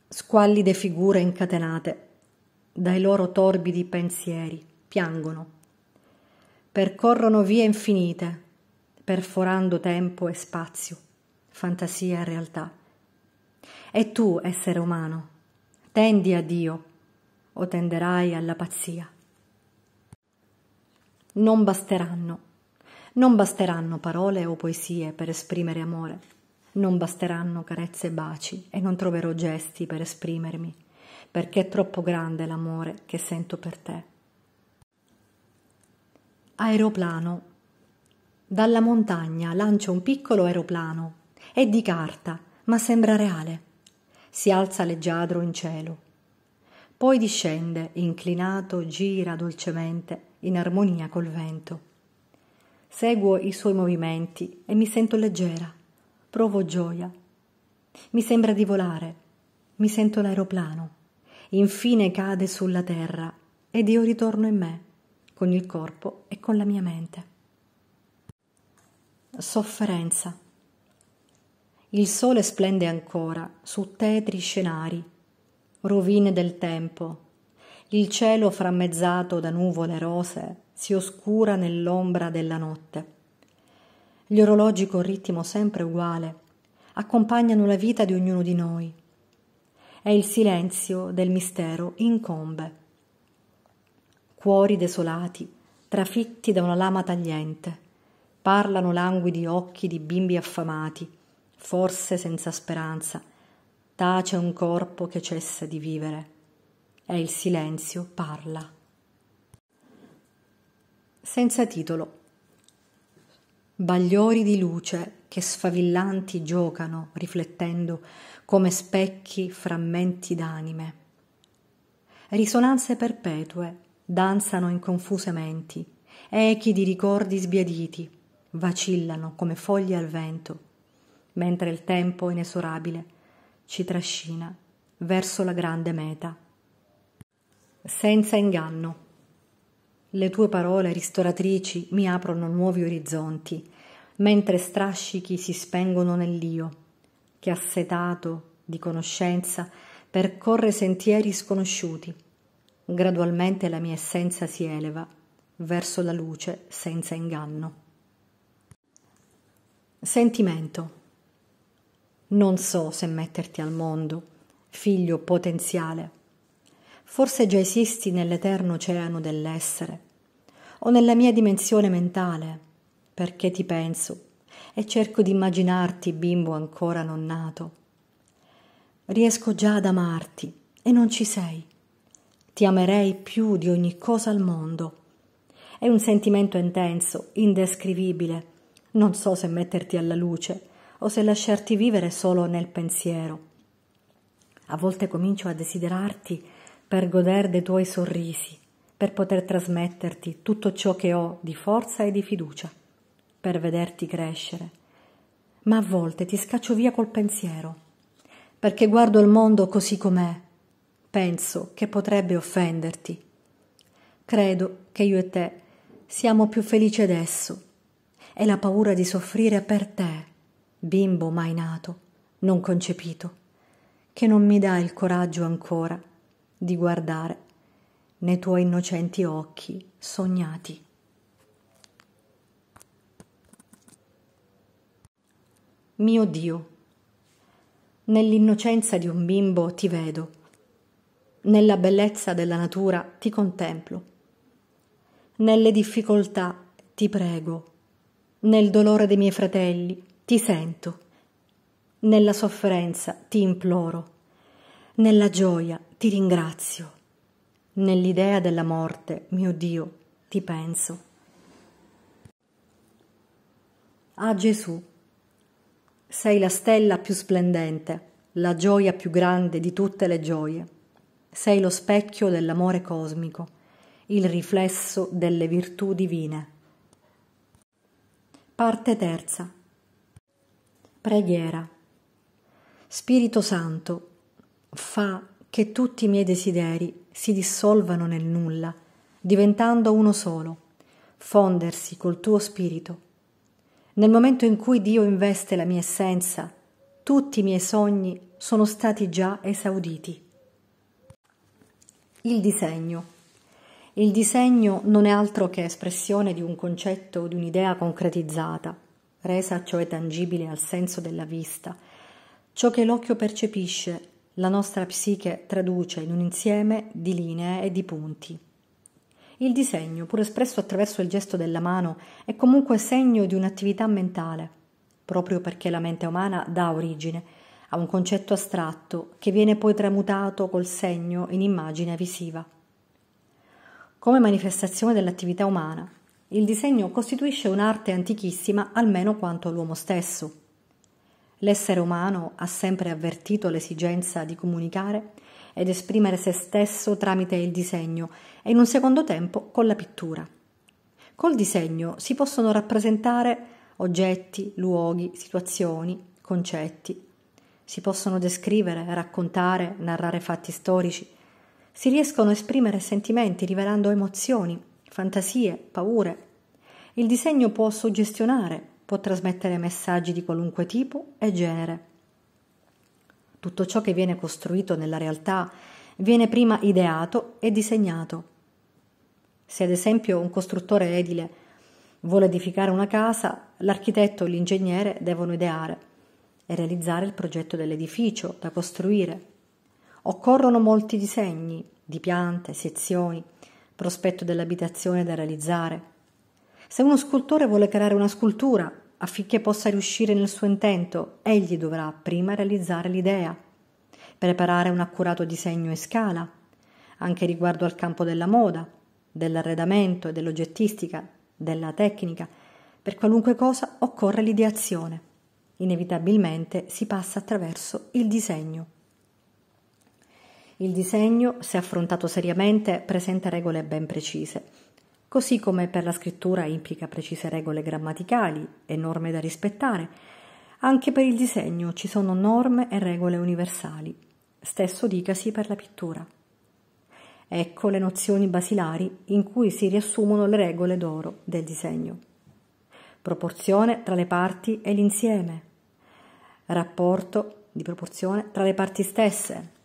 Squallide figure incatenate dai loro torbidi pensieri piangono. Percorrono vie infinite, perforando tempo e spazio, fantasia e realtà. E tu, essere umano, tendi a Dio o tenderai alla pazzia. Non basteranno, non basteranno parole o poesie per esprimere amore non basteranno carezze e baci e non troverò gesti per esprimermi, perché è troppo grande l'amore che sento per te. Aeroplano. Dalla montagna lancia un piccolo aeroplano. È di carta, ma sembra reale. Si alza leggiadro in cielo. Poi discende, inclinato, gira dolcemente, in armonia col vento. Seguo i suoi movimenti e mi sento leggera provo gioia. Mi sembra di volare, mi sento l'aeroplano, infine cade sulla terra ed io ritorno in me, con il corpo e con la mia mente. Sofferenza. Il sole splende ancora su tetri scenari, rovine del tempo. Il cielo frammezzato da nuvole rose si oscura nell'ombra della notte gli orologi con ritmo sempre uguale, accompagnano la vita di ognuno di noi. E il silenzio del mistero incombe. Cuori desolati, trafitti da una lama tagliente, parlano languidi occhi di bimbi affamati, forse senza speranza, tace un corpo che cessa di vivere e il silenzio parla. Senza titolo bagliori di luce che sfavillanti giocano, riflettendo come specchi frammenti d'anime. Risonanze perpetue danzano in confuse menti, echi di ricordi sbiaditi, vacillano come foglie al vento, mentre il tempo inesorabile ci trascina verso la grande meta. Senza inganno. Le tue parole ristoratrici mi aprono nuovi orizzonti, mentre strascichi si spengono nell'io, che assetato di conoscenza percorre sentieri sconosciuti. Gradualmente la mia essenza si eleva verso la luce senza inganno. Sentimento. Non so se metterti al mondo, figlio potenziale Forse già esisti nell'eterno oceano dell'essere o nella mia dimensione mentale, perché ti penso e cerco di immaginarti bimbo ancora non nato. Riesco già ad amarti e non ci sei. Ti amerei più di ogni cosa al mondo. È un sentimento intenso, indescrivibile. Non so se metterti alla luce o se lasciarti vivere solo nel pensiero. A volte comincio a desiderarti per goder dei tuoi sorrisi, per poter trasmetterti tutto ciò che ho di forza e di fiducia, per vederti crescere. Ma a volte ti scaccio via col pensiero, perché guardo il mondo così com'è, penso che potrebbe offenderti. Credo che io e te siamo più felici adesso, e la paura di soffrire per te, bimbo mai nato, non concepito, che non mi dà il coraggio ancora di guardare nei tuoi innocenti occhi sognati. Mio Dio, nell'innocenza di un bimbo ti vedo, nella bellezza della natura ti contemplo, nelle difficoltà ti prego, nel dolore dei miei fratelli ti sento, nella sofferenza ti imploro nella gioia ti ringrazio, nell'idea della morte, mio Dio, ti penso. A Gesù, sei la stella più splendente, la gioia più grande di tutte le gioie. Sei lo specchio dell'amore cosmico, il riflesso delle virtù divine. Parte terza. Preghiera. Spirito Santo, fa che tutti i miei desideri si dissolvano nel nulla, diventando uno solo, fondersi col tuo spirito. Nel momento in cui Dio investe la mia essenza, tutti i miei sogni sono stati già esauditi. Il disegno. Il disegno non è altro che espressione di un concetto o di un'idea concretizzata, resa cioè tangibile al senso della vista. Ciò che l'occhio percepisce la nostra psiche traduce in un insieme di linee e di punti. Il disegno, pur espresso attraverso il gesto della mano, è comunque segno di un'attività mentale, proprio perché la mente umana dà origine a un concetto astratto che viene poi tramutato col segno in immagine visiva. Come manifestazione dell'attività umana, il disegno costituisce un'arte antichissima almeno quanto l'uomo stesso. L'essere umano ha sempre avvertito l'esigenza di comunicare ed esprimere se stesso tramite il disegno e in un secondo tempo con la pittura. Col disegno si possono rappresentare oggetti, luoghi, situazioni, concetti. Si possono descrivere, raccontare, narrare fatti storici. Si riescono a esprimere sentimenti rivelando emozioni, fantasie, paure. Il disegno può suggestionare, può trasmettere messaggi di qualunque tipo e genere. Tutto ciò che viene costruito nella realtà viene prima ideato e disegnato. Se ad esempio un costruttore edile vuole edificare una casa, l'architetto e l'ingegnere devono ideare e realizzare il progetto dell'edificio da costruire. Occorrono molti disegni di piante, sezioni, prospetto dell'abitazione da realizzare. Se uno scultore vuole creare una scultura, Affinché possa riuscire nel suo intento, egli dovrà prima realizzare l'idea, preparare un accurato disegno e scala, anche riguardo al campo della moda, dell'arredamento, e dell'oggettistica, della tecnica. Per qualunque cosa occorre l'ideazione. Inevitabilmente si passa attraverso il disegno. Il disegno, se affrontato seriamente, presenta regole ben precise così come per la scrittura implica precise regole grammaticali e norme da rispettare, anche per il disegno ci sono norme e regole universali, stesso dicasi per la pittura. Ecco le nozioni basilari in cui si riassumono le regole d'oro del disegno. Proporzione tra le parti e l'insieme. Rapporto di proporzione tra le parti stesse.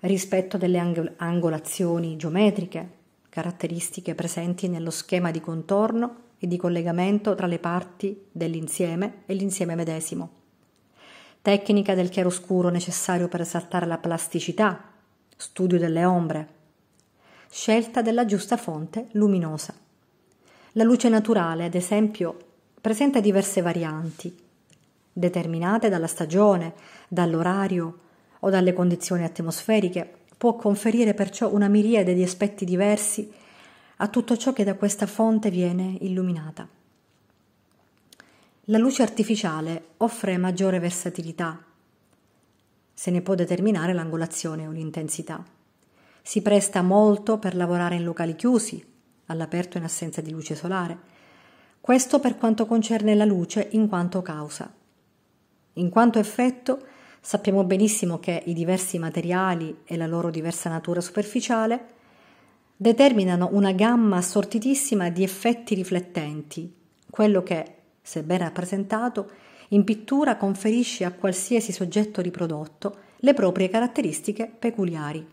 Rispetto delle angolazioni geometriche, caratteristiche presenti nello schema di contorno e di collegamento tra le parti dell'insieme e l'insieme medesimo. Tecnica del chiaroscuro necessario per esaltare la plasticità, studio delle ombre. Scelta della giusta fonte luminosa. La luce naturale, ad esempio, presenta diverse varianti, determinate dalla stagione, dall'orario o dalle condizioni atmosferiche può conferire perciò una miriade di aspetti diversi a tutto ciò che da questa fonte viene illuminata. La luce artificiale offre maggiore versatilità, se ne può determinare l'angolazione o l'intensità. Si presta molto per lavorare in locali chiusi, all'aperto in assenza di luce solare. Questo per quanto concerne la luce in quanto causa. In quanto effetto, Sappiamo benissimo che i diversi materiali e la loro diversa natura superficiale determinano una gamma assortitissima di effetti riflettenti, quello che, se ben rappresentato, in pittura conferisce a qualsiasi soggetto riprodotto le proprie caratteristiche peculiari.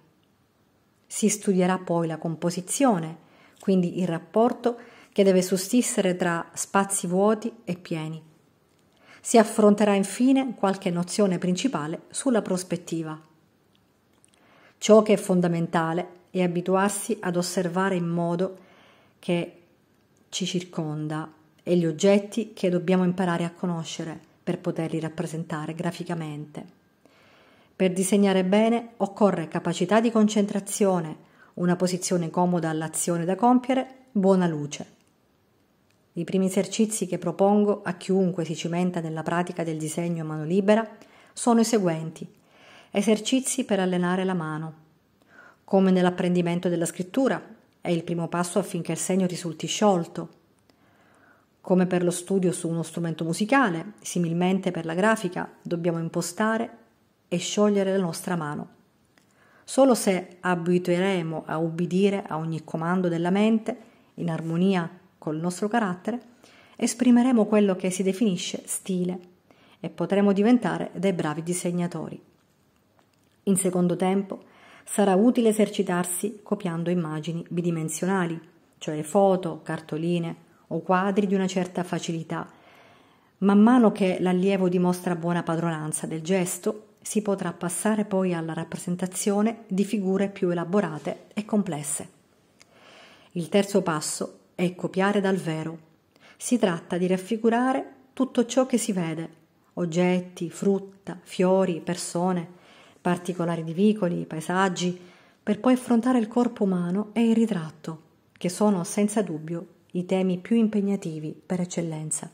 Si studierà poi la composizione, quindi il rapporto che deve sussistere tra spazi vuoti e pieni si affronterà infine qualche nozione principale sulla prospettiva. Ciò che è fondamentale è abituarsi ad osservare in modo che ci circonda e gli oggetti che dobbiamo imparare a conoscere per poterli rappresentare graficamente. Per disegnare bene occorre capacità di concentrazione, una posizione comoda all'azione da compiere, buona luce. I primi esercizi che propongo a chiunque si cimenta nella pratica del disegno a mano libera sono i seguenti. Esercizi per allenare la mano. Come nell'apprendimento della scrittura, è il primo passo affinché il segno risulti sciolto. Come per lo studio su uno strumento musicale, similmente per la grafica, dobbiamo impostare e sciogliere la nostra mano. Solo se abitueremo a ubbidire a ogni comando della mente, in armonia col nostro carattere, esprimeremo quello che si definisce stile e potremo diventare dei bravi disegnatori. In secondo tempo, sarà utile esercitarsi copiando immagini bidimensionali, cioè foto, cartoline o quadri di una certa facilità. Man mano che l'allievo dimostra buona padronanza del gesto, si potrà passare poi alla rappresentazione di figure più elaborate e complesse. Il terzo passo è copiare dal vero. Si tratta di raffigurare tutto ciò che si vede, oggetti, frutta, fiori, persone, particolari di vicoli, paesaggi, per poi affrontare il corpo umano e il ritratto, che sono senza dubbio i temi più impegnativi per eccellenza,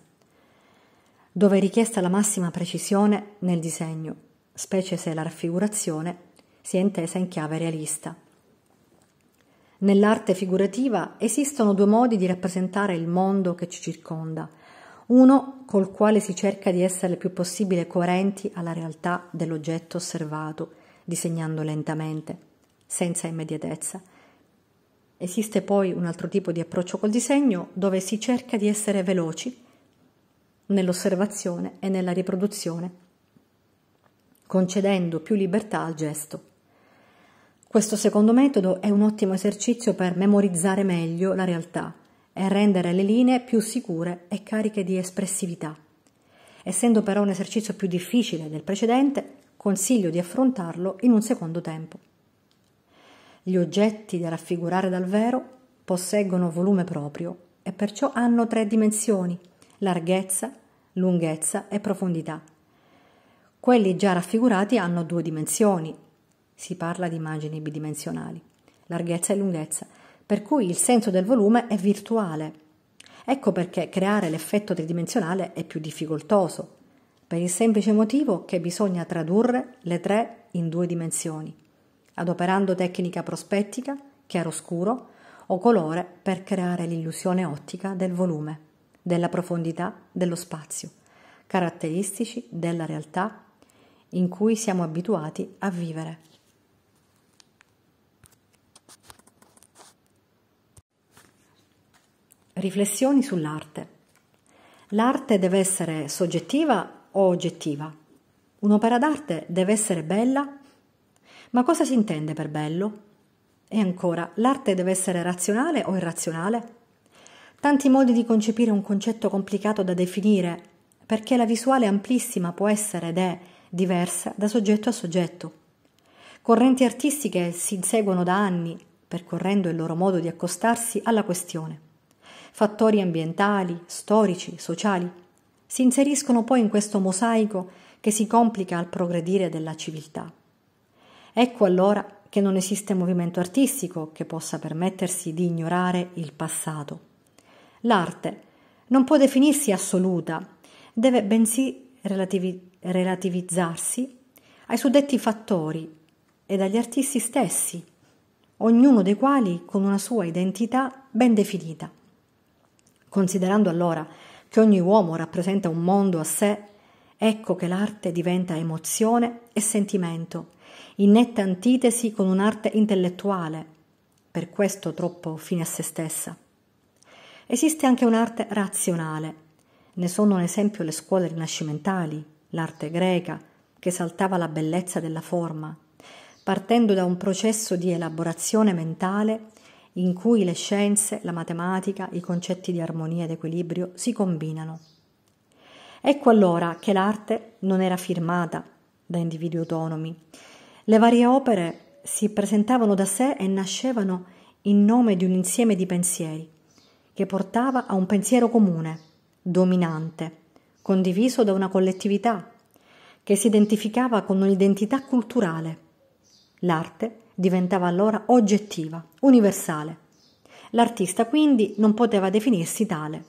dove è richiesta la massima precisione nel disegno, specie se la raffigurazione sia intesa in chiave realista. Nell'arte figurativa esistono due modi di rappresentare il mondo che ci circonda. Uno col quale si cerca di essere il più possibile coerenti alla realtà dell'oggetto osservato, disegnando lentamente, senza immediatezza. Esiste poi un altro tipo di approccio col disegno dove si cerca di essere veloci nell'osservazione e nella riproduzione, concedendo più libertà al gesto. Questo secondo metodo è un ottimo esercizio per memorizzare meglio la realtà e rendere le linee più sicure e cariche di espressività. Essendo però un esercizio più difficile del precedente, consiglio di affrontarlo in un secondo tempo. Gli oggetti da raffigurare dal vero posseggono volume proprio e perciò hanno tre dimensioni, larghezza, lunghezza e profondità. Quelli già raffigurati hanno due dimensioni, si parla di immagini bidimensionali, larghezza e lunghezza, per cui il senso del volume è virtuale. Ecco perché creare l'effetto tridimensionale è più difficoltoso, per il semplice motivo che bisogna tradurre le tre in due dimensioni, adoperando tecnica prospettica, chiaroscuro o colore per creare l'illusione ottica del volume, della profondità dello spazio, caratteristici della realtà in cui siamo abituati a vivere. Riflessioni sull'arte. L'arte deve essere soggettiva o oggettiva? Un'opera d'arte deve essere bella? Ma cosa si intende per bello? E ancora, l'arte deve essere razionale o irrazionale? Tanti modi di concepire un concetto complicato da definire, perché la visuale amplissima può essere ed è diversa da soggetto a soggetto. Correnti artistiche si inseguono da anni, percorrendo il loro modo di accostarsi alla questione fattori ambientali, storici, sociali, si inseriscono poi in questo mosaico che si complica al progredire della civiltà. Ecco allora che non esiste movimento artistico che possa permettersi di ignorare il passato. L'arte non può definirsi assoluta, deve bensì relativi- relativizzarsi ai suddetti fattori e agli artisti stessi, ognuno dei quali con una sua identità ben definita. Considerando allora che ogni uomo rappresenta un mondo a sé, ecco che l'arte diventa emozione e sentimento, in netta antitesi con un'arte intellettuale, per questo troppo fine a se stessa. Esiste anche un'arte razionale, ne sono un esempio le scuole rinascimentali, l'arte greca, che saltava la bellezza della forma, partendo da un processo di elaborazione mentale in cui le scienze, la matematica, i concetti di armonia ed equilibrio si combinano. Ecco allora che l'arte non era firmata da individui autonomi. Le varie opere si presentavano da sé e nascevano in nome di un insieme di pensieri, che portava a un pensiero comune, dominante, condiviso da una collettività, che si identificava con un'identità culturale. L'arte diventava allora oggettiva, universale. L'artista quindi non poteva definirsi tale.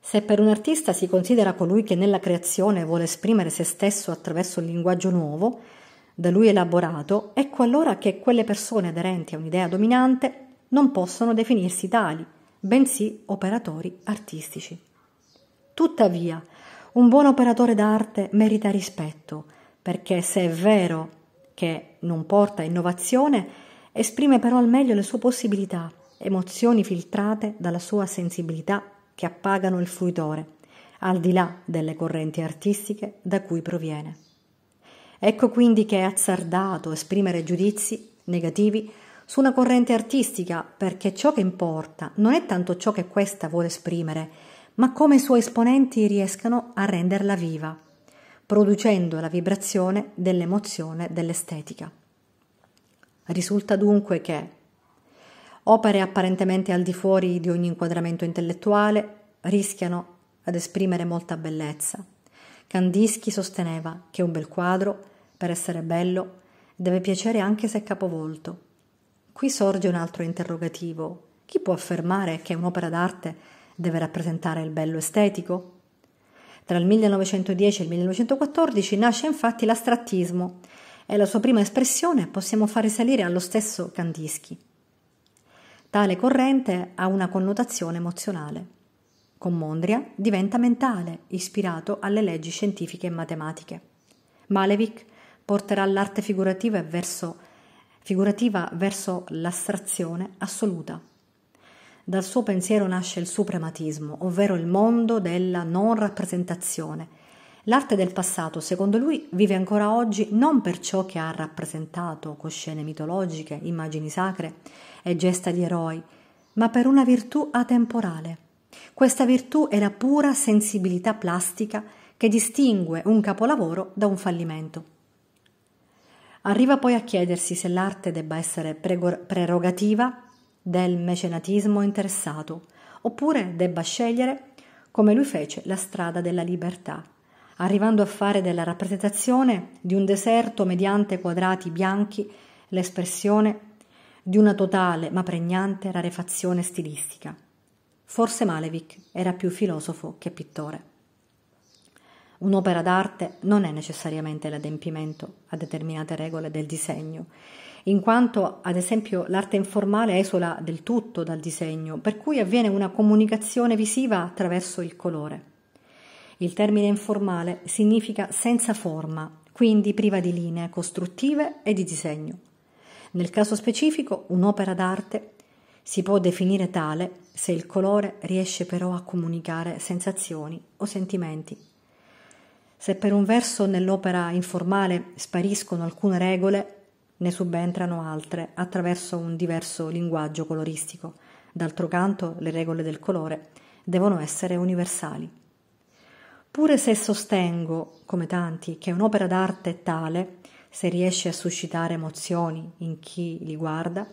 Se per un artista si considera colui che nella creazione vuole esprimere se stesso attraverso il linguaggio nuovo, da lui elaborato, ecco allora che quelle persone aderenti a un'idea dominante non possono definirsi tali, bensì operatori artistici. Tuttavia, un buon operatore d'arte merita rispetto, perché se è vero che non porta innovazione, esprime però al meglio le sue possibilità, emozioni filtrate dalla sua sensibilità che appagano il fruitore, al di là delle correnti artistiche da cui proviene. Ecco quindi che è azzardato esprimere giudizi negativi su una corrente artistica perché ciò che importa non è tanto ciò che questa vuole esprimere, ma come i suoi esponenti riescano a renderla viva producendo la vibrazione dell'emozione dell'estetica. Risulta dunque che opere apparentemente al di fuori di ogni inquadramento intellettuale rischiano ad esprimere molta bellezza. Kandinsky sosteneva che un bel quadro, per essere bello, deve piacere anche se capovolto. Qui sorge un altro interrogativo. Chi può affermare che un'opera d'arte deve rappresentare il bello estetico? Tra il 1910 e il 1914 nasce infatti l'astrattismo e la sua prima espressione possiamo far risalire allo stesso Kandinsky. Tale corrente ha una connotazione emozionale. Con Mondria diventa mentale, ispirato alle leggi scientifiche e matematiche. Malevich porterà l'arte figurativa verso, figurativa verso l'astrazione assoluta. Dal suo pensiero nasce il suprematismo, ovvero il mondo della non rappresentazione. L'arte del passato, secondo lui, vive ancora oggi non per ciò che ha rappresentato, con scene mitologiche, immagini sacre e gesta di eroi, ma per una virtù atemporale. Questa virtù è la pura sensibilità plastica che distingue un capolavoro da un fallimento. Arriva poi a chiedersi se l'arte debba essere prerogativa del mecenatismo interessato, oppure debba scegliere, come lui fece, la strada della libertà, arrivando a fare della rappresentazione di un deserto mediante quadrati bianchi l'espressione di una totale ma pregnante rarefazione stilistica. Forse Malevich era più filosofo che pittore. Un'opera d'arte non è necessariamente l'adempimento a determinate regole del disegno in quanto ad esempio l'arte informale esola del tutto dal disegno, per cui avviene una comunicazione visiva attraverso il colore. Il termine informale significa senza forma, quindi priva di linee costruttive e di disegno. Nel caso specifico, un'opera d'arte si può definire tale se il colore riesce però a comunicare sensazioni o sentimenti. Se per un verso nell'opera informale spariscono alcune regole, ne subentrano altre attraverso un diverso linguaggio coloristico. D'altro canto, le regole del colore devono essere universali. Pure se sostengo, come tanti, che un'opera d'arte è tale, se riesce a suscitare emozioni in chi li guarda,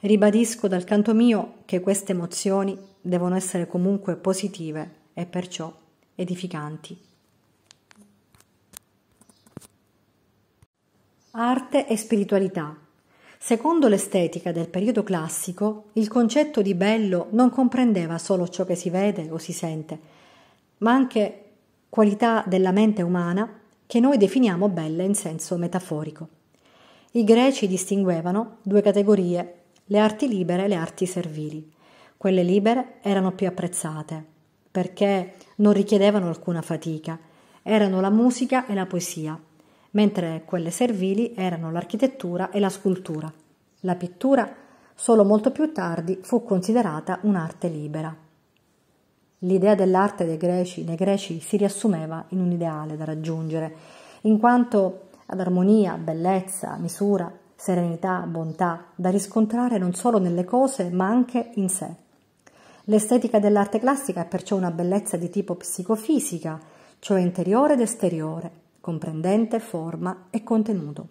ribadisco dal canto mio che queste emozioni devono essere comunque positive e perciò edificanti. Arte e spiritualità. Secondo l'estetica del periodo classico, il concetto di bello non comprendeva solo ciò che si vede o si sente, ma anche qualità della mente umana che noi definiamo belle in senso metaforico. I greci distinguevano due categorie, le arti libere e le arti servili. Quelle libere erano più apprezzate, perché non richiedevano alcuna fatica, erano la musica e la poesia, mentre quelle servili erano l'architettura e la scultura. La pittura, solo molto più tardi, fu considerata un'arte libera. L'idea dell'arte dei greci, nei greci si riassumeva in un ideale da raggiungere, in quanto ad armonia, bellezza, misura, serenità, bontà, da riscontrare non solo nelle cose ma anche in sé. L'estetica dell'arte classica è perciò una bellezza di tipo psicofisica, cioè interiore ed esteriore, comprendente forma e contenuto.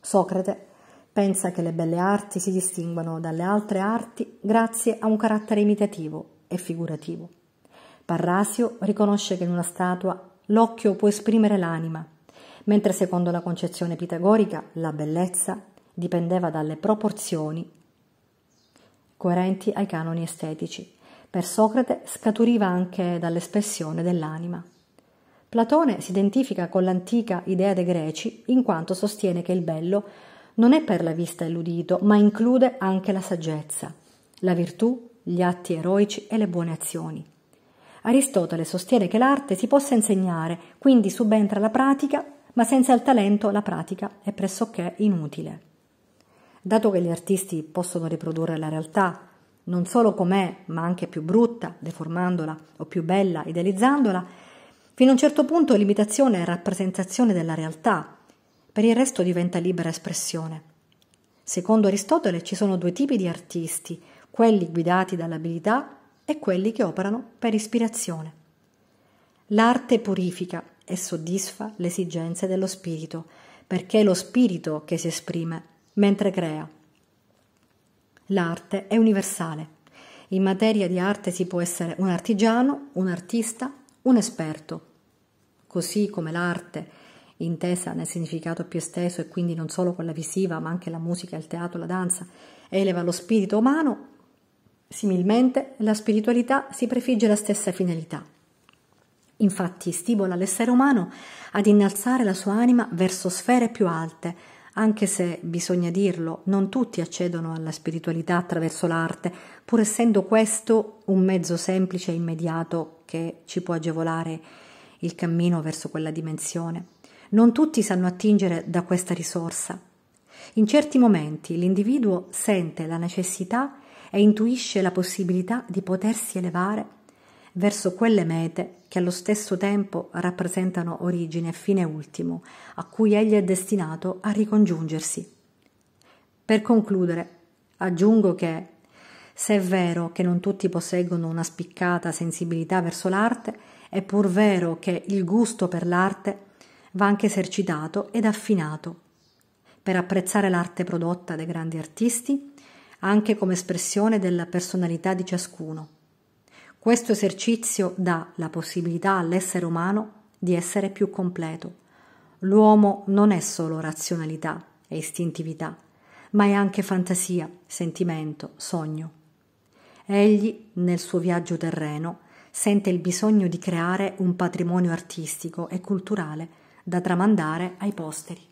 Socrate pensa che le belle arti si distinguano dalle altre arti grazie a un carattere imitativo e figurativo. Parrasio riconosce che in una statua l'occhio può esprimere l'anima, mentre secondo la concezione pitagorica la bellezza dipendeva dalle proporzioni coerenti ai canoni estetici. Per Socrate scaturiva anche dall'espressione dell'anima. Platone si identifica con l'antica idea dei greci in quanto sostiene che il bello non è per la vista e l'udito, ma include anche la saggezza, la virtù, gli atti eroici e le buone azioni. Aristotele sostiene che l'arte si possa insegnare, quindi subentra la pratica, ma senza il talento la pratica è pressoché inutile. Dato che gli artisti possono riprodurre la realtà, non solo com'è, ma anche più brutta, deformandola o più bella, idealizzandola, Fino a un certo punto limitazione è rappresentazione della realtà, per il resto diventa libera espressione. Secondo Aristotele ci sono due tipi di artisti, quelli guidati dall'abilità e quelli che operano per ispirazione. L'arte purifica e soddisfa le esigenze dello spirito, perché è lo spirito che si esprime mentre crea. L'arte è universale. In materia di arte si può essere un artigiano, un artista un esperto, così come l'arte, intesa nel significato più esteso e quindi non solo quella visiva, ma anche la musica, il teatro, la danza, eleva lo spirito umano, similmente la spiritualità si prefigge la stessa finalità. Infatti stimola l'essere umano ad innalzare la sua anima verso sfere più alte, anche se, bisogna dirlo, non tutti accedono alla spiritualità attraverso l'arte, pur essendo questo un mezzo semplice e immediato che ci può agevolare il cammino verso quella dimensione. Non tutti sanno attingere da questa risorsa. In certi momenti l'individuo sente la necessità e intuisce la possibilità di potersi elevare verso quelle mete che allo stesso tempo rappresentano origine e fine ultimo, a cui egli è destinato a ricongiungersi. Per concludere, aggiungo che se è vero che non tutti posseggono una spiccata sensibilità verso l'arte, è pur vero che il gusto per l'arte va anche esercitato ed affinato. Per apprezzare l'arte prodotta dai grandi artisti, anche come espressione della personalità di ciascuno. Questo esercizio dà la possibilità all'essere umano di essere più completo. L'uomo non è solo razionalità e istintività, ma è anche fantasia, sentimento, sogno. Egli, nel suo viaggio terreno, sente il bisogno di creare un patrimonio artistico e culturale da tramandare ai posteri.